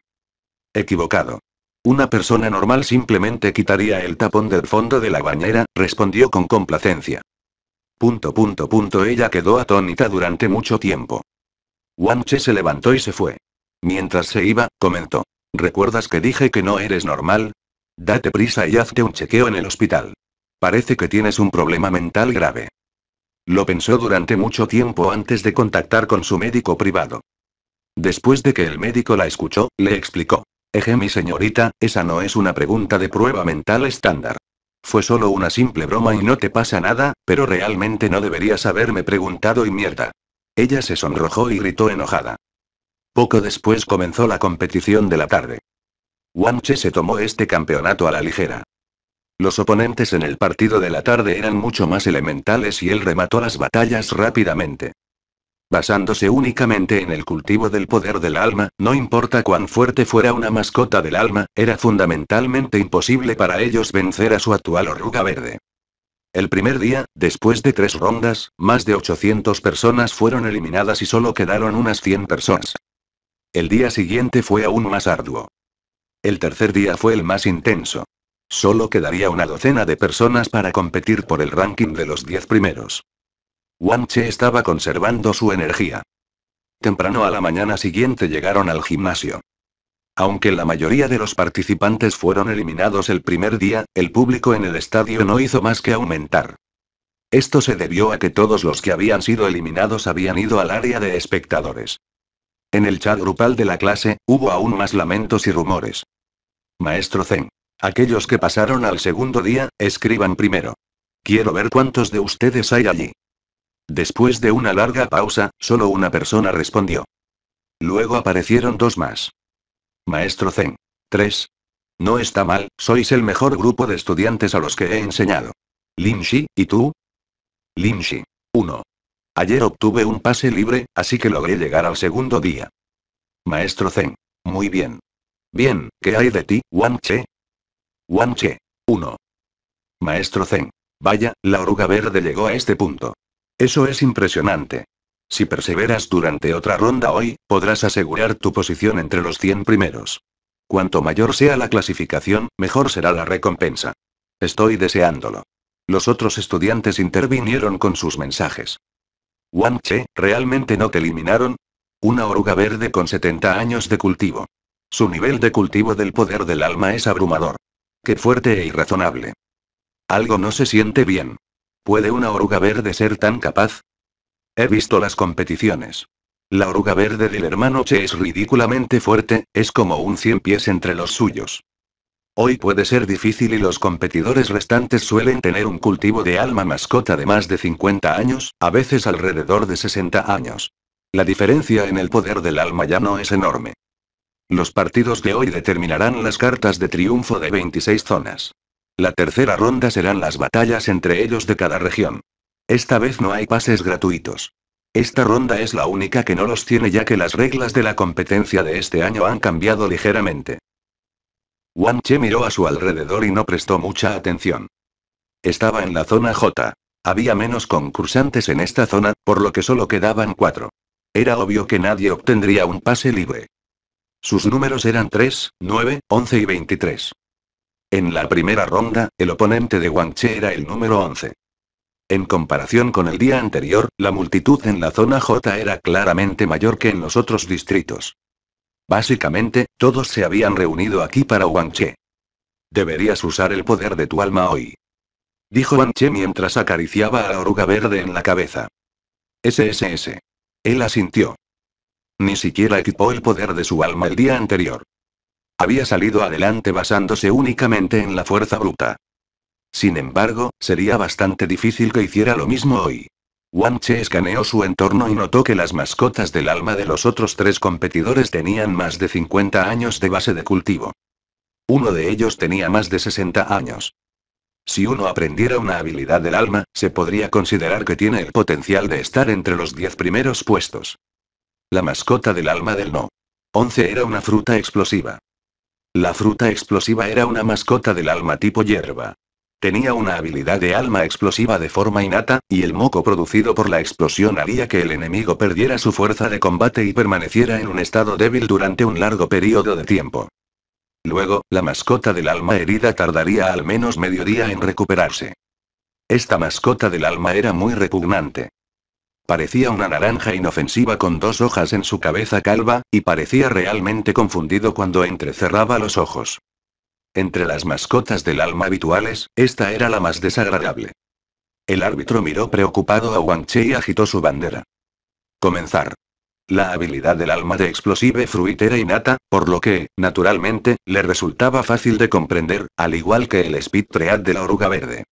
A: Equivocado. Una persona normal simplemente quitaría el tapón del fondo de la bañera, respondió con complacencia. Punto punto punto ella quedó atónita durante mucho tiempo. Wang Che se levantó y se fue. Mientras se iba, comentó. ¿Recuerdas que dije que no eres normal? Date prisa y hazte un chequeo en el hospital. Parece que tienes un problema mental grave. Lo pensó durante mucho tiempo antes de contactar con su médico privado. Después de que el médico la escuchó, le explicó. Eje mi señorita, esa no es una pregunta de prueba mental estándar. Fue solo una simple broma y no te pasa nada, pero realmente no deberías haberme preguntado y mierda. Ella se sonrojó y gritó enojada. Poco después comenzó la competición de la tarde. Guanche se tomó este campeonato a la ligera. Los oponentes en el partido de la tarde eran mucho más elementales y él remató las batallas rápidamente. Basándose únicamente en el cultivo del poder del alma, no importa cuán fuerte fuera una mascota del alma, era fundamentalmente imposible para ellos vencer a su actual oruga verde. El primer día, después de tres rondas, más de 800 personas fueron eliminadas y solo quedaron unas 100 personas. El día siguiente fue aún más arduo. El tercer día fue el más intenso. Solo quedaría una docena de personas para competir por el ranking de los 10 primeros. Wang Che estaba conservando su energía. Temprano a la mañana siguiente llegaron al gimnasio. Aunque la mayoría de los participantes fueron eliminados el primer día, el público en el estadio no hizo más que aumentar. Esto se debió a que todos los que habían sido eliminados habían ido al área de espectadores. En el chat grupal de la clase, hubo aún más lamentos y rumores. Maestro Zen. Aquellos que pasaron al segundo día, escriban primero. Quiero ver cuántos de ustedes hay allí. Después de una larga pausa, solo una persona respondió. Luego aparecieron dos más. Maestro Zen. 3. No está mal, sois el mejor grupo de estudiantes a los que he enseñado. Lin Shi, ¿y tú? Lin Shi. 1. Ayer obtuve un pase libre, así que logré llegar al segundo día. Maestro Zen. Muy bien. Bien, ¿qué hay de ti, Wang Che? Wang Che. 1. Maestro Zen. Vaya, la oruga verde llegó a este punto. Eso es impresionante. Si perseveras durante otra ronda hoy, podrás asegurar tu posición entre los 100 primeros. Cuanto mayor sea la clasificación, mejor será la recompensa. Estoy deseándolo. Los otros estudiantes intervinieron con sus mensajes. Wang Che, ¿realmente no te eliminaron? Una oruga verde con 70 años de cultivo. Su nivel de cultivo del poder del alma es abrumador. Qué fuerte e irrazonable. Algo no se siente bien. ¿Puede una oruga verde ser tan capaz? He visto las competiciones. La oruga verde del hermano Che es ridículamente fuerte, es como un cien pies entre los suyos. Hoy puede ser difícil y los competidores restantes suelen tener un cultivo de alma mascota de más de 50 años, a veces alrededor de 60 años. La diferencia en el poder del alma ya no es enorme. Los partidos de hoy determinarán las cartas de triunfo de 26 zonas. La tercera ronda serán las batallas entre ellos de cada región. Esta vez no hay pases gratuitos. Esta ronda es la única que no los tiene ya que las reglas de la competencia de este año han cambiado ligeramente. Wang Che miró a su alrededor y no prestó mucha atención. Estaba en la zona J. Había menos concursantes en esta zona, por lo que solo quedaban cuatro. Era obvio que nadie obtendría un pase libre. Sus números eran 3, 9, 11 y 23. En la primera ronda, el oponente de Wang Che era el número 11. En comparación con el día anterior, la multitud en la zona J era claramente mayor que en los otros distritos. Básicamente, todos se habían reunido aquí para Che. Deberías usar el poder de tu alma hoy. Dijo Che mientras acariciaba a la oruga verde en la cabeza. SSS. Él asintió. Ni siquiera equipó el poder de su alma el día anterior. Había salido adelante basándose únicamente en la fuerza bruta. Sin embargo, sería bastante difícil que hiciera lo mismo hoy. Wang Che escaneó su entorno y notó que las mascotas del alma de los otros tres competidores tenían más de 50 años de base de cultivo. Uno de ellos tenía más de 60 años. Si uno aprendiera una habilidad del alma, se podría considerar que tiene el potencial de estar entre los 10 primeros puestos. La mascota del alma del no. 11 era una fruta explosiva. La fruta explosiva era una mascota del alma tipo hierba. Tenía una habilidad de alma explosiva de forma innata, y el moco producido por la explosión haría que el enemigo perdiera su fuerza de combate y permaneciera en un estado débil durante un largo periodo de tiempo. Luego, la mascota del alma herida tardaría al menos medio día en recuperarse. Esta mascota del alma era muy repugnante. Parecía una naranja inofensiva con dos hojas en su cabeza calva, y parecía realmente confundido cuando entrecerraba los ojos. Entre las mascotas del alma habituales, esta era la más desagradable. El árbitro miró preocupado a Wang Che y agitó su bandera. Comenzar. La habilidad del alma de Explosive Fruit era innata, por lo que, naturalmente, le resultaba fácil de comprender, al igual que el Speed triad de la oruga verde.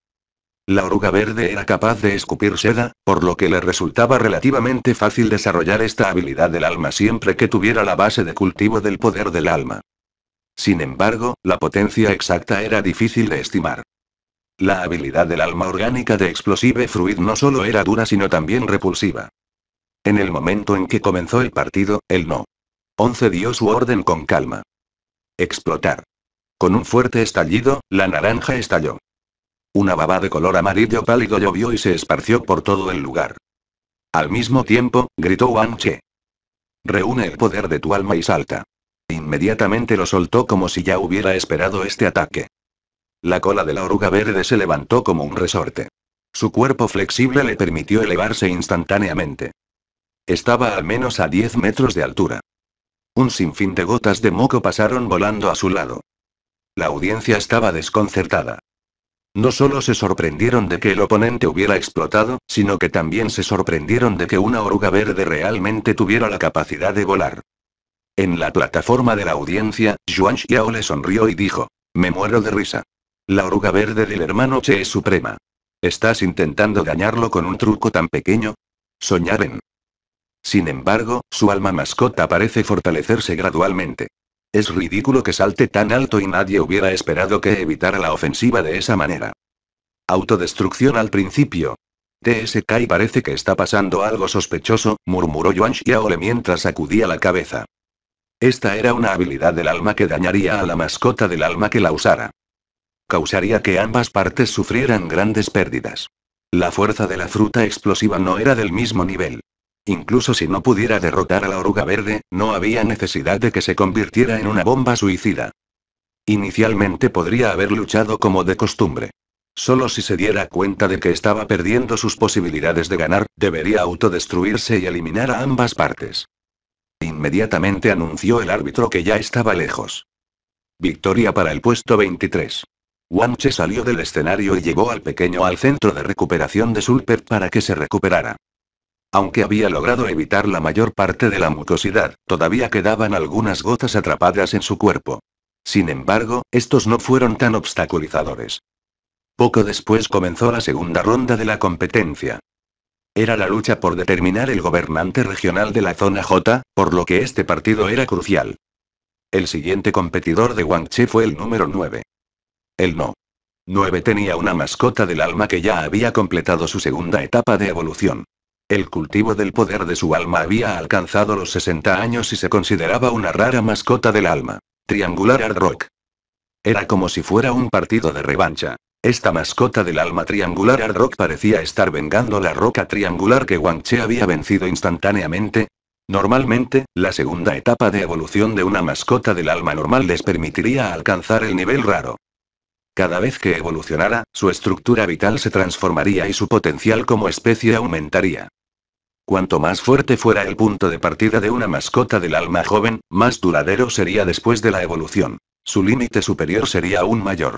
A: La oruga verde era capaz de escupir seda, por lo que le resultaba relativamente fácil desarrollar esta habilidad del alma siempre que tuviera la base de cultivo del poder del alma. Sin embargo, la potencia exacta era difícil de estimar. La habilidad del alma orgánica de Explosive Fruit no solo era dura sino también repulsiva. En el momento en que comenzó el partido, el no. 11 dio su orden con calma. Explotar. Con un fuerte estallido, la naranja estalló. Una baba de color amarillo pálido llovió y se esparció por todo el lugar. Al mismo tiempo, gritó Wang Che. Reúne el poder de tu alma y salta. Inmediatamente lo soltó como si ya hubiera esperado este ataque. La cola de la oruga verde se levantó como un resorte. Su cuerpo flexible le permitió elevarse instantáneamente. Estaba al menos a 10 metros de altura. Un sinfín de gotas de moco pasaron volando a su lado. La audiencia estaba desconcertada. No solo se sorprendieron de que el oponente hubiera explotado, sino que también se sorprendieron de que una oruga verde realmente tuviera la capacidad de volar. En la plataforma de la audiencia, Yuan Xiao le sonrió y dijo. Me muero de risa. La oruga verde del hermano Che es suprema. ¿Estás intentando dañarlo con un truco tan pequeño? Soñar en. Sin embargo, su alma mascota parece fortalecerse gradualmente. Es ridículo que salte tan alto y nadie hubiera esperado que evitara la ofensiva de esa manera. Autodestrucción al principio. TSK parece que está pasando algo sospechoso, murmuró Yuan Xiaole mientras sacudía la cabeza. Esta era una habilidad del alma que dañaría a la mascota del alma que la usara. Causaría que ambas partes sufrieran grandes pérdidas. La fuerza de la fruta explosiva no era del mismo nivel. Incluso si no pudiera derrotar a la oruga verde, no había necesidad de que se convirtiera en una bomba suicida. Inicialmente podría haber luchado como de costumbre. Solo si se diera cuenta de que estaba perdiendo sus posibilidades de ganar, debería autodestruirse y eliminar a ambas partes. Inmediatamente anunció el árbitro que ya estaba lejos. Victoria para el puesto 23. Wanche salió del escenario y llevó al pequeño al centro de recuperación de Sulper para que se recuperara. Aunque había logrado evitar la mayor parte de la mucosidad, todavía quedaban algunas gotas atrapadas en su cuerpo. Sin embargo, estos no fueron tan obstaculizadores. Poco después comenzó la segunda ronda de la competencia. Era la lucha por determinar el gobernante regional de la zona J, por lo que este partido era crucial. El siguiente competidor de Wang Che fue el número 9. El no. 9 tenía una mascota del alma que ya había completado su segunda etapa de evolución. El cultivo del poder de su alma había alcanzado los 60 años y se consideraba una rara mascota del alma. Triangular Hard Rock. Era como si fuera un partido de revancha. Esta mascota del alma triangular Hard Rock parecía estar vengando la roca triangular que Che había vencido instantáneamente, Normalmente, la segunda etapa de evolución de una mascota del alma normal les permitiría alcanzar el nivel raro. Cada vez que evolucionara, su estructura vital se transformaría y su potencial como especie aumentaría. Cuanto más fuerte fuera el punto de partida de una mascota del alma joven, más duradero sería después de la evolución. Su límite superior sería aún mayor.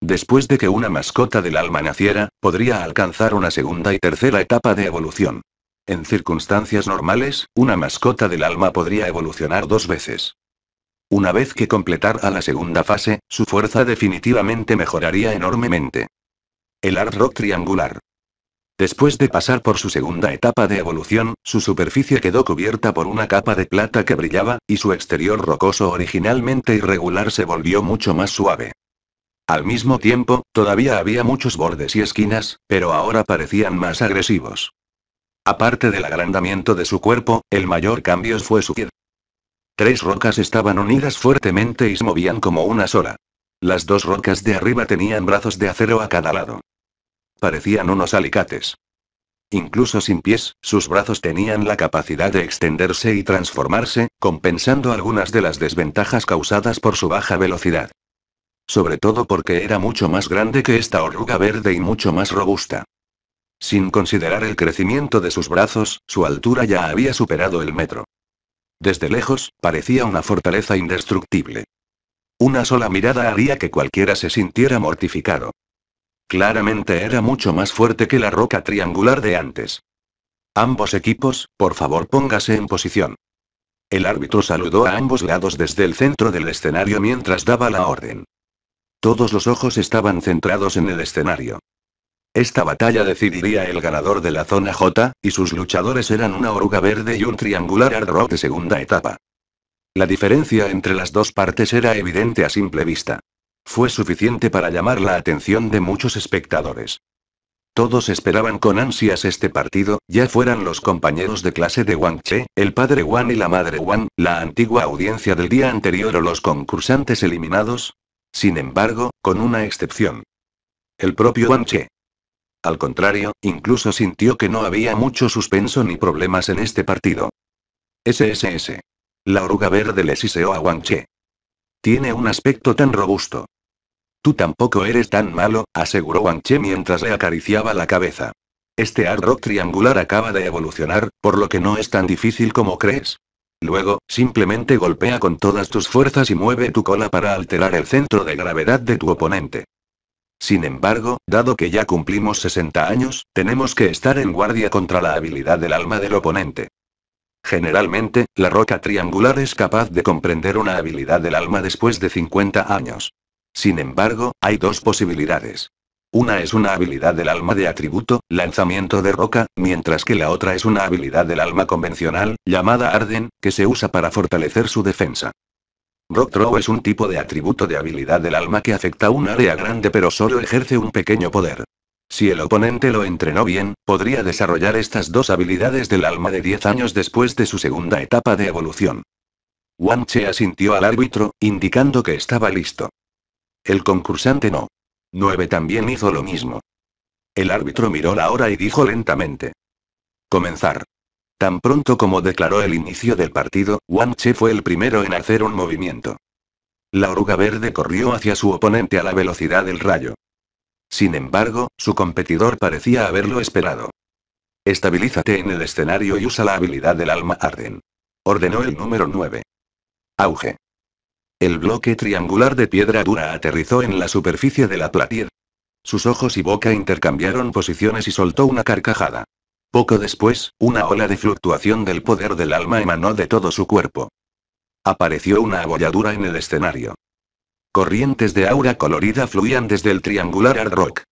A: Después de que una mascota del alma naciera, podría alcanzar una segunda y tercera etapa de evolución. En circunstancias normales, una mascota del alma podría evolucionar dos veces. Una vez que completara la segunda fase, su fuerza definitivamente mejoraría enormemente. El Art Rock Triangular. Después de pasar por su segunda etapa de evolución, su superficie quedó cubierta por una capa de plata que brillaba, y su exterior rocoso originalmente irregular se volvió mucho más suave. Al mismo tiempo, todavía había muchos bordes y esquinas, pero ahora parecían más agresivos. Aparte del agrandamiento de su cuerpo, el mayor cambio fue su piel. Tres rocas estaban unidas fuertemente y se movían como una sola. Las dos rocas de arriba tenían brazos de acero a cada lado. Parecían unos alicates. Incluso sin pies, sus brazos tenían la capacidad de extenderse y transformarse, compensando algunas de las desventajas causadas por su baja velocidad sobre todo porque era mucho más grande que esta oruga verde y mucho más robusta. Sin considerar el crecimiento de sus brazos, su altura ya había superado el metro. Desde lejos, parecía una fortaleza indestructible. Una sola mirada haría que cualquiera se sintiera mortificado. Claramente era mucho más fuerte que la roca triangular de antes. Ambos equipos, por favor póngase en posición. El árbitro saludó a ambos lados desde el centro del escenario mientras daba la orden. Todos los ojos estaban centrados en el escenario. Esta batalla decidiría el ganador de la zona J, y sus luchadores eran una oruga verde y un triangular hard de segunda etapa. La diferencia entre las dos partes era evidente a simple vista. Fue suficiente para llamar la atención de muchos espectadores. Todos esperaban con ansias este partido, ya fueran los compañeros de clase de Wang Che, el padre Wang y la madre Wang, la antigua audiencia del día anterior o los concursantes eliminados, sin embargo, con una excepción. El propio Che. Al contrario, incluso sintió que no había mucho suspenso ni problemas en este partido. SSS. La oruga verde le siseó a Che. Tiene un aspecto tan robusto. Tú tampoco eres tan malo, aseguró Che mientras le acariciaba la cabeza. Este hard rock triangular acaba de evolucionar, por lo que no es tan difícil como crees. Luego, simplemente golpea con todas tus fuerzas y mueve tu cola para alterar el centro de gravedad de tu oponente. Sin embargo, dado que ya cumplimos 60 años, tenemos que estar en guardia contra la habilidad del alma del oponente. Generalmente, la roca triangular es capaz de comprender una habilidad del alma después de 50 años. Sin embargo, hay dos posibilidades. Una es una habilidad del alma de atributo, lanzamiento de roca, mientras que la otra es una habilidad del alma convencional, llamada Arden, que se usa para fortalecer su defensa. Rock Throw es un tipo de atributo de habilidad del alma que afecta un área grande pero solo ejerce un pequeño poder. Si el oponente lo entrenó bien, podría desarrollar estas dos habilidades del alma de 10 años después de su segunda etapa de evolución. Wang Che asintió al árbitro, indicando que estaba listo. El concursante no. 9 también hizo lo mismo. El árbitro miró la hora y dijo lentamente. Comenzar. Tan pronto como declaró el inicio del partido, Wang Che fue el primero en hacer un movimiento. La oruga verde corrió hacia su oponente a la velocidad del rayo. Sin embargo, su competidor parecía haberlo esperado. Estabilízate en el escenario y usa la habilidad del alma Arden. Ordenó el número 9. Auge. El bloque triangular de piedra dura aterrizó en la superficie de la platir. Sus ojos y boca intercambiaron posiciones y soltó una carcajada. Poco después, una ola de fluctuación del poder del alma emanó de todo su cuerpo. Apareció una abolladura en el escenario. Corrientes de aura colorida fluían desde el triangular hard rock.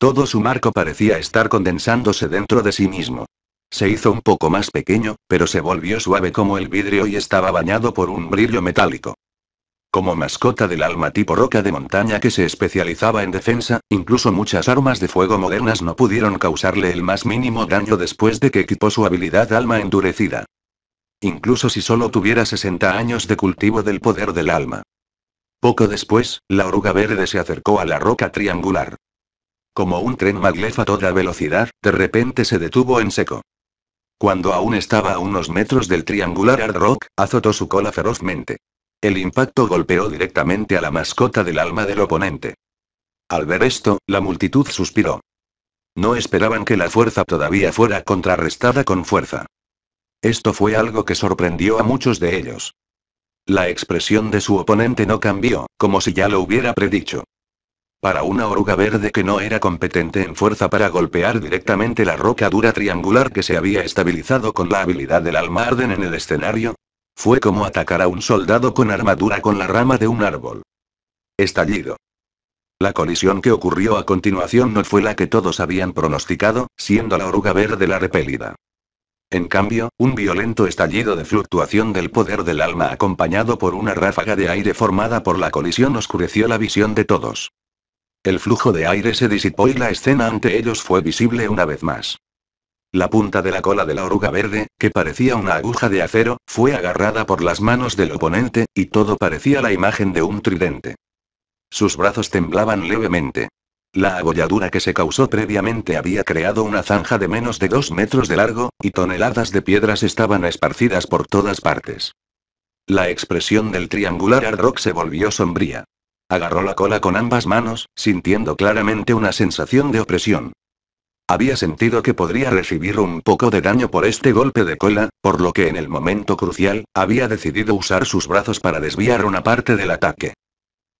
A: Todo su marco parecía estar condensándose dentro de sí mismo. Se hizo un poco más pequeño, pero se volvió suave como el vidrio y estaba bañado por un brillo metálico. Como mascota del alma tipo roca de montaña que se especializaba en defensa, incluso muchas armas de fuego modernas no pudieron causarle el más mínimo daño después de que equipó su habilidad alma endurecida. Incluso si solo tuviera 60 años de cultivo del poder del alma. Poco después, la oruga verde se acercó a la roca triangular. Como un tren maglef a toda velocidad, de repente se detuvo en seco. Cuando aún estaba a unos metros del triangular hard rock, azotó su cola ferozmente. El impacto golpeó directamente a la mascota del alma del oponente. Al ver esto, la multitud suspiró. No esperaban que la fuerza todavía fuera contrarrestada con fuerza. Esto fue algo que sorprendió a muchos de ellos. La expresión de su oponente no cambió, como si ya lo hubiera predicho. Para una oruga verde que no era competente en fuerza para golpear directamente la roca dura triangular que se había estabilizado con la habilidad del alma arden en el escenario, fue como atacar a un soldado con armadura con la rama de un árbol. Estallido. La colisión que ocurrió a continuación no fue la que todos habían pronosticado, siendo la oruga verde la repelida. En cambio, un violento estallido de fluctuación del poder del alma acompañado por una ráfaga de aire formada por la colisión oscureció la visión de todos. El flujo de aire se disipó y la escena ante ellos fue visible una vez más. La punta de la cola de la oruga verde, que parecía una aguja de acero, fue agarrada por las manos del oponente, y todo parecía la imagen de un tridente. Sus brazos temblaban levemente. La abolladura que se causó previamente había creado una zanja de menos de dos metros de largo, y toneladas de piedras estaban esparcidas por todas partes. La expresión del triangular Rock se volvió sombría. Agarró la cola con ambas manos, sintiendo claramente una sensación de opresión. Había sentido que podría recibir un poco de daño por este golpe de cola, por lo que en el momento crucial, había decidido usar sus brazos para desviar una parte del ataque.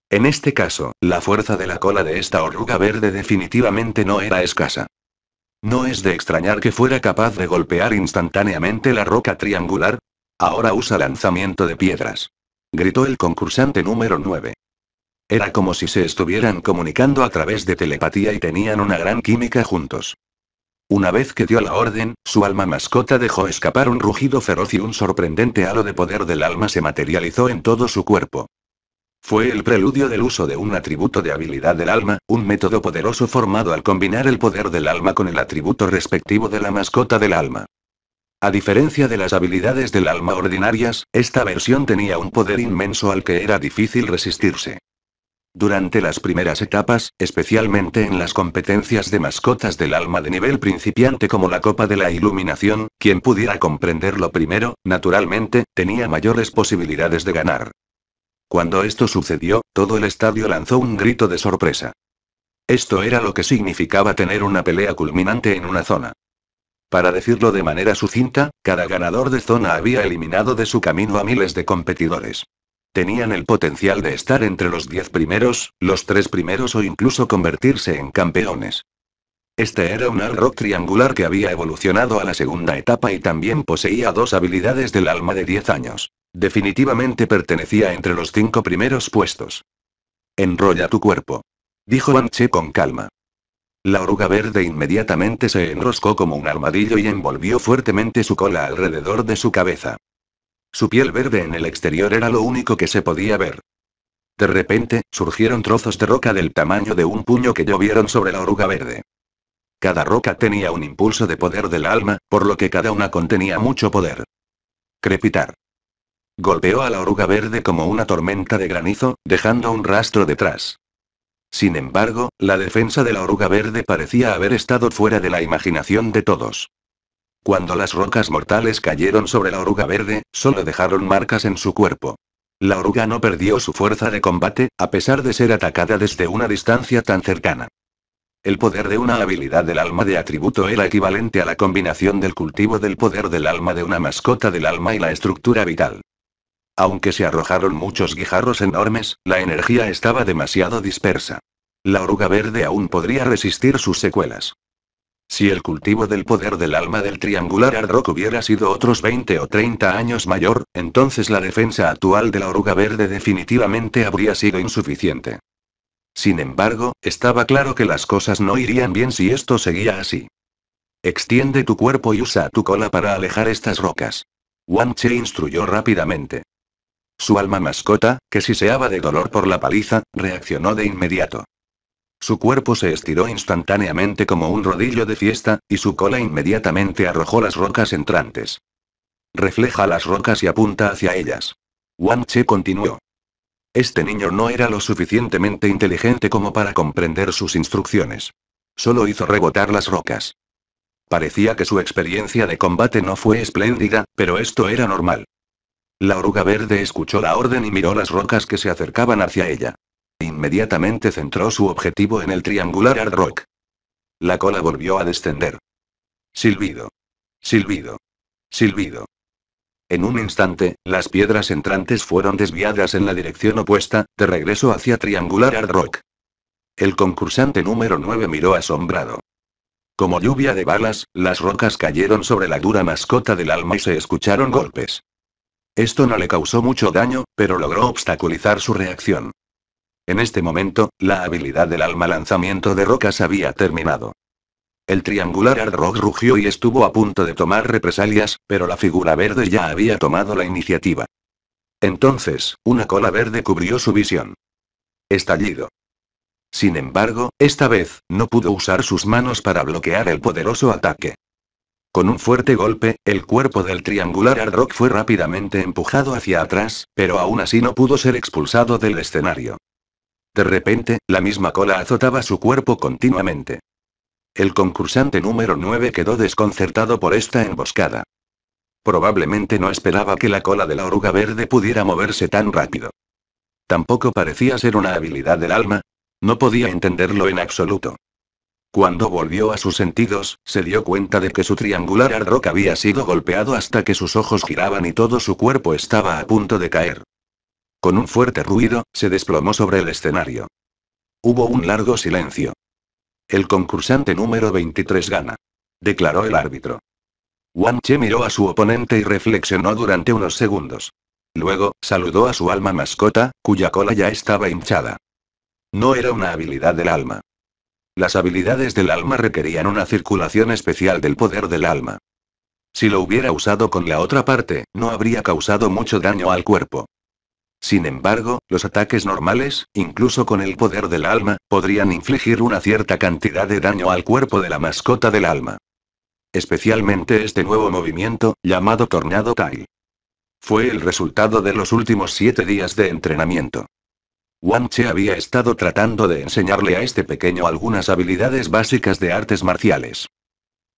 A: En este caso, la fuerza de la cola de esta oruga verde definitivamente no era escasa. No es de extrañar que fuera capaz de golpear instantáneamente la roca triangular. Ahora usa lanzamiento de piedras. Gritó el concursante número 9. Era como si se estuvieran comunicando a través de telepatía y tenían una gran química juntos. Una vez que dio la orden, su alma mascota dejó escapar un rugido feroz y un sorprendente halo de poder del alma se materializó en todo su cuerpo. Fue el preludio del uso de un atributo de habilidad del alma, un método poderoso formado al combinar el poder del alma con el atributo respectivo de la mascota del alma. A diferencia de las habilidades del alma ordinarias, esta versión tenía un poder inmenso al que era difícil resistirse. Durante las primeras etapas, especialmente en las competencias de mascotas del alma de nivel principiante como la Copa de la Iluminación, quien pudiera comprenderlo primero, naturalmente, tenía mayores posibilidades de ganar. Cuando esto sucedió, todo el estadio lanzó un grito de sorpresa. Esto era lo que significaba tener una pelea culminante en una zona. Para decirlo de manera sucinta, cada ganador de zona había eliminado de su camino a miles de competidores. Tenían el potencial de estar entre los diez primeros, los tres primeros o incluso convertirse en campeones. Este era un Alrock triangular que había evolucionado a la segunda etapa y también poseía dos habilidades del alma de diez años. Definitivamente pertenecía entre los cinco primeros puestos. Enrolla tu cuerpo. Dijo Anche con calma. La oruga verde inmediatamente se enroscó como un armadillo y envolvió fuertemente su cola alrededor de su cabeza. Su piel verde en el exterior era lo único que se podía ver. De repente, surgieron trozos de roca del tamaño de un puño que llovieron sobre la oruga verde. Cada roca tenía un impulso de poder del alma, por lo que cada una contenía mucho poder. Crepitar. Golpeó a la oruga verde como una tormenta de granizo, dejando un rastro detrás. Sin embargo, la defensa de la oruga verde parecía haber estado fuera de la imaginación de todos. Cuando las rocas mortales cayeron sobre la oruga verde, solo dejaron marcas en su cuerpo. La oruga no perdió su fuerza de combate, a pesar de ser atacada desde una distancia tan cercana. El poder de una habilidad del alma de atributo era equivalente a la combinación del cultivo del poder del alma de una mascota del alma y la estructura vital. Aunque se arrojaron muchos guijarros enormes, la energía estaba demasiado dispersa. La oruga verde aún podría resistir sus secuelas. Si el cultivo del poder del alma del triangular Rock hubiera sido otros 20 o 30 años mayor, entonces la defensa actual de la oruga verde definitivamente habría sido insuficiente. Sin embargo, estaba claro que las cosas no irían bien si esto seguía así. Extiende tu cuerpo y usa tu cola para alejar estas rocas. Wang Che instruyó rápidamente. Su alma mascota, que siseaba de dolor por la paliza, reaccionó de inmediato. Su cuerpo se estiró instantáneamente como un rodillo de fiesta, y su cola inmediatamente arrojó las rocas entrantes. Refleja las rocas y apunta hacia ellas. Wang Che continuó. Este niño no era lo suficientemente inteligente como para comprender sus instrucciones. Solo hizo rebotar las rocas. Parecía que su experiencia de combate no fue espléndida, pero esto era normal. La oruga verde escuchó la orden y miró las rocas que se acercaban hacia ella. Inmediatamente centró su objetivo en el triangular Hard Rock. La cola volvió a descender. Silbido. Silbido. Silbido. En un instante, las piedras entrantes fueron desviadas en la dirección opuesta, de regreso hacia Triangular Hard Rock. El concursante número 9 miró asombrado. Como lluvia de balas, las rocas cayeron sobre la dura mascota del alma y se escucharon golpes. Esto no le causó mucho daño, pero logró obstaculizar su reacción. En este momento, la habilidad del alma lanzamiento de rocas había terminado. El triangular Hard Rock rugió y estuvo a punto de tomar represalias, pero la figura verde ya había tomado la iniciativa. Entonces, una cola verde cubrió su visión. Estallido. Sin embargo, esta vez, no pudo usar sus manos para bloquear el poderoso ataque. Con un fuerte golpe, el cuerpo del triangular Hard Rock fue rápidamente empujado hacia atrás, pero aún así no pudo ser expulsado del escenario. De repente, la misma cola azotaba su cuerpo continuamente. El concursante número 9 quedó desconcertado por esta emboscada. Probablemente no esperaba que la cola de la oruga verde pudiera moverse tan rápido. Tampoco parecía ser una habilidad del alma. No podía entenderlo en absoluto. Cuando volvió a sus sentidos, se dio cuenta de que su triangular Rock había sido golpeado hasta que sus ojos giraban y todo su cuerpo estaba a punto de caer. Con un fuerte ruido, se desplomó sobre el escenario. Hubo un largo silencio. El concursante número 23 gana. Declaró el árbitro. Wang Che miró a su oponente y reflexionó durante unos segundos. Luego, saludó a su alma mascota, cuya cola ya estaba hinchada. No era una habilidad del alma. Las habilidades del alma requerían una circulación especial del poder del alma. Si lo hubiera usado con la otra parte, no habría causado mucho daño al cuerpo. Sin embargo, los ataques normales, incluso con el poder del alma, podrían infligir una cierta cantidad de daño al cuerpo de la mascota del alma. Especialmente este nuevo movimiento, llamado Tornado Tai. Fue el resultado de los últimos siete días de entrenamiento. Wang Che había estado tratando de enseñarle a este pequeño algunas habilidades básicas de artes marciales.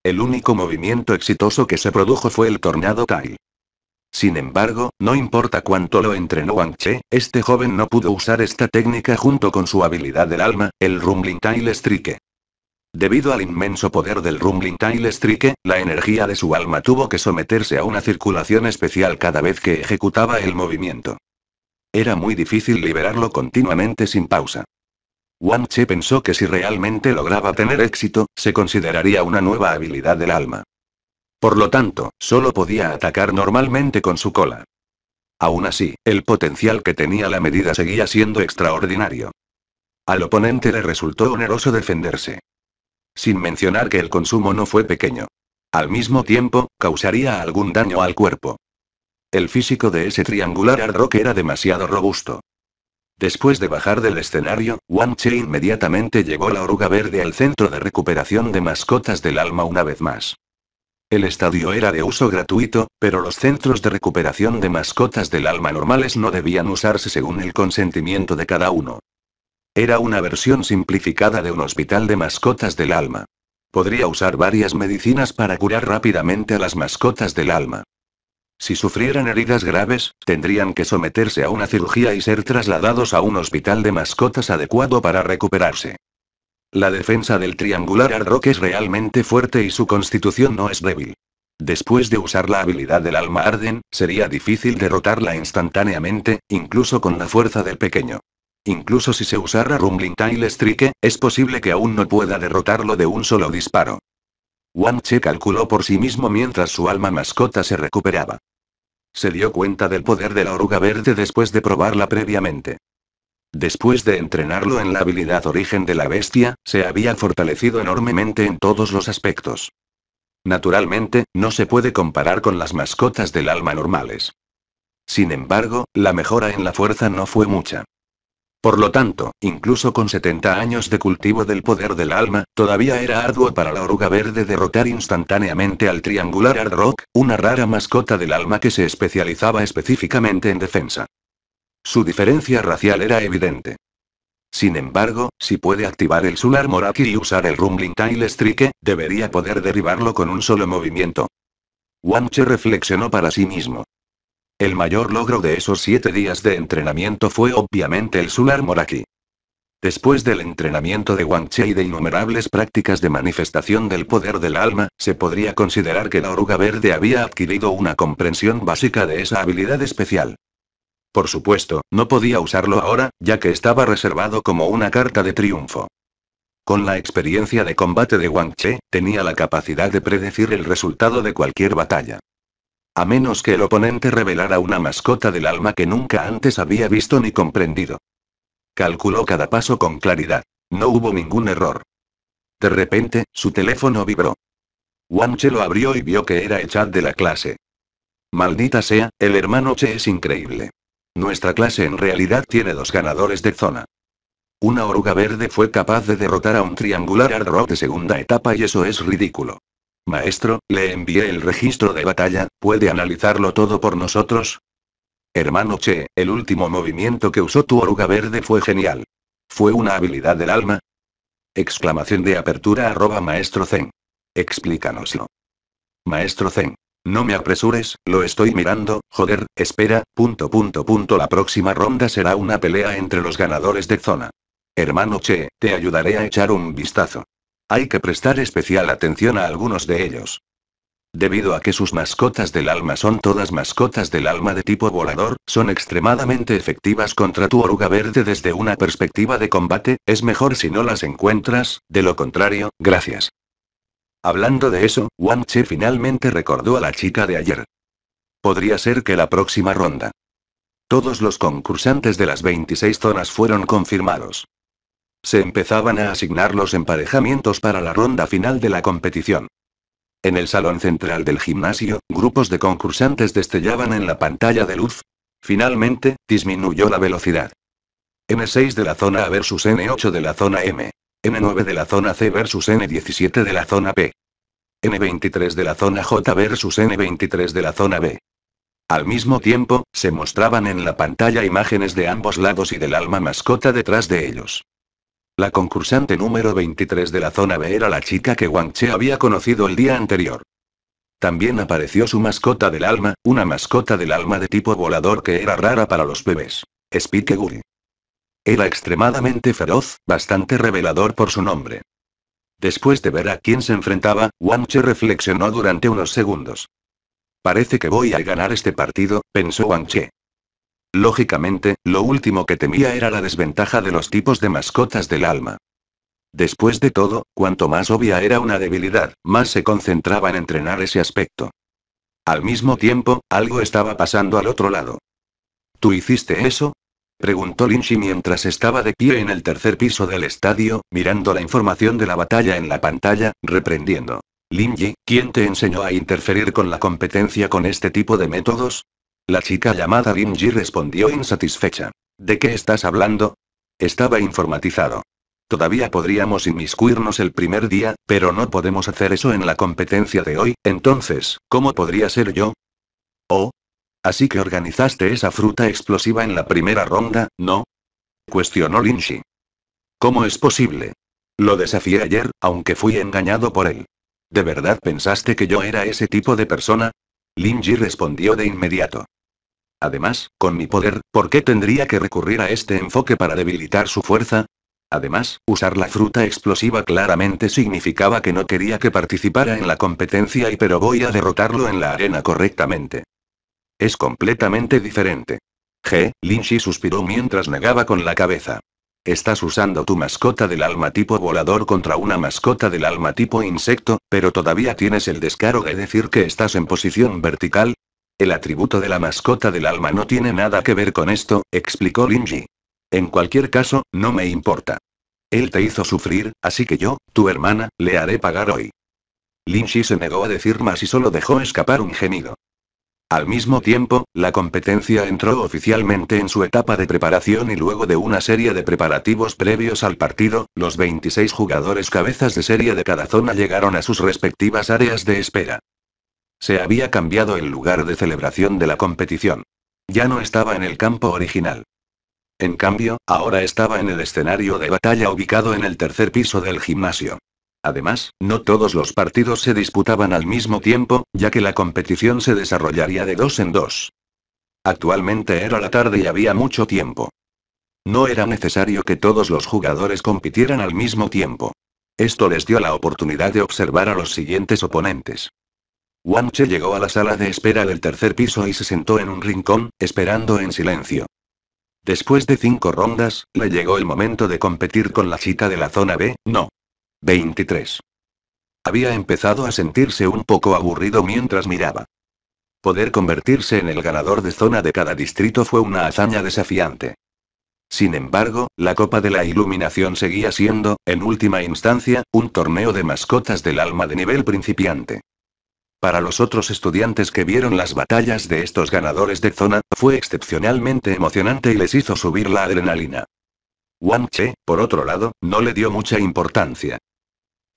A: El único movimiento exitoso que se produjo fue el Tornado Tai. Sin embargo, no importa cuánto lo entrenó Wang Che, este joven no pudo usar esta técnica junto con su habilidad del alma, el Rumbling Tail Strike. Debido al inmenso poder del Rumbling Tail Strike, la energía de su alma tuvo que someterse a una circulación especial cada vez que ejecutaba el movimiento. Era muy difícil liberarlo continuamente sin pausa. Wang Che pensó que si realmente lograba tener éxito, se consideraría una nueva habilidad del alma. Por lo tanto, solo podía atacar normalmente con su cola. Aún así, el potencial que tenía la medida seguía siendo extraordinario. Al oponente le resultó oneroso defenderse. Sin mencionar que el consumo no fue pequeño. Al mismo tiempo, causaría algún daño al cuerpo. El físico de ese triangular hard rock era demasiado robusto. Después de bajar del escenario, Wang Che inmediatamente llevó la oruga verde al centro de recuperación de mascotas del alma una vez más. El estadio era de uso gratuito, pero los centros de recuperación de mascotas del alma normales no debían usarse según el consentimiento de cada uno. Era una versión simplificada de un hospital de mascotas del alma. Podría usar varias medicinas para curar rápidamente a las mascotas del alma. Si sufrieran heridas graves, tendrían que someterse a una cirugía y ser trasladados a un hospital de mascotas adecuado para recuperarse. La defensa del triangular Hard Rock es realmente fuerte y su constitución no es débil. Después de usar la habilidad del alma Arden, sería difícil derrotarla instantáneamente, incluso con la fuerza del pequeño. Incluso si se usara Rumbling Tile Strike, es posible que aún no pueda derrotarlo de un solo disparo. Wang Che calculó por sí mismo mientras su alma mascota se recuperaba. Se dio cuenta del poder de la oruga verde después de probarla previamente. Después de entrenarlo en la habilidad origen de la bestia, se había fortalecido enormemente en todos los aspectos. Naturalmente, no se puede comparar con las mascotas del alma normales. Sin embargo, la mejora en la fuerza no fue mucha. Por lo tanto, incluso con 70 años de cultivo del poder del alma, todavía era arduo para la oruga verde derrotar instantáneamente al triangular Hard Rock, una rara mascota del alma que se especializaba específicamente en defensa. Su diferencia racial era evidente. Sin embargo, si puede activar el Solar Moraki y usar el Rumbling Tail Strike, debería poder derribarlo con un solo movimiento. Che reflexionó para sí mismo. El mayor logro de esos siete días de entrenamiento fue obviamente el Solar Moraki. Después del entrenamiento de Che y de innumerables prácticas de manifestación del poder del alma, se podría considerar que la oruga verde había adquirido una comprensión básica de esa habilidad especial. Por supuesto, no podía usarlo ahora, ya que estaba reservado como una carta de triunfo. Con la experiencia de combate de Wang Che, tenía la capacidad de predecir el resultado de cualquier batalla. A menos que el oponente revelara una mascota del alma que nunca antes había visto ni comprendido. Calculó cada paso con claridad. No hubo ningún error. De repente, su teléfono vibró. Wang Che lo abrió y vio que era el chat de la clase. Maldita sea, el hermano Che es increíble. Nuestra clase en realidad tiene dos ganadores de zona. Una oruga verde fue capaz de derrotar a un triangular hard de segunda etapa y eso es ridículo. Maestro, le envié el registro de batalla, ¿puede analizarlo todo por nosotros? Hermano Che, el último movimiento que usó tu oruga verde fue genial. ¿Fue una habilidad del alma? Exclamación de apertura arroba maestro Zen. Explícanoslo. Maestro Zen. No me apresures, lo estoy mirando, joder, espera, punto punto punto la próxima ronda será una pelea entre los ganadores de zona. Hermano Che, te ayudaré a echar un vistazo. Hay que prestar especial atención a algunos de ellos. Debido a que sus mascotas del alma son todas mascotas del alma de tipo volador, son extremadamente efectivas contra tu oruga verde desde una perspectiva de combate, es mejor si no las encuentras, de lo contrario, gracias. Hablando de eso, Wang Che finalmente recordó a la chica de ayer. Podría ser que la próxima ronda. Todos los concursantes de las 26 zonas fueron confirmados. Se empezaban a asignar los emparejamientos para la ronda final de la competición. En el salón central del gimnasio, grupos de concursantes destellaban en la pantalla de luz. Finalmente, disminuyó la velocidad. m 6 de la zona A versus N8 de la zona M n 9 de la zona C versus N17 de la zona P. N23 de la zona J versus N23 de la zona B. Al mismo tiempo, se mostraban en la pantalla imágenes de ambos lados y del alma mascota detrás de ellos. La concursante número 23 de la zona B era la chica que Wang Che había conocido el día anterior. También apareció su mascota del alma, una mascota del alma de tipo volador que era rara para los bebés. Spike Guri. Era extremadamente feroz, bastante revelador por su nombre. Después de ver a quién se enfrentaba, Wang Che reflexionó durante unos segundos. Parece que voy a ganar este partido, pensó Wang Che. Lógicamente, lo último que temía era la desventaja de los tipos de mascotas del alma. Después de todo, cuanto más obvia era una debilidad, más se concentraba en entrenar ese aspecto. Al mismo tiempo, algo estaba pasando al otro lado. ¿Tú hiciste eso? Preguntó Lynch mientras estaba de pie en el tercer piso del estadio, mirando la información de la batalla en la pantalla, reprendiendo. Linji, ¿quién te enseñó a interferir con la competencia con este tipo de métodos? La chica llamada Linji respondió insatisfecha. ¿De qué estás hablando? Estaba informatizado. Todavía podríamos inmiscuirnos el primer día, pero no podemos hacer eso en la competencia de hoy, entonces, ¿cómo podría ser yo? Oh, Así que organizaste esa fruta explosiva en la primera ronda, ¿no? Cuestionó Linshi. ¿Cómo es posible? Lo desafié ayer, aunque fui engañado por él. ¿De verdad pensaste que yo era ese tipo de persona? Linji respondió de inmediato. Además, con mi poder, ¿por qué tendría que recurrir a este enfoque para debilitar su fuerza? Además, usar la fruta explosiva claramente significaba que no quería que participara en la competencia y pero voy a derrotarlo en la arena correctamente. Es completamente diferente. G. Linchi suspiró mientras negaba con la cabeza. Estás usando tu mascota del alma tipo volador contra una mascota del alma tipo insecto, pero todavía tienes el descaro de decir que estás en posición vertical. El atributo de la mascota del alma no tiene nada que ver con esto, explicó Linji. En cualquier caso, no me importa. Él te hizo sufrir, así que yo, tu hermana, le haré pagar hoy. Shi se negó a decir más y solo dejó escapar un gemido. Al mismo tiempo, la competencia entró oficialmente en su etapa de preparación y luego de una serie de preparativos previos al partido, los 26 jugadores cabezas de serie de cada zona llegaron a sus respectivas áreas de espera. Se había cambiado el lugar de celebración de la competición. Ya no estaba en el campo original. En cambio, ahora estaba en el escenario de batalla ubicado en el tercer piso del gimnasio. Además, no todos los partidos se disputaban al mismo tiempo, ya que la competición se desarrollaría de dos en dos. Actualmente era la tarde y había mucho tiempo. No era necesario que todos los jugadores compitieran al mismo tiempo. Esto les dio la oportunidad de observar a los siguientes oponentes. Wang Che llegó a la sala de espera del tercer piso y se sentó en un rincón, esperando en silencio. Después de cinco rondas, le llegó el momento de competir con la chica de la zona B, no. 23. Había empezado a sentirse un poco aburrido mientras miraba. Poder convertirse en el ganador de zona de cada distrito fue una hazaña desafiante. Sin embargo, la Copa de la Iluminación seguía siendo, en última instancia, un torneo de mascotas del alma de nivel principiante. Para los otros estudiantes que vieron las batallas de estos ganadores de zona, fue excepcionalmente emocionante y les hizo subir la adrenalina. Wang Che, por otro lado, no le dio mucha importancia.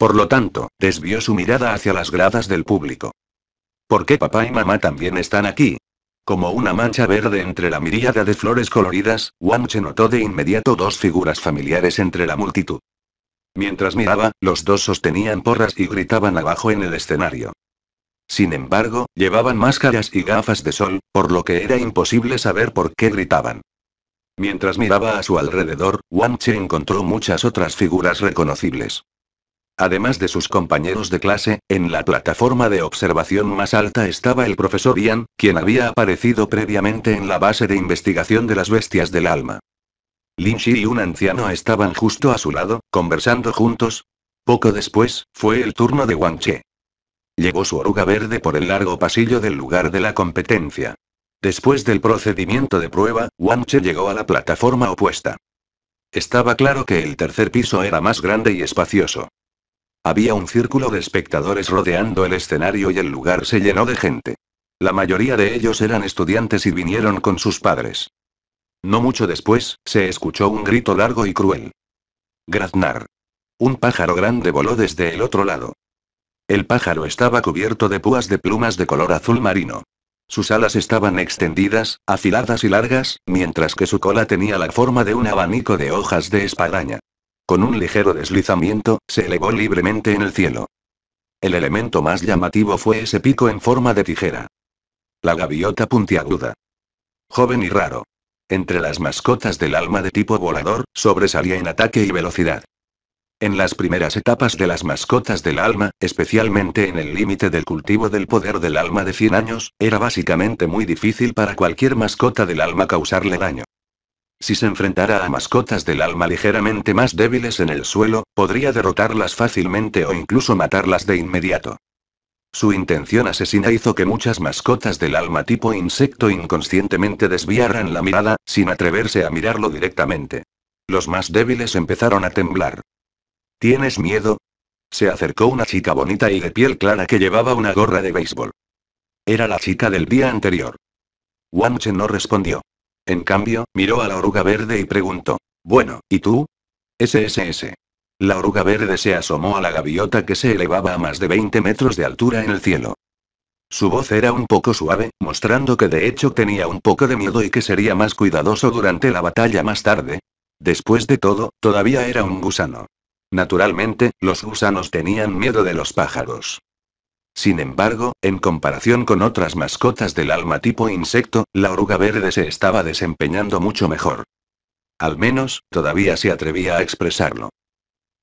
A: Por lo tanto, desvió su mirada hacia las gradas del público. ¿Por qué papá y mamá también están aquí? Como una mancha verde entre la miríada de flores coloridas, Wang Che notó de inmediato dos figuras familiares entre la multitud. Mientras miraba, los dos sostenían porras y gritaban abajo en el escenario. Sin embargo, llevaban máscaras y gafas de sol, por lo que era imposible saber por qué gritaban. Mientras miraba a su alrededor, Wang Che encontró muchas otras figuras reconocibles. Además de sus compañeros de clase, en la plataforma de observación más alta estaba el profesor Ian, quien había aparecido previamente en la base de investigación de las bestias del alma. Lin Shi y un anciano estaban justo a su lado, conversando juntos. Poco después, fue el turno de Wang Che. Llegó su oruga verde por el largo pasillo del lugar de la competencia. Después del procedimiento de prueba, Wang Che llegó a la plataforma opuesta. Estaba claro que el tercer piso era más grande y espacioso. Había un círculo de espectadores rodeando el escenario y el lugar se llenó de gente. La mayoría de ellos eran estudiantes y vinieron con sus padres. No mucho después, se escuchó un grito largo y cruel. Graznar. Un pájaro grande voló desde el otro lado. El pájaro estaba cubierto de púas de plumas de color azul marino. Sus alas estaban extendidas, afiladas y largas, mientras que su cola tenía la forma de un abanico de hojas de espadaña. Con un ligero deslizamiento, se elevó libremente en el cielo. El elemento más llamativo fue ese pico en forma de tijera. La gaviota puntiaguda. Joven y raro. Entre las mascotas del alma de tipo volador, sobresalía en ataque y velocidad. En las primeras etapas de las mascotas del alma, especialmente en el límite del cultivo del poder del alma de 100 años, era básicamente muy difícil para cualquier mascota del alma causarle daño. Si se enfrentara a mascotas del alma ligeramente más débiles en el suelo, podría derrotarlas fácilmente o incluso matarlas de inmediato. Su intención asesina hizo que muchas mascotas del alma tipo insecto inconscientemente desviaran la mirada, sin atreverse a mirarlo directamente. Los más débiles empezaron a temblar. ¿Tienes miedo? Se acercó una chica bonita y de piel clara que llevaba una gorra de béisbol. Era la chica del día anterior. Wang no respondió. En cambio, miró a la oruga verde y preguntó. Bueno, ¿y tú? SSS. La oruga verde se asomó a la gaviota que se elevaba a más de 20 metros de altura en el cielo. Su voz era un poco suave, mostrando que de hecho tenía un poco de miedo y que sería más cuidadoso durante la batalla más tarde. Después de todo, todavía era un gusano. Naturalmente, los gusanos tenían miedo de los pájaros. Sin embargo, en comparación con otras mascotas del alma tipo insecto, la oruga verde se estaba desempeñando mucho mejor. Al menos, todavía se atrevía a expresarlo.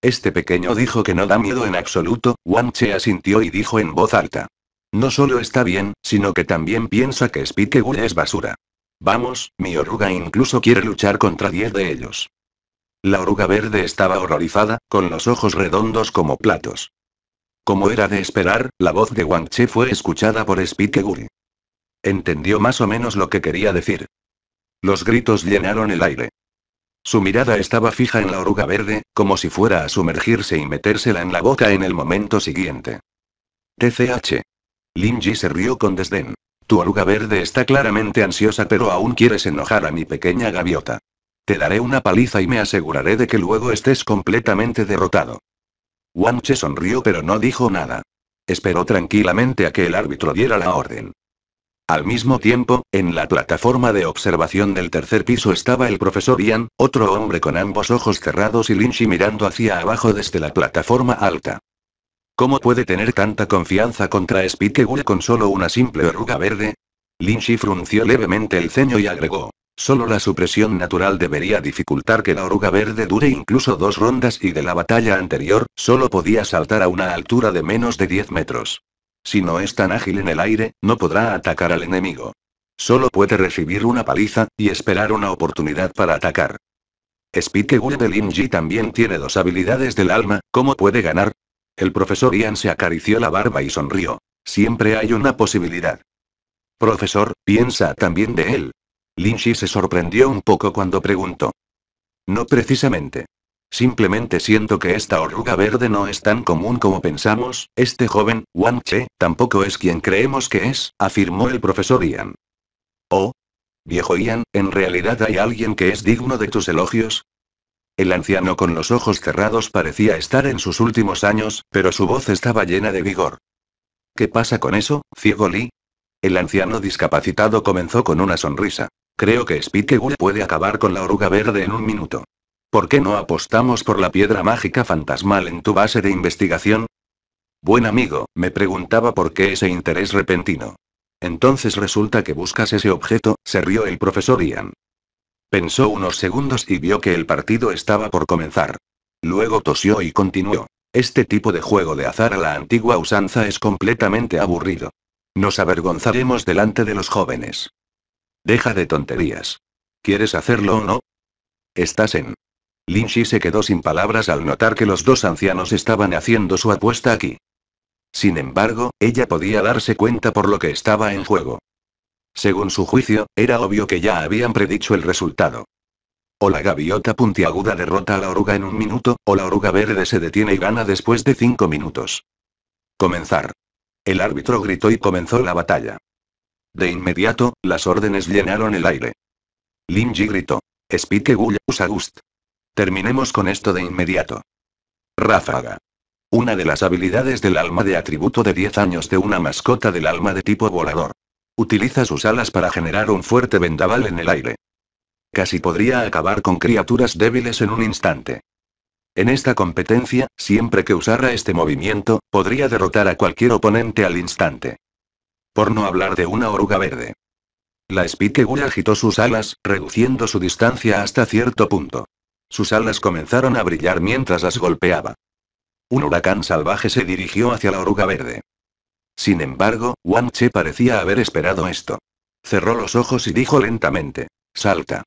A: Este pequeño dijo que no da miedo en absoluto, Wang Che asintió y dijo en voz alta. No solo está bien, sino que también piensa que Spikewood es basura. Vamos, mi oruga incluso quiere luchar contra 10 de ellos. La oruga verde estaba horrorizada, con los ojos redondos como platos. Como era de esperar, la voz de Wang Che fue escuchada por Guri. Entendió más o menos lo que quería decir. Los gritos llenaron el aire. Su mirada estaba fija en la oruga verde, como si fuera a sumergirse y metérsela en la boca en el momento siguiente. TCH. Lin se rió con desdén. Tu oruga verde está claramente ansiosa pero aún quieres enojar a mi pequeña gaviota. Te daré una paliza y me aseguraré de que luego estés completamente derrotado. Wanche sonrió pero no dijo nada. Esperó tranquilamente a que el árbitro diera la orden. Al mismo tiempo, en la plataforma de observación del tercer piso estaba el profesor Ian, otro hombre con ambos ojos cerrados y Lynchy mirando hacia abajo desde la plataforma alta. ¿Cómo puede tener tanta confianza contra Gul con solo una simple verruga verde? Lynchy frunció levemente el ceño y agregó. Solo la supresión natural debería dificultar que la oruga verde dure incluso dos rondas y de la batalla anterior, solo podía saltar a una altura de menos de 10 metros. Si no es tan ágil en el aire, no podrá atacar al enemigo. Solo puede recibir una paliza, y esperar una oportunidad para atacar. Spike de Linji también tiene dos habilidades del alma, ¿cómo puede ganar? El profesor Ian se acarició la barba y sonrió. Siempre hay una posibilidad. Profesor, piensa también de él, Lin Linchi se sorprendió un poco cuando preguntó. No precisamente. Simplemente siento que esta oruga verde no es tan común como pensamos, este joven, Wang Che, tampoco es quien creemos que es, afirmó el profesor Ian. Oh. Viejo Ian, ¿en realidad hay alguien que es digno de tus elogios? El anciano con los ojos cerrados parecía estar en sus últimos años, pero su voz estaba llena de vigor. ¿Qué pasa con eso, ciego Lee? El anciano discapacitado comenzó con una sonrisa. Creo que Spikewood puede acabar con la oruga verde en un minuto. ¿Por qué no apostamos por la piedra mágica fantasmal en tu base de investigación? Buen amigo, me preguntaba por qué ese interés repentino. Entonces resulta que buscas ese objeto, se rió el profesor Ian. Pensó unos segundos y vio que el partido estaba por comenzar. Luego tosió y continuó. Este tipo de juego de azar a la antigua usanza es completamente aburrido. Nos avergonzaremos delante de los jóvenes. Deja de tonterías. ¿Quieres hacerlo o no? Estás en. Lynchy se quedó sin palabras al notar que los dos ancianos estaban haciendo su apuesta aquí. Sin embargo, ella podía darse cuenta por lo que estaba en juego. Según su juicio, era obvio que ya habían predicho el resultado. O la gaviota puntiaguda derrota a la oruga en un minuto, o la oruga verde se detiene y gana después de cinco minutos. Comenzar. El árbitro gritó y comenzó la batalla. De inmediato, las órdenes llenaron el aire. Lin Ji gritó. Spike Gullus Agust. Terminemos con esto de inmediato. Ráfaga. Una de las habilidades del alma de atributo de 10 años de una mascota del alma de tipo volador. Utiliza sus alas para generar un fuerte vendaval en el aire. Casi podría acabar con criaturas débiles en un instante. En esta competencia, siempre que usara este movimiento, podría derrotar a cualquier oponente al instante. Por no hablar de una oruga verde. La Kegura agitó sus alas, reduciendo su distancia hasta cierto punto. Sus alas comenzaron a brillar mientras las golpeaba. Un huracán salvaje se dirigió hacia la oruga verde. Sin embargo, Wang Che parecía haber esperado esto. Cerró los ojos y dijo lentamente. Salta.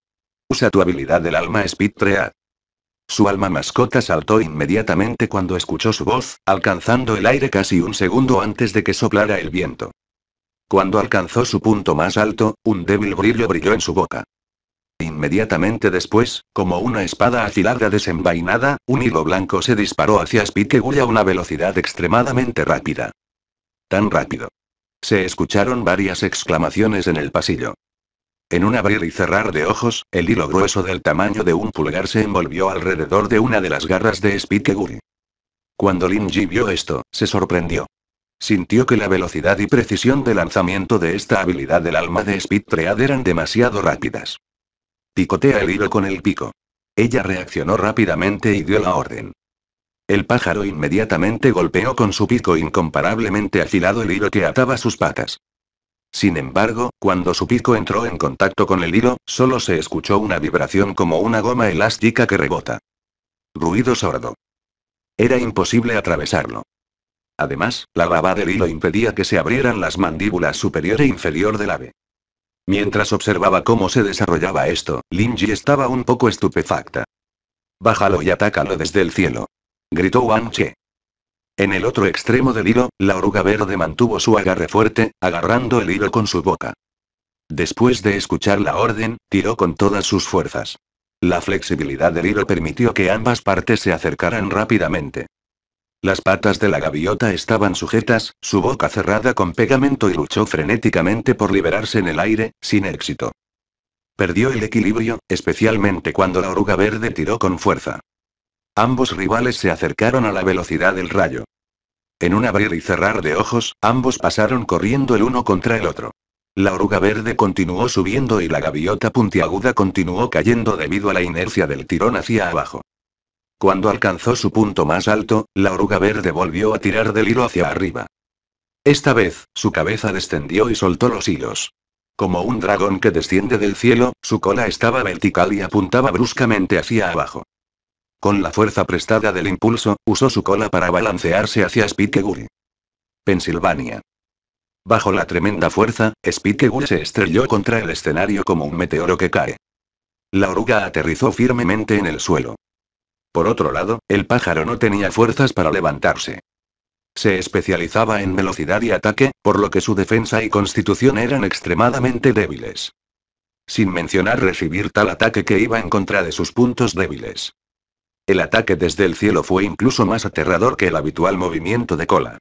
A: Usa tu habilidad del alma Speed Tread. Su alma mascota saltó inmediatamente cuando escuchó su voz, alcanzando el aire casi un segundo antes de que soplara el viento. Cuando alcanzó su punto más alto, un débil brillo brilló en su boca. Inmediatamente después, como una espada afilada desenvainada, un hilo blanco se disparó hacia Gull a una velocidad extremadamente rápida. Tan rápido. Se escucharon varias exclamaciones en el pasillo. En un abrir y cerrar de ojos, el hilo grueso del tamaño de un pulgar se envolvió alrededor de una de las garras de Gull. Cuando Lin vio esto, se sorprendió. Sintió que la velocidad y precisión de lanzamiento de esta habilidad del alma de Speed Tread eran demasiado rápidas. Picotea el hilo con el pico. Ella reaccionó rápidamente y dio la orden. El pájaro inmediatamente golpeó con su pico incomparablemente afilado el hilo que ataba sus patas. Sin embargo, cuando su pico entró en contacto con el hilo, solo se escuchó una vibración como una goma elástica que rebota. Ruido sordo. Era imposible atravesarlo. Además, la baba del hilo impedía que se abrieran las mandíbulas superior e inferior del ave. Mientras observaba cómo se desarrollaba esto, Linji estaba un poco estupefacta. Bájalo y atácalo desde el cielo. Gritó Wang Che. En el otro extremo del hilo, la oruga verde mantuvo su agarre fuerte, agarrando el hilo con su boca. Después de escuchar la orden, tiró con todas sus fuerzas. La flexibilidad del hilo permitió que ambas partes se acercaran rápidamente. Las patas de la gaviota estaban sujetas, su boca cerrada con pegamento y luchó frenéticamente por liberarse en el aire, sin éxito. Perdió el equilibrio, especialmente cuando la oruga verde tiró con fuerza. Ambos rivales se acercaron a la velocidad del rayo. En un abrir y cerrar de ojos, ambos pasaron corriendo el uno contra el otro. La oruga verde continuó subiendo y la gaviota puntiaguda continuó cayendo debido a la inercia del tirón hacia abajo. Cuando alcanzó su punto más alto, la oruga verde volvió a tirar del hilo hacia arriba. Esta vez, su cabeza descendió y soltó los hilos. Como un dragón que desciende del cielo, su cola estaba vertical y apuntaba bruscamente hacia abajo. Con la fuerza prestada del impulso, usó su cola para balancearse hacia Gull. Pensilvania. Bajo la tremenda fuerza, Spikeguri se estrelló contra el escenario como un meteoro que cae. La oruga aterrizó firmemente en el suelo. Por otro lado, el pájaro no tenía fuerzas para levantarse. Se especializaba en velocidad y ataque, por lo que su defensa y constitución eran extremadamente débiles. Sin mencionar recibir tal ataque que iba en contra de sus puntos débiles. El ataque desde el cielo fue incluso más aterrador que el habitual movimiento de cola.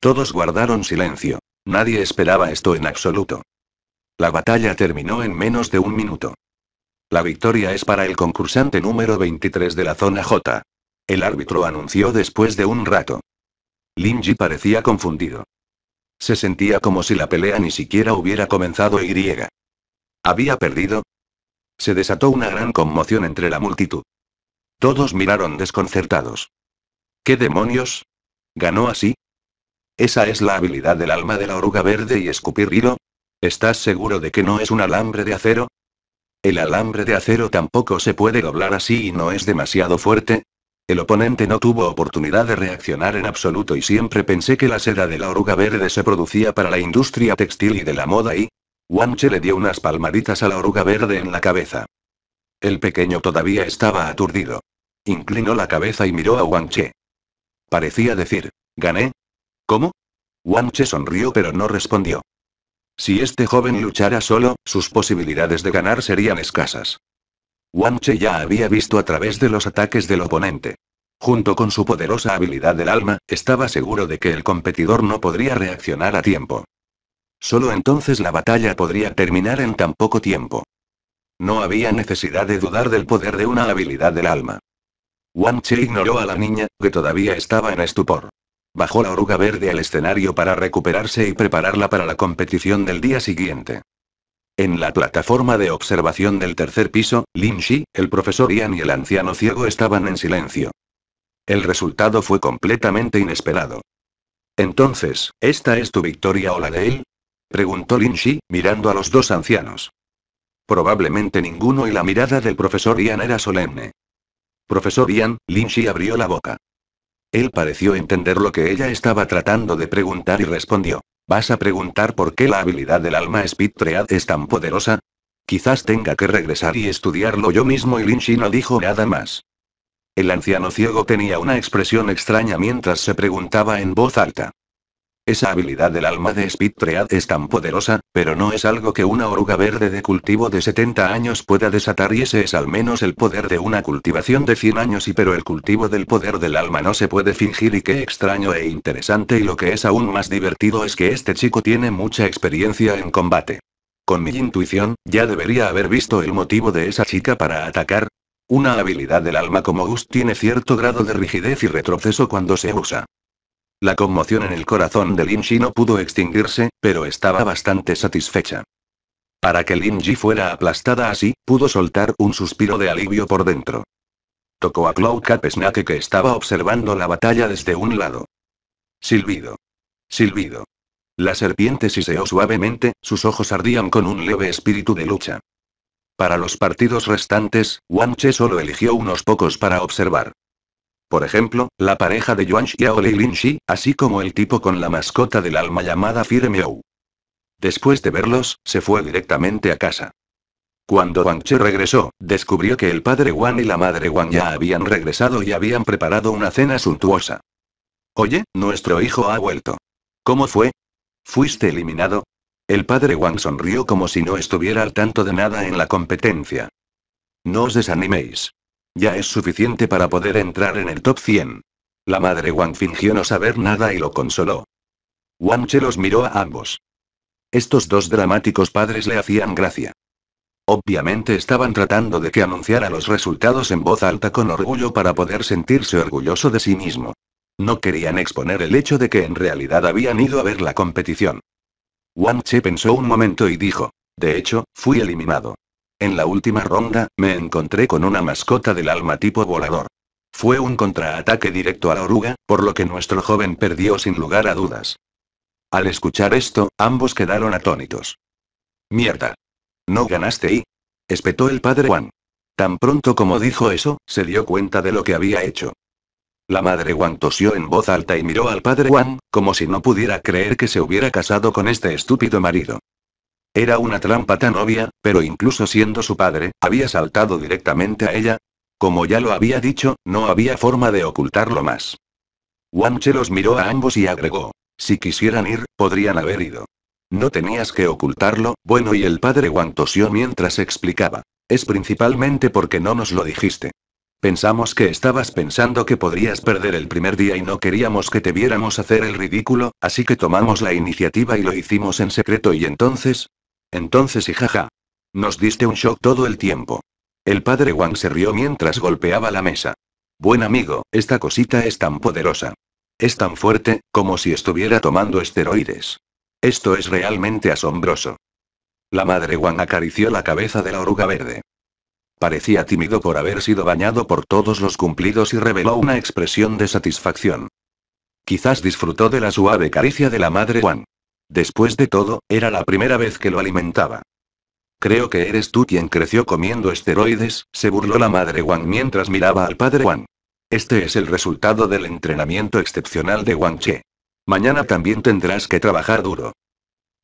A: Todos guardaron silencio. Nadie esperaba esto en absoluto. La batalla terminó en menos de un minuto. La victoria es para el concursante número 23 de la zona J. El árbitro anunció después de un rato. Linji parecía confundido. Se sentía como si la pelea ni siquiera hubiera comenzado y griega. ¿Había perdido? Se desató una gran conmoción entre la multitud. Todos miraron desconcertados. ¿Qué demonios? ¿Ganó así? ¿Esa es la habilidad del alma de la oruga verde y escupir hilo? ¿Estás seguro de que no es un alambre de acero? El alambre de acero tampoco se puede doblar así y no es demasiado fuerte. El oponente no tuvo oportunidad de reaccionar en absoluto y siempre pensé que la seda de la oruga verde se producía para la industria textil y de la moda y... Che le dio unas palmaditas a la oruga verde en la cabeza. El pequeño todavía estaba aturdido. Inclinó la cabeza y miró a Che. Parecía decir, ¿gané? ¿Cómo? Che sonrió pero no respondió. Si este joven luchara solo, sus posibilidades de ganar serían escasas. Che ya había visto a través de los ataques del oponente. Junto con su poderosa habilidad del alma, estaba seguro de que el competidor no podría reaccionar a tiempo. Solo entonces la batalla podría terminar en tan poco tiempo. No había necesidad de dudar del poder de una habilidad del alma. Wang Che ignoró a la niña, que todavía estaba en estupor. Bajó la oruga verde al escenario para recuperarse y prepararla para la competición del día siguiente. En la plataforma de observación del tercer piso, Lin Shi, el profesor Ian y el anciano ciego estaban en silencio. El resultado fue completamente inesperado. Entonces, ¿esta es tu victoria o la de él? preguntó Lin Shi, mirando a los dos ancianos. Probablemente ninguno y la mirada del profesor Ian era solemne. Profesor Ian, Lin Shi abrió la boca. Él pareció entender lo que ella estaba tratando de preguntar y respondió. ¿Vas a preguntar por qué la habilidad del alma Speed es tan poderosa? Quizás tenga que regresar y estudiarlo yo mismo y Shi no dijo nada más. El anciano ciego tenía una expresión extraña mientras se preguntaba en voz alta. Esa habilidad del alma de Speed es tan poderosa, pero no es algo que una oruga verde de cultivo de 70 años pueda desatar y ese es al menos el poder de una cultivación de 100 años y pero el cultivo del poder del alma no se puede fingir y qué extraño e interesante y lo que es aún más divertido es que este chico tiene mucha experiencia en combate. Con mi intuición, ya debería haber visto el motivo de esa chica para atacar. Una habilidad del alma como Gus tiene cierto grado de rigidez y retroceso cuando se usa. La conmoción en el corazón de Lin Shi no pudo extinguirse, pero estaba bastante satisfecha. Para que Lin Ji fuera aplastada así, pudo soltar un suspiro de alivio por dentro. Tocó a Cloud Capesnake que estaba observando la batalla desde un lado. Silbido. Silbido. La serpiente siseó suavemente, sus ojos ardían con un leve espíritu de lucha. Para los partidos restantes, Wang Che solo eligió unos pocos para observar. Por ejemplo, la pareja de Yuan Xiao y Lin así como el tipo con la mascota del alma llamada Fire Después de verlos, se fue directamente a casa. Cuando Wang Che regresó, descubrió que el padre Wang y la madre Wang ya habían regresado y habían preparado una cena suntuosa. Oye, nuestro hijo ha vuelto. ¿Cómo fue? ¿Fuiste eliminado? El padre Wang sonrió como si no estuviera al tanto de nada en la competencia. No os desaniméis. Ya es suficiente para poder entrar en el top 100. La madre Wang fingió no saber nada y lo consoló. Wang Che los miró a ambos. Estos dos dramáticos padres le hacían gracia. Obviamente estaban tratando de que anunciara los resultados en voz alta con orgullo para poder sentirse orgulloso de sí mismo. No querían exponer el hecho de que en realidad habían ido a ver la competición. Wang Che pensó un momento y dijo, de hecho, fui eliminado. En la última ronda, me encontré con una mascota del alma tipo volador. Fue un contraataque directo a la oruga, por lo que nuestro joven perdió sin lugar a dudas. Al escuchar esto, ambos quedaron atónitos. Mierda. No ganaste y... espetó el padre Juan. Tan pronto como dijo eso, se dio cuenta de lo que había hecho. La madre Juan tosió en voz alta y miró al padre Juan, como si no pudiera creer que se hubiera casado con este estúpido marido. Era una trampa tan obvia, pero incluso siendo su padre, había saltado directamente a ella. Como ya lo había dicho, no había forma de ocultarlo más. che los miró a ambos y agregó. Si quisieran ir, podrían haber ido. No tenías que ocultarlo, bueno y el padre Wang tosió mientras explicaba. Es principalmente porque no nos lo dijiste. Pensamos que estabas pensando que podrías perder el primer día y no queríamos que te viéramos hacer el ridículo, así que tomamos la iniciativa y lo hicimos en secreto y entonces, entonces y jaja. Nos diste un shock todo el tiempo. El padre Wang se rió mientras golpeaba la mesa. Buen amigo, esta cosita es tan poderosa. Es tan fuerte, como si estuviera tomando esteroides. Esto es realmente asombroso. La madre Wang acarició la cabeza de la oruga verde. Parecía tímido por haber sido bañado por todos los cumplidos y reveló una expresión de satisfacción. Quizás disfrutó de la suave caricia de la madre Wang. Después de todo, era la primera vez que lo alimentaba. Creo que eres tú quien creció comiendo esteroides, se burló la madre Wang mientras miraba al padre Wang. Este es el resultado del entrenamiento excepcional de Wang Che. Mañana también tendrás que trabajar duro.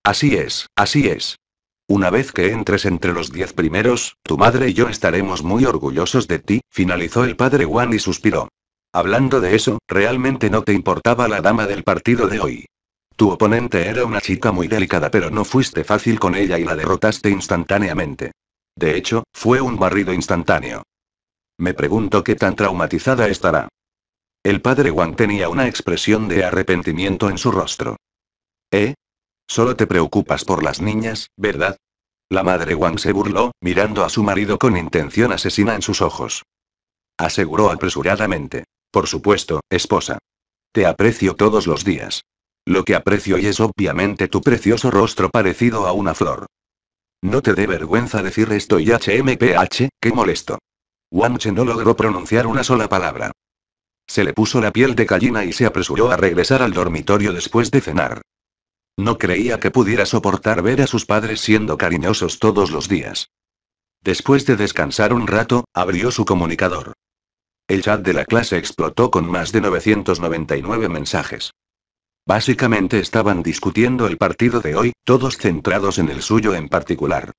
A: Así es, así es. Una vez que entres entre los diez primeros, tu madre y yo estaremos muy orgullosos de ti, finalizó el padre Wang y suspiró. Hablando de eso, realmente no te importaba la dama del partido de hoy. Tu oponente era una chica muy delicada pero no fuiste fácil con ella y la derrotaste instantáneamente. De hecho, fue un barrido instantáneo. Me pregunto qué tan traumatizada estará. El padre Wang tenía una expresión de arrepentimiento en su rostro. ¿Eh? Solo te preocupas por las niñas, ¿verdad? La madre Wang se burló, mirando a su marido con intención asesina en sus ojos. Aseguró apresuradamente. Por supuesto, esposa. Te aprecio todos los días. Lo que aprecio y es obviamente tu precioso rostro parecido a una flor. No te dé vergüenza decir esto y HMPH, qué molesto. Wanche no logró pronunciar una sola palabra. Se le puso la piel de gallina y se apresuró a regresar al dormitorio después de cenar. No creía que pudiera soportar ver a sus padres siendo cariñosos todos los días. Después de descansar un rato, abrió su comunicador. El chat de la clase explotó con más de 999 mensajes. Básicamente estaban discutiendo el partido de hoy, todos centrados en el suyo en particular.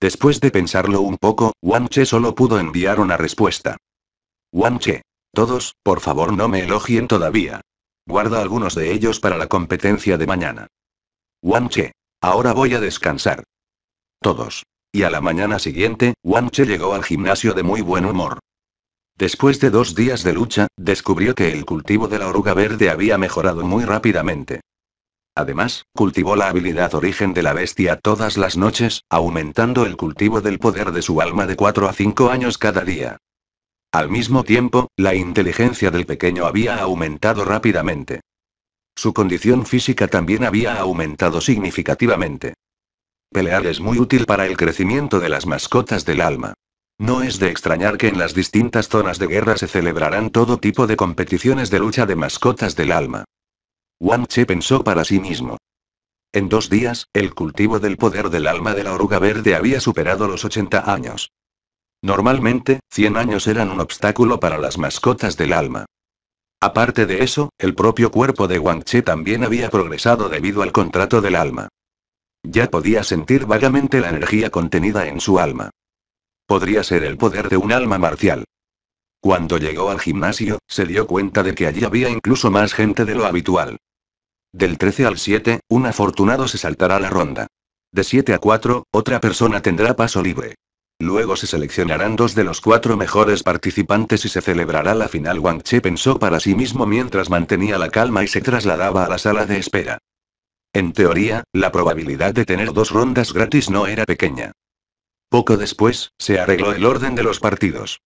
A: Después de pensarlo un poco, Wan Che solo pudo enviar una respuesta. Wan Che. Todos, por favor no me elogien todavía. Guarda algunos de ellos para la competencia de mañana. Wan Che. Ahora voy a descansar. Todos. Y a la mañana siguiente, Wan Che llegó al gimnasio de muy buen humor. Después de dos días de lucha, descubrió que el cultivo de la oruga verde había mejorado muy rápidamente. Además, cultivó la habilidad origen de la bestia todas las noches, aumentando el cultivo del poder de su alma de 4 a 5 años cada día. Al mismo tiempo, la inteligencia del pequeño había aumentado rápidamente. Su condición física también había aumentado significativamente. Pelear es muy útil para el crecimiento de las mascotas del alma. No es de extrañar que en las distintas zonas de guerra se celebrarán todo tipo de competiciones de lucha de mascotas del alma. Wang Che pensó para sí mismo. En dos días, el cultivo del poder del alma de la oruga verde había superado los 80 años. Normalmente, 100 años eran un obstáculo para las mascotas del alma. Aparte de eso, el propio cuerpo de Wang Che también había progresado debido al contrato del alma. Ya podía sentir vagamente la energía contenida en su alma. Podría ser el poder de un alma marcial. Cuando llegó al gimnasio, se dio cuenta de que allí había incluso más gente de lo habitual. Del 13 al 7, un afortunado se saltará la ronda. De 7 a 4, otra persona tendrá paso libre. Luego se seleccionarán dos de los cuatro mejores participantes y se celebrará la final. Wang Che pensó para sí mismo mientras mantenía la calma y se trasladaba a la sala de espera. En teoría, la probabilidad de tener dos rondas gratis no era pequeña. Poco después, se arregló el orden de los partidos.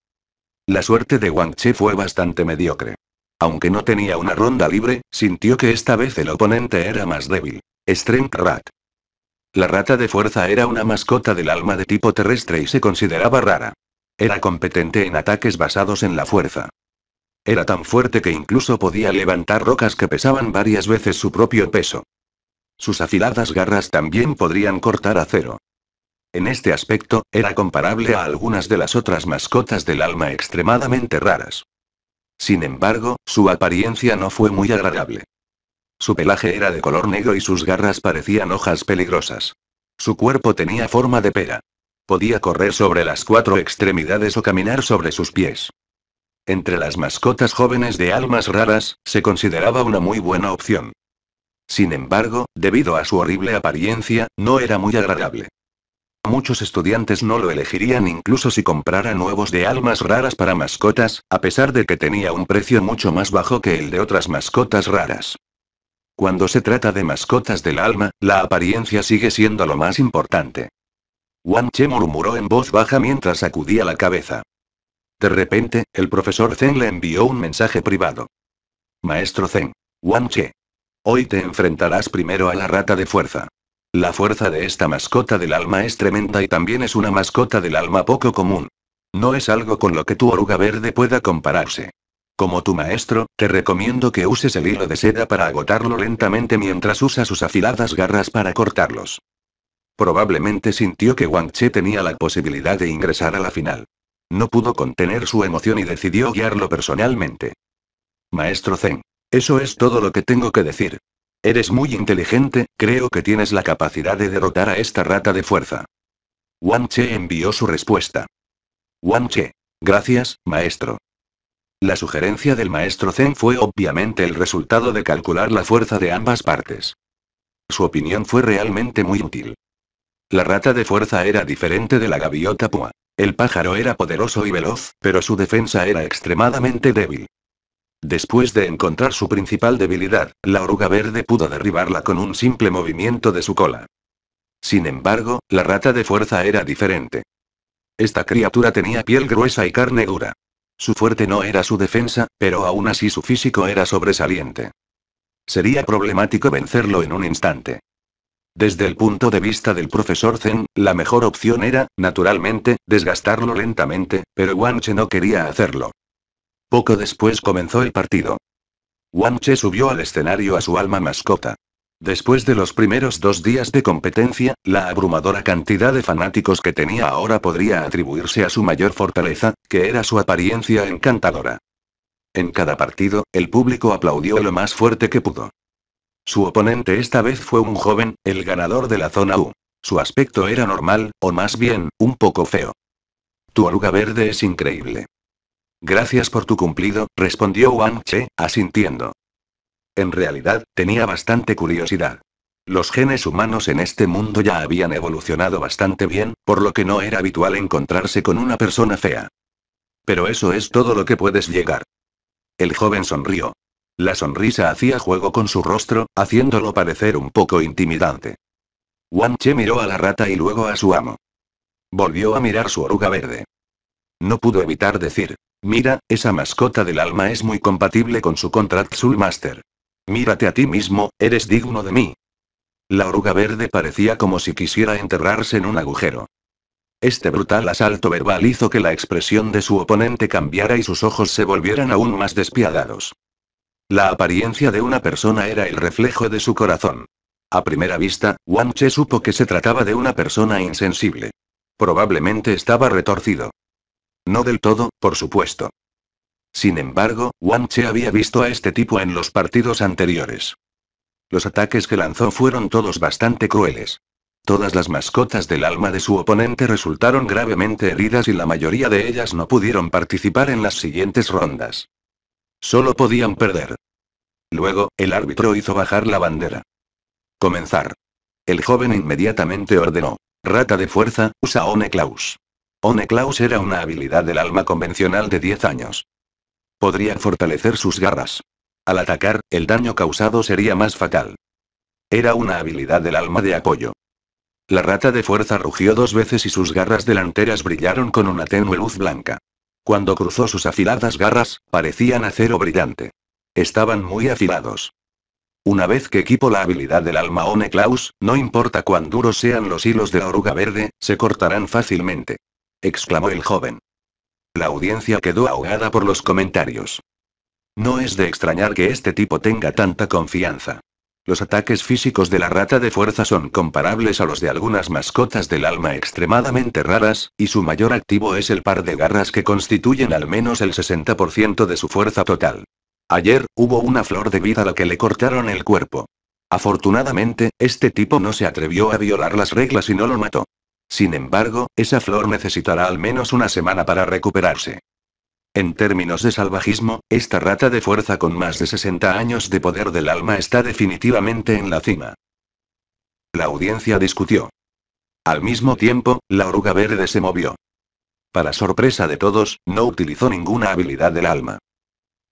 A: La suerte de Wang Che fue bastante mediocre. Aunque no tenía una ronda libre, sintió que esta vez el oponente era más débil. Strength Rat. La rata de fuerza era una mascota del alma de tipo terrestre y se consideraba rara. Era competente en ataques basados en la fuerza. Era tan fuerte que incluso podía levantar rocas que pesaban varias veces su propio peso. Sus afiladas garras también podrían cortar acero. En este aspecto, era comparable a algunas de las otras mascotas del alma extremadamente raras. Sin embargo, su apariencia no fue muy agradable. Su pelaje era de color negro y sus garras parecían hojas peligrosas. Su cuerpo tenía forma de pera. Podía correr sobre las cuatro extremidades o caminar sobre sus pies. Entre las mascotas jóvenes de almas raras, se consideraba una muy buena opción. Sin embargo, debido a su horrible apariencia, no era muy agradable. Muchos estudiantes no lo elegirían incluso si comprara nuevos de almas raras para mascotas, a pesar de que tenía un precio mucho más bajo que el de otras mascotas raras. Cuando se trata de mascotas del alma, la apariencia sigue siendo lo más importante. Wan Che murmuró en voz baja mientras sacudía la cabeza. De repente, el profesor Zen le envió un mensaje privado. Maestro Zen. Wan Che. Hoy te enfrentarás primero a la rata de fuerza. La fuerza de esta mascota del alma es tremenda y también es una mascota del alma poco común. No es algo con lo que tu oruga verde pueda compararse. Como tu maestro, te recomiendo que uses el hilo de seda para agotarlo lentamente mientras usa sus afiladas garras para cortarlos. Probablemente sintió que Wang Che tenía la posibilidad de ingresar a la final. No pudo contener su emoción y decidió guiarlo personalmente. Maestro Zen. Eso es todo lo que tengo que decir. Eres muy inteligente, creo que tienes la capacidad de derrotar a esta rata de fuerza. Wang Che envió su respuesta. Wang Che. Gracias, maestro. La sugerencia del maestro Zen fue obviamente el resultado de calcular la fuerza de ambas partes. Su opinión fue realmente muy útil. La rata de fuerza era diferente de la gaviota púa. El pájaro era poderoso y veloz, pero su defensa era extremadamente débil. Después de encontrar su principal debilidad, la oruga verde pudo derribarla con un simple movimiento de su cola. Sin embargo, la rata de fuerza era diferente. Esta criatura tenía piel gruesa y carne dura. Su fuerte no era su defensa, pero aún así su físico era sobresaliente. Sería problemático vencerlo en un instante. Desde el punto de vista del profesor Zen, la mejor opción era, naturalmente, desgastarlo lentamente, pero Guanche no quería hacerlo. Poco después comenzó el partido. Wang Che subió al escenario a su alma mascota. Después de los primeros dos días de competencia, la abrumadora cantidad de fanáticos que tenía ahora podría atribuirse a su mayor fortaleza, que era su apariencia encantadora. En cada partido, el público aplaudió lo más fuerte que pudo. Su oponente esta vez fue un joven, el ganador de la zona U. Su aspecto era normal, o más bien, un poco feo. Tu oruga verde es increíble. Gracias por tu cumplido, respondió Wang Che, asintiendo. En realidad, tenía bastante curiosidad. Los genes humanos en este mundo ya habían evolucionado bastante bien, por lo que no era habitual encontrarse con una persona fea. Pero eso es todo lo que puedes llegar. El joven sonrió. La sonrisa hacía juego con su rostro, haciéndolo parecer un poco intimidante. Wang Che miró a la rata y luego a su amo. Volvió a mirar su oruga verde. No pudo evitar decir, Mira, esa mascota del alma es muy compatible con su contract master. Mírate a ti mismo, eres digno de mí. La oruga verde parecía como si quisiera enterrarse en un agujero. Este brutal asalto verbal hizo que la expresión de su oponente cambiara y sus ojos se volvieran aún más despiadados. La apariencia de una persona era el reflejo de su corazón. A primera vista, Wang Che supo que se trataba de una persona insensible. Probablemente estaba retorcido. No del todo, por supuesto. Sin embargo, Wang Che había visto a este tipo en los partidos anteriores. Los ataques que lanzó fueron todos bastante crueles. Todas las mascotas del alma de su oponente resultaron gravemente heridas y la mayoría de ellas no pudieron participar en las siguientes rondas. Solo podían perder. Luego, el árbitro hizo bajar la bandera. Comenzar. El joven inmediatamente ordenó. Rata de fuerza, usa One Klaus. One Claus era una habilidad del alma convencional de 10 años. Podría fortalecer sus garras. Al atacar, el daño causado sería más fatal. Era una habilidad del alma de apoyo. La rata de fuerza rugió dos veces y sus garras delanteras brillaron con una tenue luz blanca. Cuando cruzó sus afiladas garras, parecían acero brillante. Estaban muy afilados. Una vez que equipo la habilidad del alma One no importa cuán duros sean los hilos de la oruga verde, se cortarán fácilmente exclamó el joven. La audiencia quedó ahogada por los comentarios. No es de extrañar que este tipo tenga tanta confianza. Los ataques físicos de la rata de fuerza son comparables a los de algunas mascotas del alma extremadamente raras, y su mayor activo es el par de garras que constituyen al menos el 60% de su fuerza total. Ayer, hubo una flor de vida a la que le cortaron el cuerpo. Afortunadamente, este tipo no se atrevió a violar las reglas y no lo mató. Sin embargo, esa flor necesitará al menos una semana para recuperarse. En términos de salvajismo, esta rata de fuerza con más de 60 años de poder del alma está definitivamente en la cima. La audiencia discutió. Al mismo tiempo, la oruga verde se movió. Para sorpresa de todos, no utilizó ninguna habilidad del alma.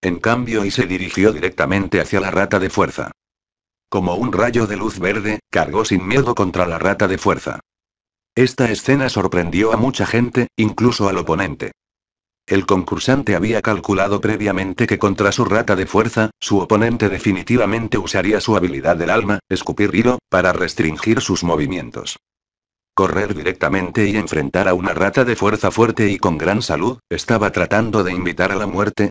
A: En cambio, y se dirigió directamente hacia la rata de fuerza. Como un rayo de luz verde, cargó sin miedo contra la rata de fuerza. Esta escena sorprendió a mucha gente, incluso al oponente. El concursante había calculado previamente que contra su rata de fuerza, su oponente definitivamente usaría su habilidad del alma, escupir hilo, para restringir sus movimientos. Correr directamente y enfrentar a una rata de fuerza fuerte y con gran salud, estaba tratando de invitar a la muerte.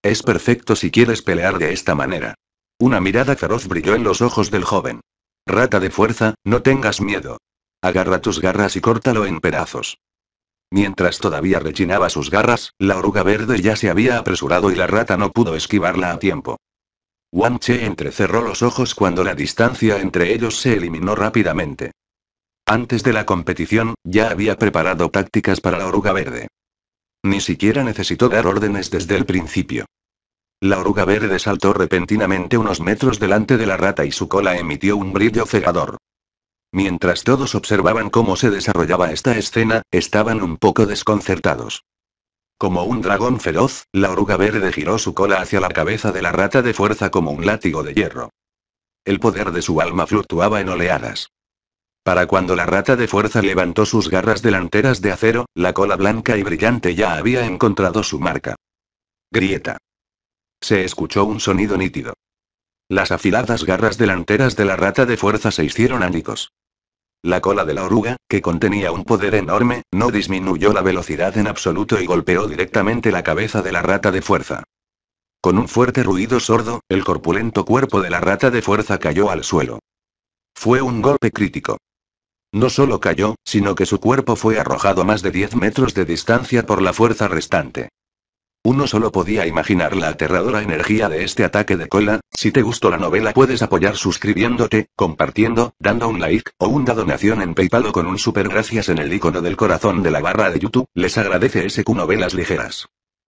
A: Es perfecto si quieres pelear de esta manera. Una mirada feroz brilló en los ojos del joven. Rata de fuerza, no tengas miedo. Agarra tus garras y córtalo en pedazos. Mientras todavía rechinaba sus garras, la oruga verde ya se había apresurado y la rata no pudo esquivarla a tiempo. Wang Che entrecerró los ojos cuando la distancia entre ellos se eliminó rápidamente. Antes de la competición, ya había preparado tácticas para la oruga verde. Ni siquiera necesitó dar órdenes desde el principio. La oruga verde saltó repentinamente unos metros delante de la rata y su cola emitió un brillo cegador. Mientras todos observaban cómo se desarrollaba esta escena, estaban un poco desconcertados. Como un dragón feroz, la oruga verde giró su cola hacia la cabeza de la rata de fuerza como un látigo de hierro. El poder de su alma fluctuaba en oleadas. Para cuando la rata de fuerza levantó sus garras delanteras de acero, la cola blanca y brillante ya había encontrado su marca. Grieta. Se escuchó un sonido nítido. Las afiladas garras delanteras de la rata de fuerza se hicieron ánicos. La cola de la oruga, que contenía un poder enorme, no disminuyó la velocidad en absoluto y golpeó directamente la cabeza de la rata de fuerza. Con un fuerte ruido sordo, el corpulento cuerpo de la rata de fuerza cayó al suelo. Fue un golpe crítico. No solo cayó, sino que su cuerpo fue arrojado a más de 10 metros de distancia por la fuerza restante. Uno solo podía imaginar la aterradora energía de este ataque de cola. Si te gustó la novela puedes apoyar suscribiéndote, compartiendo, dando un like, o una donación en Paypal o con un super gracias en el icono del corazón de la barra de YouTube. Les agradece SQ Novelas Ligeras.